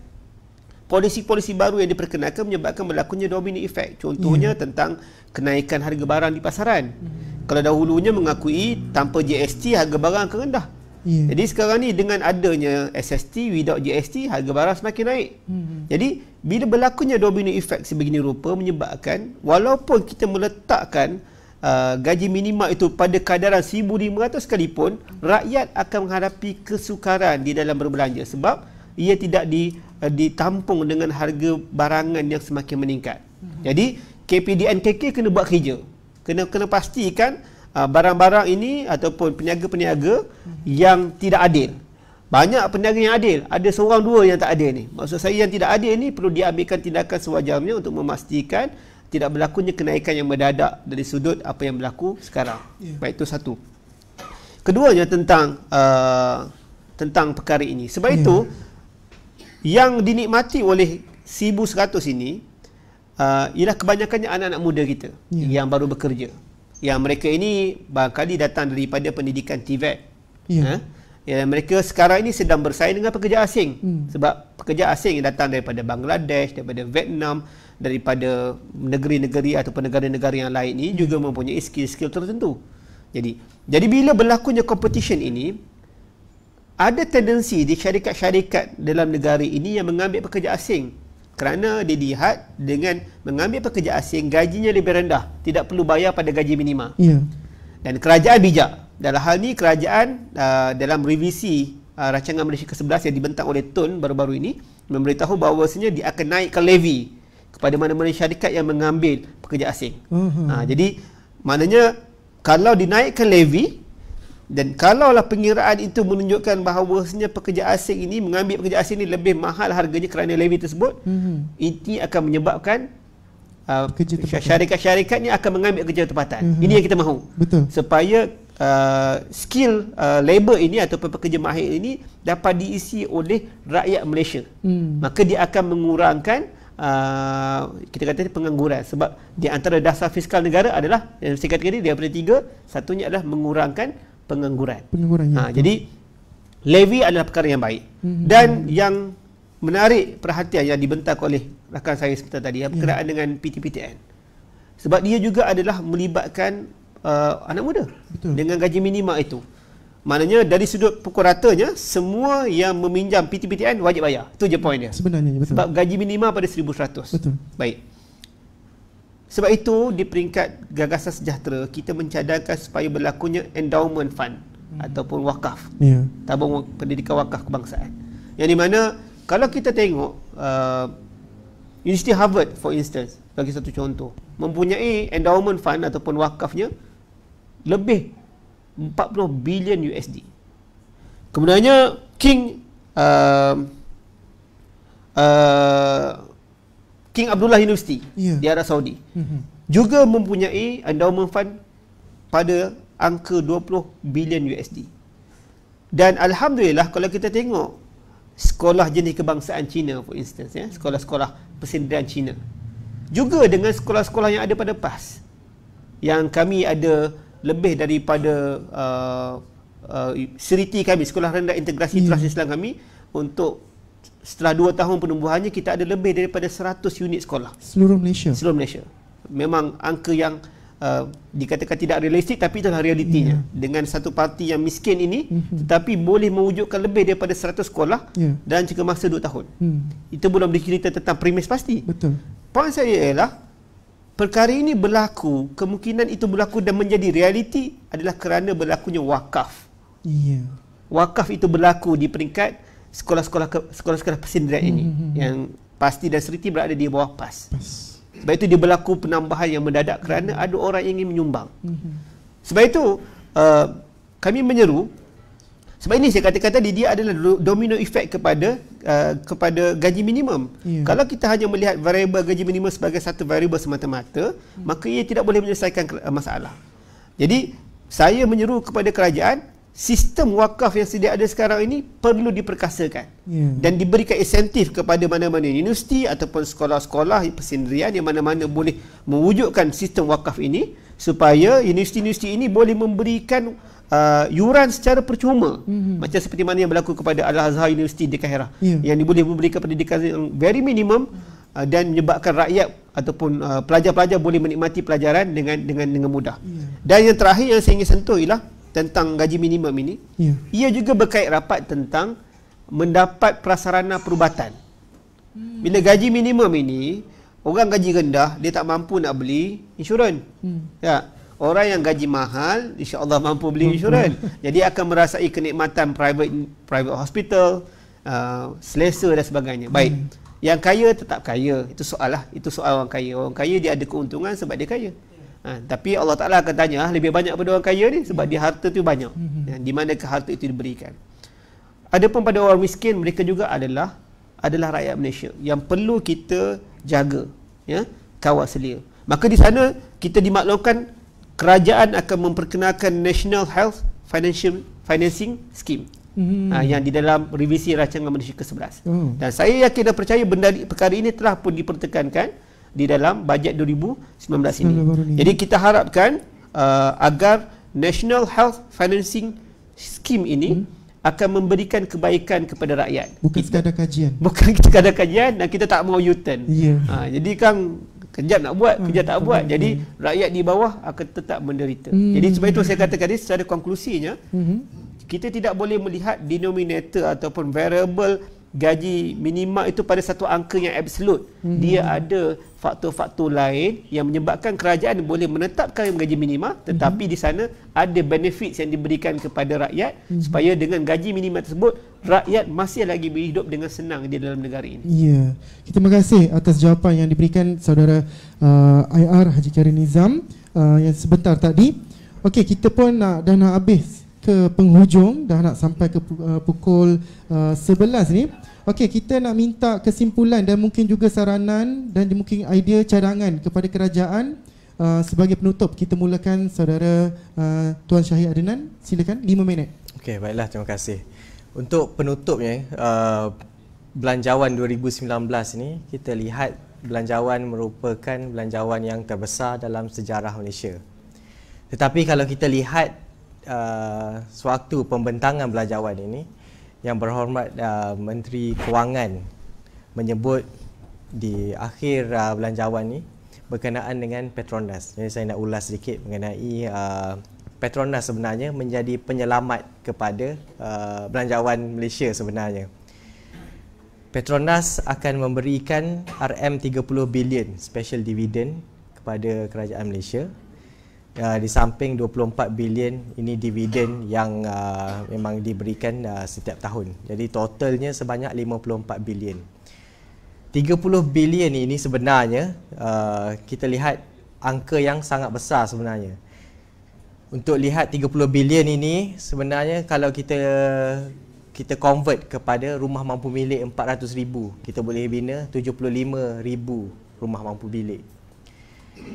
polisi-polisi baru yang diperkenalkan menyebabkan berlakunya domino effect contohnya yeah. tentang kenaikan harga barang di pasaran yeah. Hmm kalau dahulunya mengakui tanpa GST harga barang akan rendah. Yeah. Jadi sekarang ni dengan adanya SST without GST harga barang semakin naik. Mm-hmm. Jadi bila berlakunya domino effect sebegini rupa menyebabkan walaupun kita meletakkan uh, gaji minima itu pada kadaran 1500 sekalipun mm-hmm. rakyat akan menghadapi kesukaran di dalam berbelanja sebab ia tidak di, uh, ditampung dengan harga barangan yang semakin meningkat. Mm-hmm. Jadi KPDNKK kena buat kerja kena kena pastikan ah, barang-barang uh, ini ataupun peniaga-peniaga yang tidak adil. Banyak peniaga yang adil, ada seorang dua yang tak adil ni. Maksud saya yang tidak adil ni perlu diambilkan tindakan sewajarnya untuk memastikan tidak berlakunya kenaikan yang mendadak dari sudut apa yang berlaku sekarang. Yeah. Baik itu satu. Keduanya tentang uh, tentang perkara ini. Sebab yeah. itu yang dinikmati oleh 1100 ini uh, ialah kebanyakannya anak-anak muda kita yeah. yang baru bekerja. Yang mereka ini barangkali datang daripada pendidikan TVET. Ya. Yeah. Ha? mereka sekarang ini sedang bersaing dengan pekerja asing hmm. sebab pekerja asing yang datang daripada Bangladesh, daripada Vietnam, daripada negeri-negeri atau negara-negara yang lain ini juga mempunyai skill-skill tertentu. Jadi, jadi bila berlakunya competition ini ada tendensi di syarikat-syarikat dalam negara ini yang mengambil pekerja asing kerana dia lihat dengan mengambil pekerja asing gajinya lebih rendah tidak perlu bayar pada gaji minima ya. dan kerajaan bijak dalam hal ini kerajaan uh, dalam revisi uh, rancangan Malaysia ke-11 yang dibentang oleh TUN baru-baru ini memberitahu bahawa sebenarnya dia akan naik ke levy kepada mana-mana syarikat yang mengambil pekerja asing uh-huh. uh, jadi maknanya kalau dinaikkan levy dan kalaulah pengiraan itu menunjukkan bahawa sebenarnya pekerja asing ini mengambil pekerja asing ini lebih mahal harganya kerana levy tersebut mm-hmm. ini akan menyebabkan uh, syarikat-syarikat ini akan mengambil kerja tempatan mm-hmm. ini yang kita mahu betul supaya uh, skill uh, labor ini atau pekerja mahir ini dapat diisi oleh rakyat Malaysia mm. maka dia akan mengurangkan Uh, kita kata pengangguran sebab di antara dasar fiskal negara adalah yang saya katakan tadi daripada tiga satunya adalah mengurangkan pengangguran. Pengangguran. Ya, ha, jadi levy adalah perkara yang baik. Hmm. Dan yang menarik perhatian yang dibentak oleh rakan saya sebentar tadi ya, berkenaan dengan PTPTN. Sebab dia juga adalah melibatkan uh, anak muda Betul. dengan gaji minima itu. Maknanya dari sudut pukul ratanya semua yang meminjam PTPTN wajib bayar. Itu je poinnya. Sebenarnya betul. Sebab gaji minima pada 1100. Betul. Baik. Sebab itu di peringkat gagasan sejahtera kita mencadangkan supaya berlakunya endowment fund hmm. ataupun wakaf. Yeah. Tabung pendidikan wakaf kebangsaan. Yang di mana kalau kita tengok uh, University Harvard for instance bagi satu contoh mempunyai endowment fund ataupun wakafnya lebih 40 bilion USD. Kemudiannya King uh, uh King Abdullah University yeah. di Arab Saudi. Mm-hmm. Juga mempunyai endowment fund pada angka 20 bilion USD. Dan alhamdulillah kalau kita tengok sekolah jenis kebangsaan China, for instance ya, sekolah-sekolah persendirian China Juga dengan sekolah-sekolah yang ada pada PAS. Yang kami ada lebih daripada uh, uh, seriti kami sekolah rendah integrasi yeah. Trust Islam kami untuk setelah dua tahun penumbuhannya kita ada lebih daripada 100 unit sekolah seluruh Malaysia seluruh Malaysia memang angka yang uh, dikatakan tidak realistik tapi itulah realitinya yeah. dengan satu parti yang miskin ini mm-hmm. tetapi boleh mewujudkan lebih daripada 100 sekolah yeah. dalam jangka masa dua tahun hmm. itu belum dikira tentang premis pasti betul poin saya ialah perkara ini berlaku kemungkinan itu berlaku dan menjadi realiti adalah kerana berlakunya wakaf iya yeah. wakaf itu berlaku di peringkat sekolah-sekolah sekolah-sekolah pesindiran ini mm-hmm. yang pasti dan seriti berada di bawah PAS. Sebab itu dia berlaku penambahan yang mendadak kerana ada orang yang ingin menyumbang. Mm-hmm. Sebab itu uh, kami menyeru sebab ini saya katakan tadi dia adalah domino effect kepada uh, kepada gaji minimum. Yeah. Kalau kita hanya melihat variable gaji minimum sebagai satu variable semata-mata, mm-hmm. maka ia tidak boleh menyelesaikan uh, masalah. Jadi saya menyeru kepada kerajaan sistem wakaf yang sedia ada sekarang ini perlu diperkasakan yeah. dan diberikan insentif kepada mana-mana universiti ataupun sekolah-sekolah persendirian yang mana-mana boleh mewujudkan sistem wakaf ini supaya universiti-universiti ini boleh memberikan uh, yuran secara percuma mm-hmm. macam seperti mana yang berlaku kepada Al-Azhar University di Kaherah yeah. yang boleh memberikan pendidikan yang very minimum uh, dan menyebabkan rakyat ataupun uh, pelajar-pelajar boleh menikmati pelajaran dengan dengan dengan mudah yeah. dan yang terakhir yang saya ingin sentuh ialah tentang gaji minimum ini ya. ia juga berkait rapat tentang mendapat prasarana perubatan hmm. bila gaji minimum ini orang gaji rendah dia tak mampu nak beli insurans hmm. ya orang yang gaji mahal insyaallah mampu beli insurans jadi akan merasai kenikmatan private private hospital uh, selesa dan sebagainya baik hmm. yang kaya tetap kaya itu soal lah itu soal orang kaya orang kaya dia ada keuntungan sebab dia kaya Ha, tapi Allah Ta'ala akan tanya ah, lebih banyak pada orang kaya ni sebab ya. dia harta tu banyak. Hmm. Ya, di manakah harta itu diberikan. Adapun pada orang miskin mereka juga adalah adalah rakyat Malaysia yang perlu kita jaga ya kawal selia. Maka di sana kita dimaklumkan kerajaan akan memperkenalkan National Health Financial Financing Scheme hmm. uh, yang di dalam revisi rancangan Malaysia ke-11. Hmm. Dan saya yakin dan percaya benda perkara ini telah pun dipertekankan di dalam bajet 2019 ini. Jadi kita harapkan uh, agar National Health Financing Scheme ini hmm. akan memberikan kebaikan kepada rakyat. Bukan ada kajian. Bukan (laughs) ada kajian dan kita tak mau yuten. Yeah. Ha, jadi kang kerja nak buat, ah, kerja tak buat. Jadi rakyat di bawah akan tetap menderita. Hmm. Jadi sebab itu saya katakan tadi secara konklusinya, hmm. kita tidak boleh melihat denominator ataupun variable gaji minima itu pada satu angka yang absolut. Hmm. Dia ada faktor-faktor lain yang menyebabkan kerajaan boleh menetapkan gaji minima tetapi hmm. di sana ada benefits yang diberikan kepada rakyat hmm. supaya dengan gaji minima tersebut rakyat masih lagi berhidup dengan senang di dalam negara ini. Ya. Yeah. Terima kasih atas jawapan yang diberikan saudara uh, IR Haji Karim Nizam uh, yang sebentar tadi. Okey, kita pun nak dah nak habis ke penghujung dah nak sampai ke uh, pukul uh, 11 ni okey kita nak minta kesimpulan dan mungkin juga saranan dan mungkin idea cadangan kepada kerajaan uh, sebagai penutup kita mulakan saudara uh, tuan Syahid Adnan silakan lima minit okey baiklah terima kasih untuk penutupnya uh, belanjawan 2019 ini kita lihat belanjawan merupakan belanjawan yang terbesar dalam sejarah Malaysia tetapi kalau kita lihat uh, suatu pembentangan belanjawan ini yang berhormat uh, Menteri Kewangan menyebut di akhir uh, belanjawan ini berkenaan dengan Petronas. Jadi saya nak ulas sedikit mengenai uh, Petronas sebenarnya menjadi penyelamat kepada uh, belanjawan Malaysia sebenarnya. Petronas akan memberikan RM30 bilion special dividend kepada kerajaan Malaysia uh, di samping 24 bilion ini dividen yang uh, memang diberikan uh, setiap tahun. Jadi totalnya sebanyak 54 bilion. 30 bilion ini sebenarnya uh, kita lihat angka yang sangat besar sebenarnya. Untuk lihat 30 bilion ini sebenarnya kalau kita kita convert kepada rumah mampu milik ribu kita boleh bina 75 ribu rumah mampu milik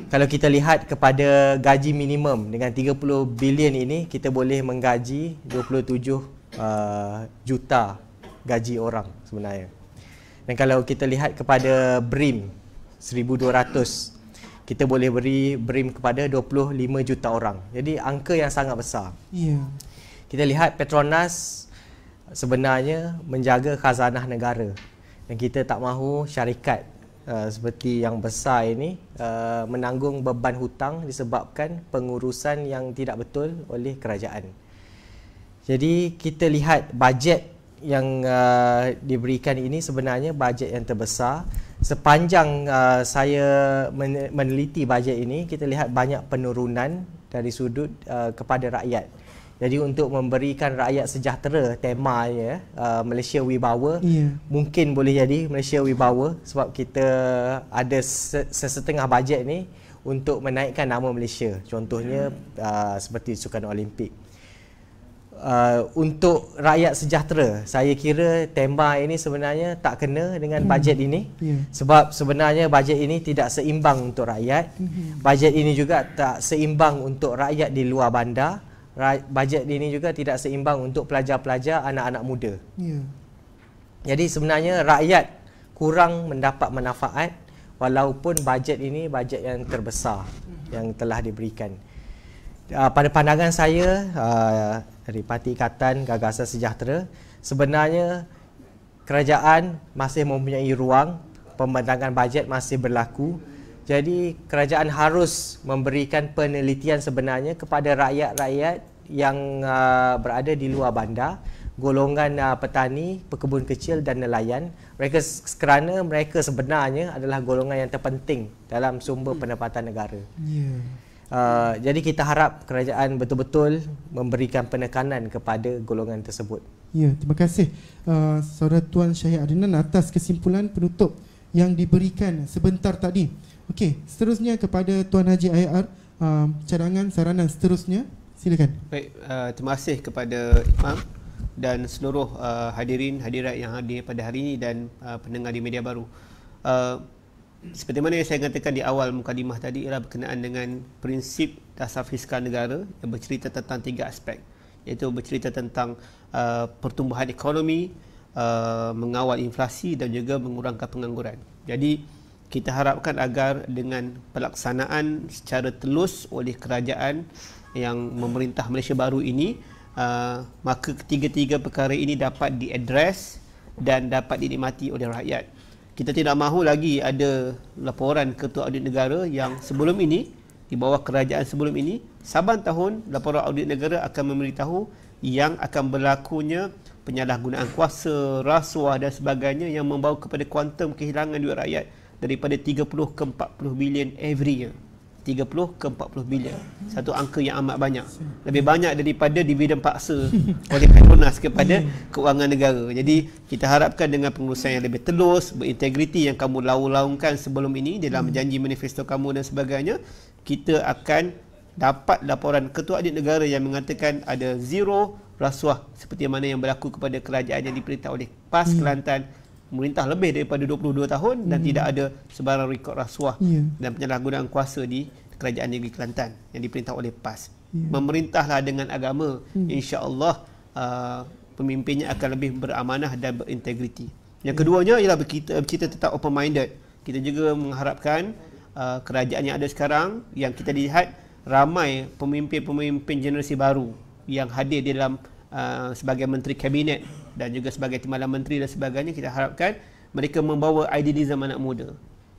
kalau kita lihat kepada gaji minimum dengan 30 bilion ini kita boleh menggaji 27 uh, juta gaji orang sebenarnya. Dan kalau kita lihat kepada BRIM 1200 kita boleh beri BRIM kepada 25 juta orang. Jadi angka yang sangat besar. Ya. Kita lihat Petronas sebenarnya menjaga khazanah negara dan kita tak mahu syarikat uh, seperti yang besar ini uh, menanggung beban hutang disebabkan pengurusan yang tidak betul oleh kerajaan. Jadi kita lihat bajet yang uh, diberikan ini sebenarnya bajet yang terbesar sepanjang uh, saya meneliti bajet ini kita lihat banyak penurunan dari sudut uh, kepada rakyat. Jadi untuk memberikan rakyat sejahtera tema ya uh, Malaysia Wibawa yeah. mungkin boleh jadi Malaysia Wibawa sebab kita ada sesetengah bajet ni untuk menaikkan nama Malaysia contohnya uh, seperti sukan Olimpik uh, untuk rakyat sejahtera saya kira tema ini sebenarnya tak kena dengan mm. bajet ini yeah. sebab sebenarnya bajet ini tidak seimbang untuk rakyat mm bajet ini juga tak seimbang untuk rakyat di luar bandar bajet ini juga tidak seimbang untuk pelajar-pelajar anak-anak muda. Ya. Jadi sebenarnya rakyat kurang mendapat manfaat walaupun bajet ini bajet yang terbesar yang telah diberikan. Uh, pada pandangan saya uh, dari Parti Ikatan Gagasan Sejahtera sebenarnya kerajaan masih mempunyai ruang pembentangan bajet masih berlaku jadi kerajaan harus memberikan penelitian sebenarnya kepada rakyat-rakyat yang uh, berada di luar bandar, golongan uh, petani, pekebun kecil dan nelayan. Mereka kerana mereka sebenarnya adalah golongan yang terpenting dalam sumber hmm. pendapatan negara. Yeah. Uh, jadi kita harap kerajaan betul-betul memberikan penekanan kepada golongan tersebut. Ya, terima kasih uh, saudara Tuan Syahid Adnan atas kesimpulan penutup yang diberikan sebentar tadi. Okey, seterusnya kepada Tuan Haji IR um, cadangan saranan seterusnya. Silakan. Baik, uh, terima kasih kepada Imam dan seluruh uh, hadirin hadirat yang hadir pada hari ini dan uh, pendengar di media baru. Uh, seperti mana yang saya katakan di awal mukadimah tadi ialah berkenaan dengan prinsip dasar fiskal negara yang bercerita tentang tiga aspek iaitu bercerita tentang uh, pertumbuhan ekonomi, uh, mengawal inflasi dan juga mengurangkan pengangguran. Jadi, kita harapkan agar dengan pelaksanaan secara telus oleh kerajaan yang memerintah Malaysia baru ini uh, maka ketiga-tiga perkara ini dapat diadres dan dapat dinikmati oleh rakyat. Kita tidak mahu lagi ada laporan Ketua Audit Negara yang sebelum ini di bawah kerajaan sebelum ini saban tahun laporan audit negara akan memberitahu yang akan berlakunya penyalahgunaan kuasa, rasuah dan sebagainya yang membawa kepada kuantum kehilangan duit rakyat daripada 30 ke 40 bilion every year. 30 ke 40 bilion. Satu angka yang amat banyak. Lebih banyak daripada dividen paksa (laughs) oleh Petronas kepada kewangan negara. Jadi kita harapkan dengan pengurusan yang lebih telus, berintegriti yang kamu lau-laungkan sebelum ini dalam hmm. janji manifesto kamu dan sebagainya, kita akan dapat laporan ketua adik negara yang mengatakan ada zero rasuah seperti mana yang berlaku kepada kerajaan yang diperintah oleh PAS hmm. Kelantan memerintah lebih daripada 22 tahun dan hmm. tidak ada sebarang rekod rasuah yeah. dan penyalahgunaan kuasa di kerajaan negeri Kelantan yang diperintah oleh PAS. Yeah. Memerintahlah dengan agama, hmm. insya-Allah uh, pemimpinnya akan lebih beramanah dan berintegriti. Yang keduanya ialah kita bercerita tentang open minded. Kita juga mengharapkan uh, kerajaan yang ada sekarang yang kita lihat ramai pemimpin-pemimpin generasi baru yang hadir dalam uh, sebagai menteri kabinet dan juga sebagai timbalan menteri dan sebagainya kita harapkan mereka membawa idealisme anak muda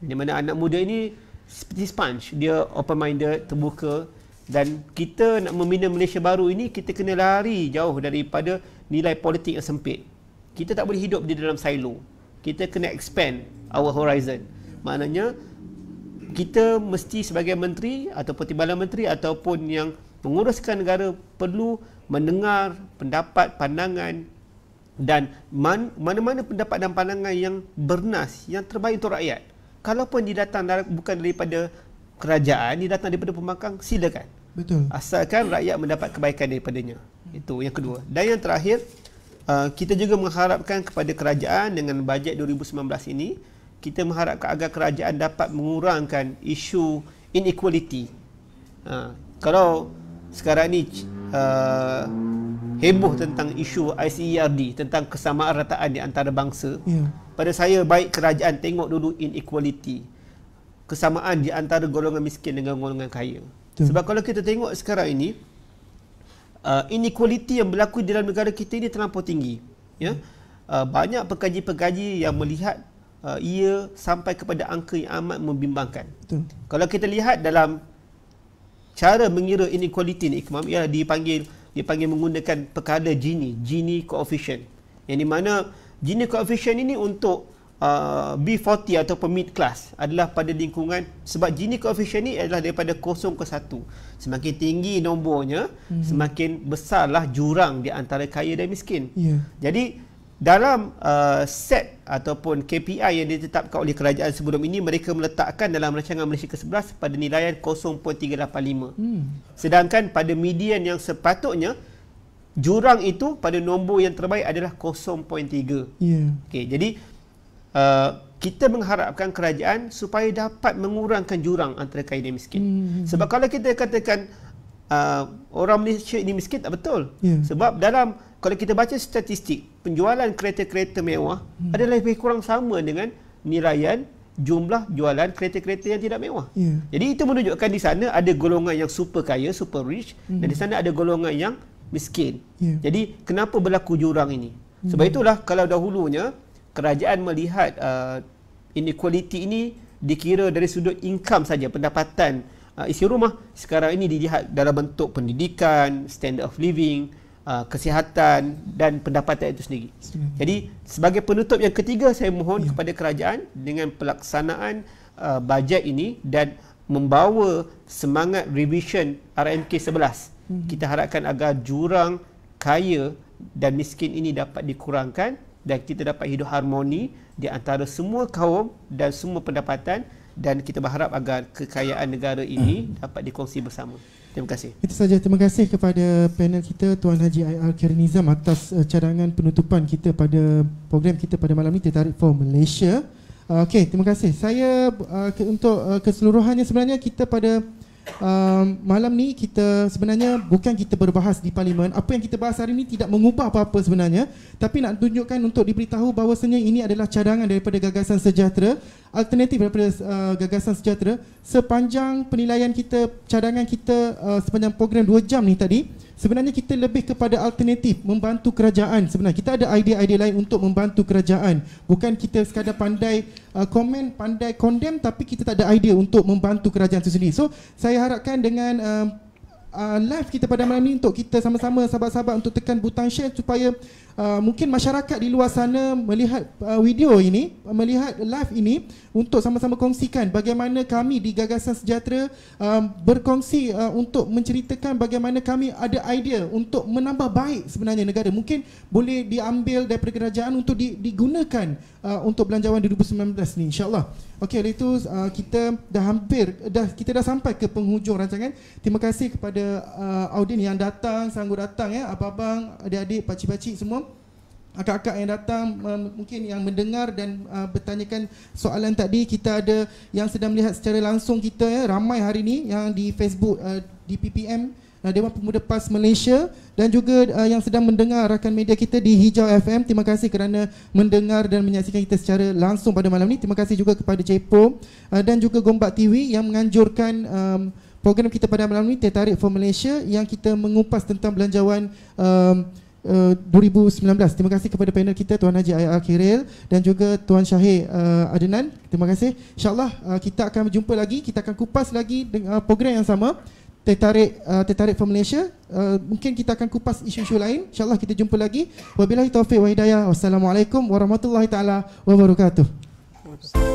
di mana anak muda ini seperti sponge dia open minded terbuka dan kita nak membina Malaysia baru ini kita kena lari jauh daripada nilai politik yang sempit kita tak boleh hidup di dalam silo kita kena expand our horizon maknanya kita mesti sebagai menteri ataupun timbalan menteri ataupun yang menguruskan negara perlu mendengar pendapat pandangan dan mana-mana pendapat dan pandangan yang bernas yang terbaik untuk rakyat kalaupun dia datang dari, bukan daripada kerajaan dia datang daripada pembangkang silakan betul asalkan rakyat mendapat kebaikan daripadanya itu yang kedua dan yang terakhir uh, kita juga mengharapkan kepada kerajaan dengan bajet 2019 ini kita mengharapkan agar kerajaan dapat mengurangkan isu inequality ha, kalau sekarang ni uh, heboh tentang isu ICERD tentang kesamaan rataan di antara bangsa. Yeah. Pada saya baik kerajaan tengok dulu inequality. Kesamaan di antara golongan miskin dengan golongan kaya. Yeah. Sebab kalau kita tengok sekarang ini uh, inequality yang berlaku di dalam negara kita ini terlampau tinggi, ya. Yeah? Uh, banyak pekaji-pekaji yang yeah. melihat Uh, ia sampai kepada angka yang amat membimbangkan. Betul. Kalau kita lihat dalam cara mengira inequality ni ikmam ialah dipanggil dipanggil menggunakan perkara Gini, Gini coefficient. Yang di mana Gini coefficient ini untuk uh, B40 atau mid class adalah pada lingkungan sebab Gini coefficient ni adalah daripada 0 ke 1. Semakin tinggi nombornya, mm-hmm. semakin besarlah jurang di antara kaya dan miskin. Yeah. Jadi dalam uh, set ataupun KPI yang ditetapkan oleh kerajaan sebelum ini mereka meletakkan dalam rancangan Malaysia ke-11 pada nilai 0.385. Hmm. Sedangkan pada median yang sepatutnya jurang itu pada nombor yang terbaik adalah 0.3. Ya. Yeah. Okey, jadi uh, kita mengharapkan kerajaan supaya dapat mengurangkan jurang antara kaya dan miskin. Hmm, hmm, hmm. Sebab kalau kita katakan uh, orang Malaysia ini miskin tak betul. Yeah. Sebab dalam kalau kita baca statistik penjualan kereta-kereta mewah hmm. adalah lebih kurang sama dengan nilaian jumlah jualan kereta-kereta yang tidak mewah. Yeah. Jadi itu menunjukkan di sana ada golongan yang super kaya, super rich hmm. dan di hmm. sana ada golongan yang miskin. Yeah. Jadi kenapa berlaku jurang ini? Hmm. Sebab itulah kalau dahulunya kerajaan melihat uh, inequality ini dikira dari sudut income saja, pendapatan uh, isi rumah, sekarang ini dilihat dalam bentuk pendidikan, standard of living, Uh, kesihatan dan pendapatan itu sendiri. Jadi sebagai penutup yang ketiga saya mohon ya. kepada kerajaan dengan pelaksanaan uh, bajet ini dan membawa semangat revision RMK 11. Hmm. Kita harapkan agar jurang kaya dan miskin ini dapat dikurangkan dan kita dapat hidup harmoni di antara semua kaum dan semua pendapatan dan kita berharap agar kekayaan negara ini hmm. dapat dikongsi bersama. Terima kasih. Itu saja. Terima kasih kepada panel kita Tuan Haji IR Kernizam atas uh, cadangan penutupan kita pada program kita pada malam ini tertarik for Malaysia. Uh, Okey, terima kasih. Saya uh, ke, untuk uh, keseluruhannya sebenarnya kita pada um, malam ni kita sebenarnya bukan kita berbahas di parlimen apa yang kita bahas hari ini tidak mengubah apa-apa sebenarnya tapi nak tunjukkan untuk diberitahu bahawa sebenarnya ini adalah cadangan daripada gagasan sejahtera alternatif daripada uh, gagasan sejahtera sepanjang penilaian kita cadangan kita uh, sepanjang program 2 jam ni tadi uh, sebenarnya kita lebih kepada alternatif membantu kerajaan sebenarnya kita ada idea-idea lain untuk membantu kerajaan bukan kita sekadar pandai uh, komen pandai condemn tapi kita tak ada idea untuk membantu kerajaan itu sendiri so saya harapkan dengan uh, uh, live kita pada malam ini untuk kita sama-sama sahabat-sahabat untuk tekan butang share supaya Uh, mungkin masyarakat di luar sana melihat uh, video ini, uh, melihat live ini untuk sama-sama kongsikan bagaimana kami di Gagasan Sejahtera uh, berkongsi uh, untuk menceritakan bagaimana kami ada idea untuk menambah baik sebenarnya negara. Mungkin boleh diambil daripada kerajaan untuk di, digunakan uh, untuk belanjawan 2019 ni insyaAllah. Okey, oleh itu uh, kita dah hampir, dah kita dah sampai ke penghujung rancangan. Terima kasih kepada uh, audien yang datang, sanggup datang ya, abang-abang, adik-adik, pakcik-pakcik semua akak-akak yang datang mungkin yang mendengar dan uh, bertanyakan soalan tadi kita ada yang sedang melihat secara langsung kita ya ramai hari ini yang di Facebook uh, di PPM uh, Dewan Pemuda PAS Malaysia dan juga uh, yang sedang mendengar rakan media kita di Hijau FM terima kasih kerana mendengar dan menyaksikan kita secara langsung pada malam ini terima kasih juga kepada Cepo uh, dan juga Gombak TV yang menganjurkan um, program kita pada malam ini Tertarik for Malaysia yang kita mengupas tentang belanjawan um, 2019. Eh, Terima kasih kepada panel kita Tuan Haji Ayah Kiril dan juga Tuan Syahir uh, eh, Adenan. Terima kasih. InsyaAllah uh, kita akan berjumpa lagi. Kita akan kupas lagi dengan uh, program yang sama. Tetarik uh, tertarik for Malaysia. Uh, mungkin kita akan kupas isu-isu lain. InsyaAllah kita jumpa lagi. Wabillahi taufiq wa hidayah. Wassalamualaikum warahmatullahi taala wabarakatuh. Wassalamualaikum.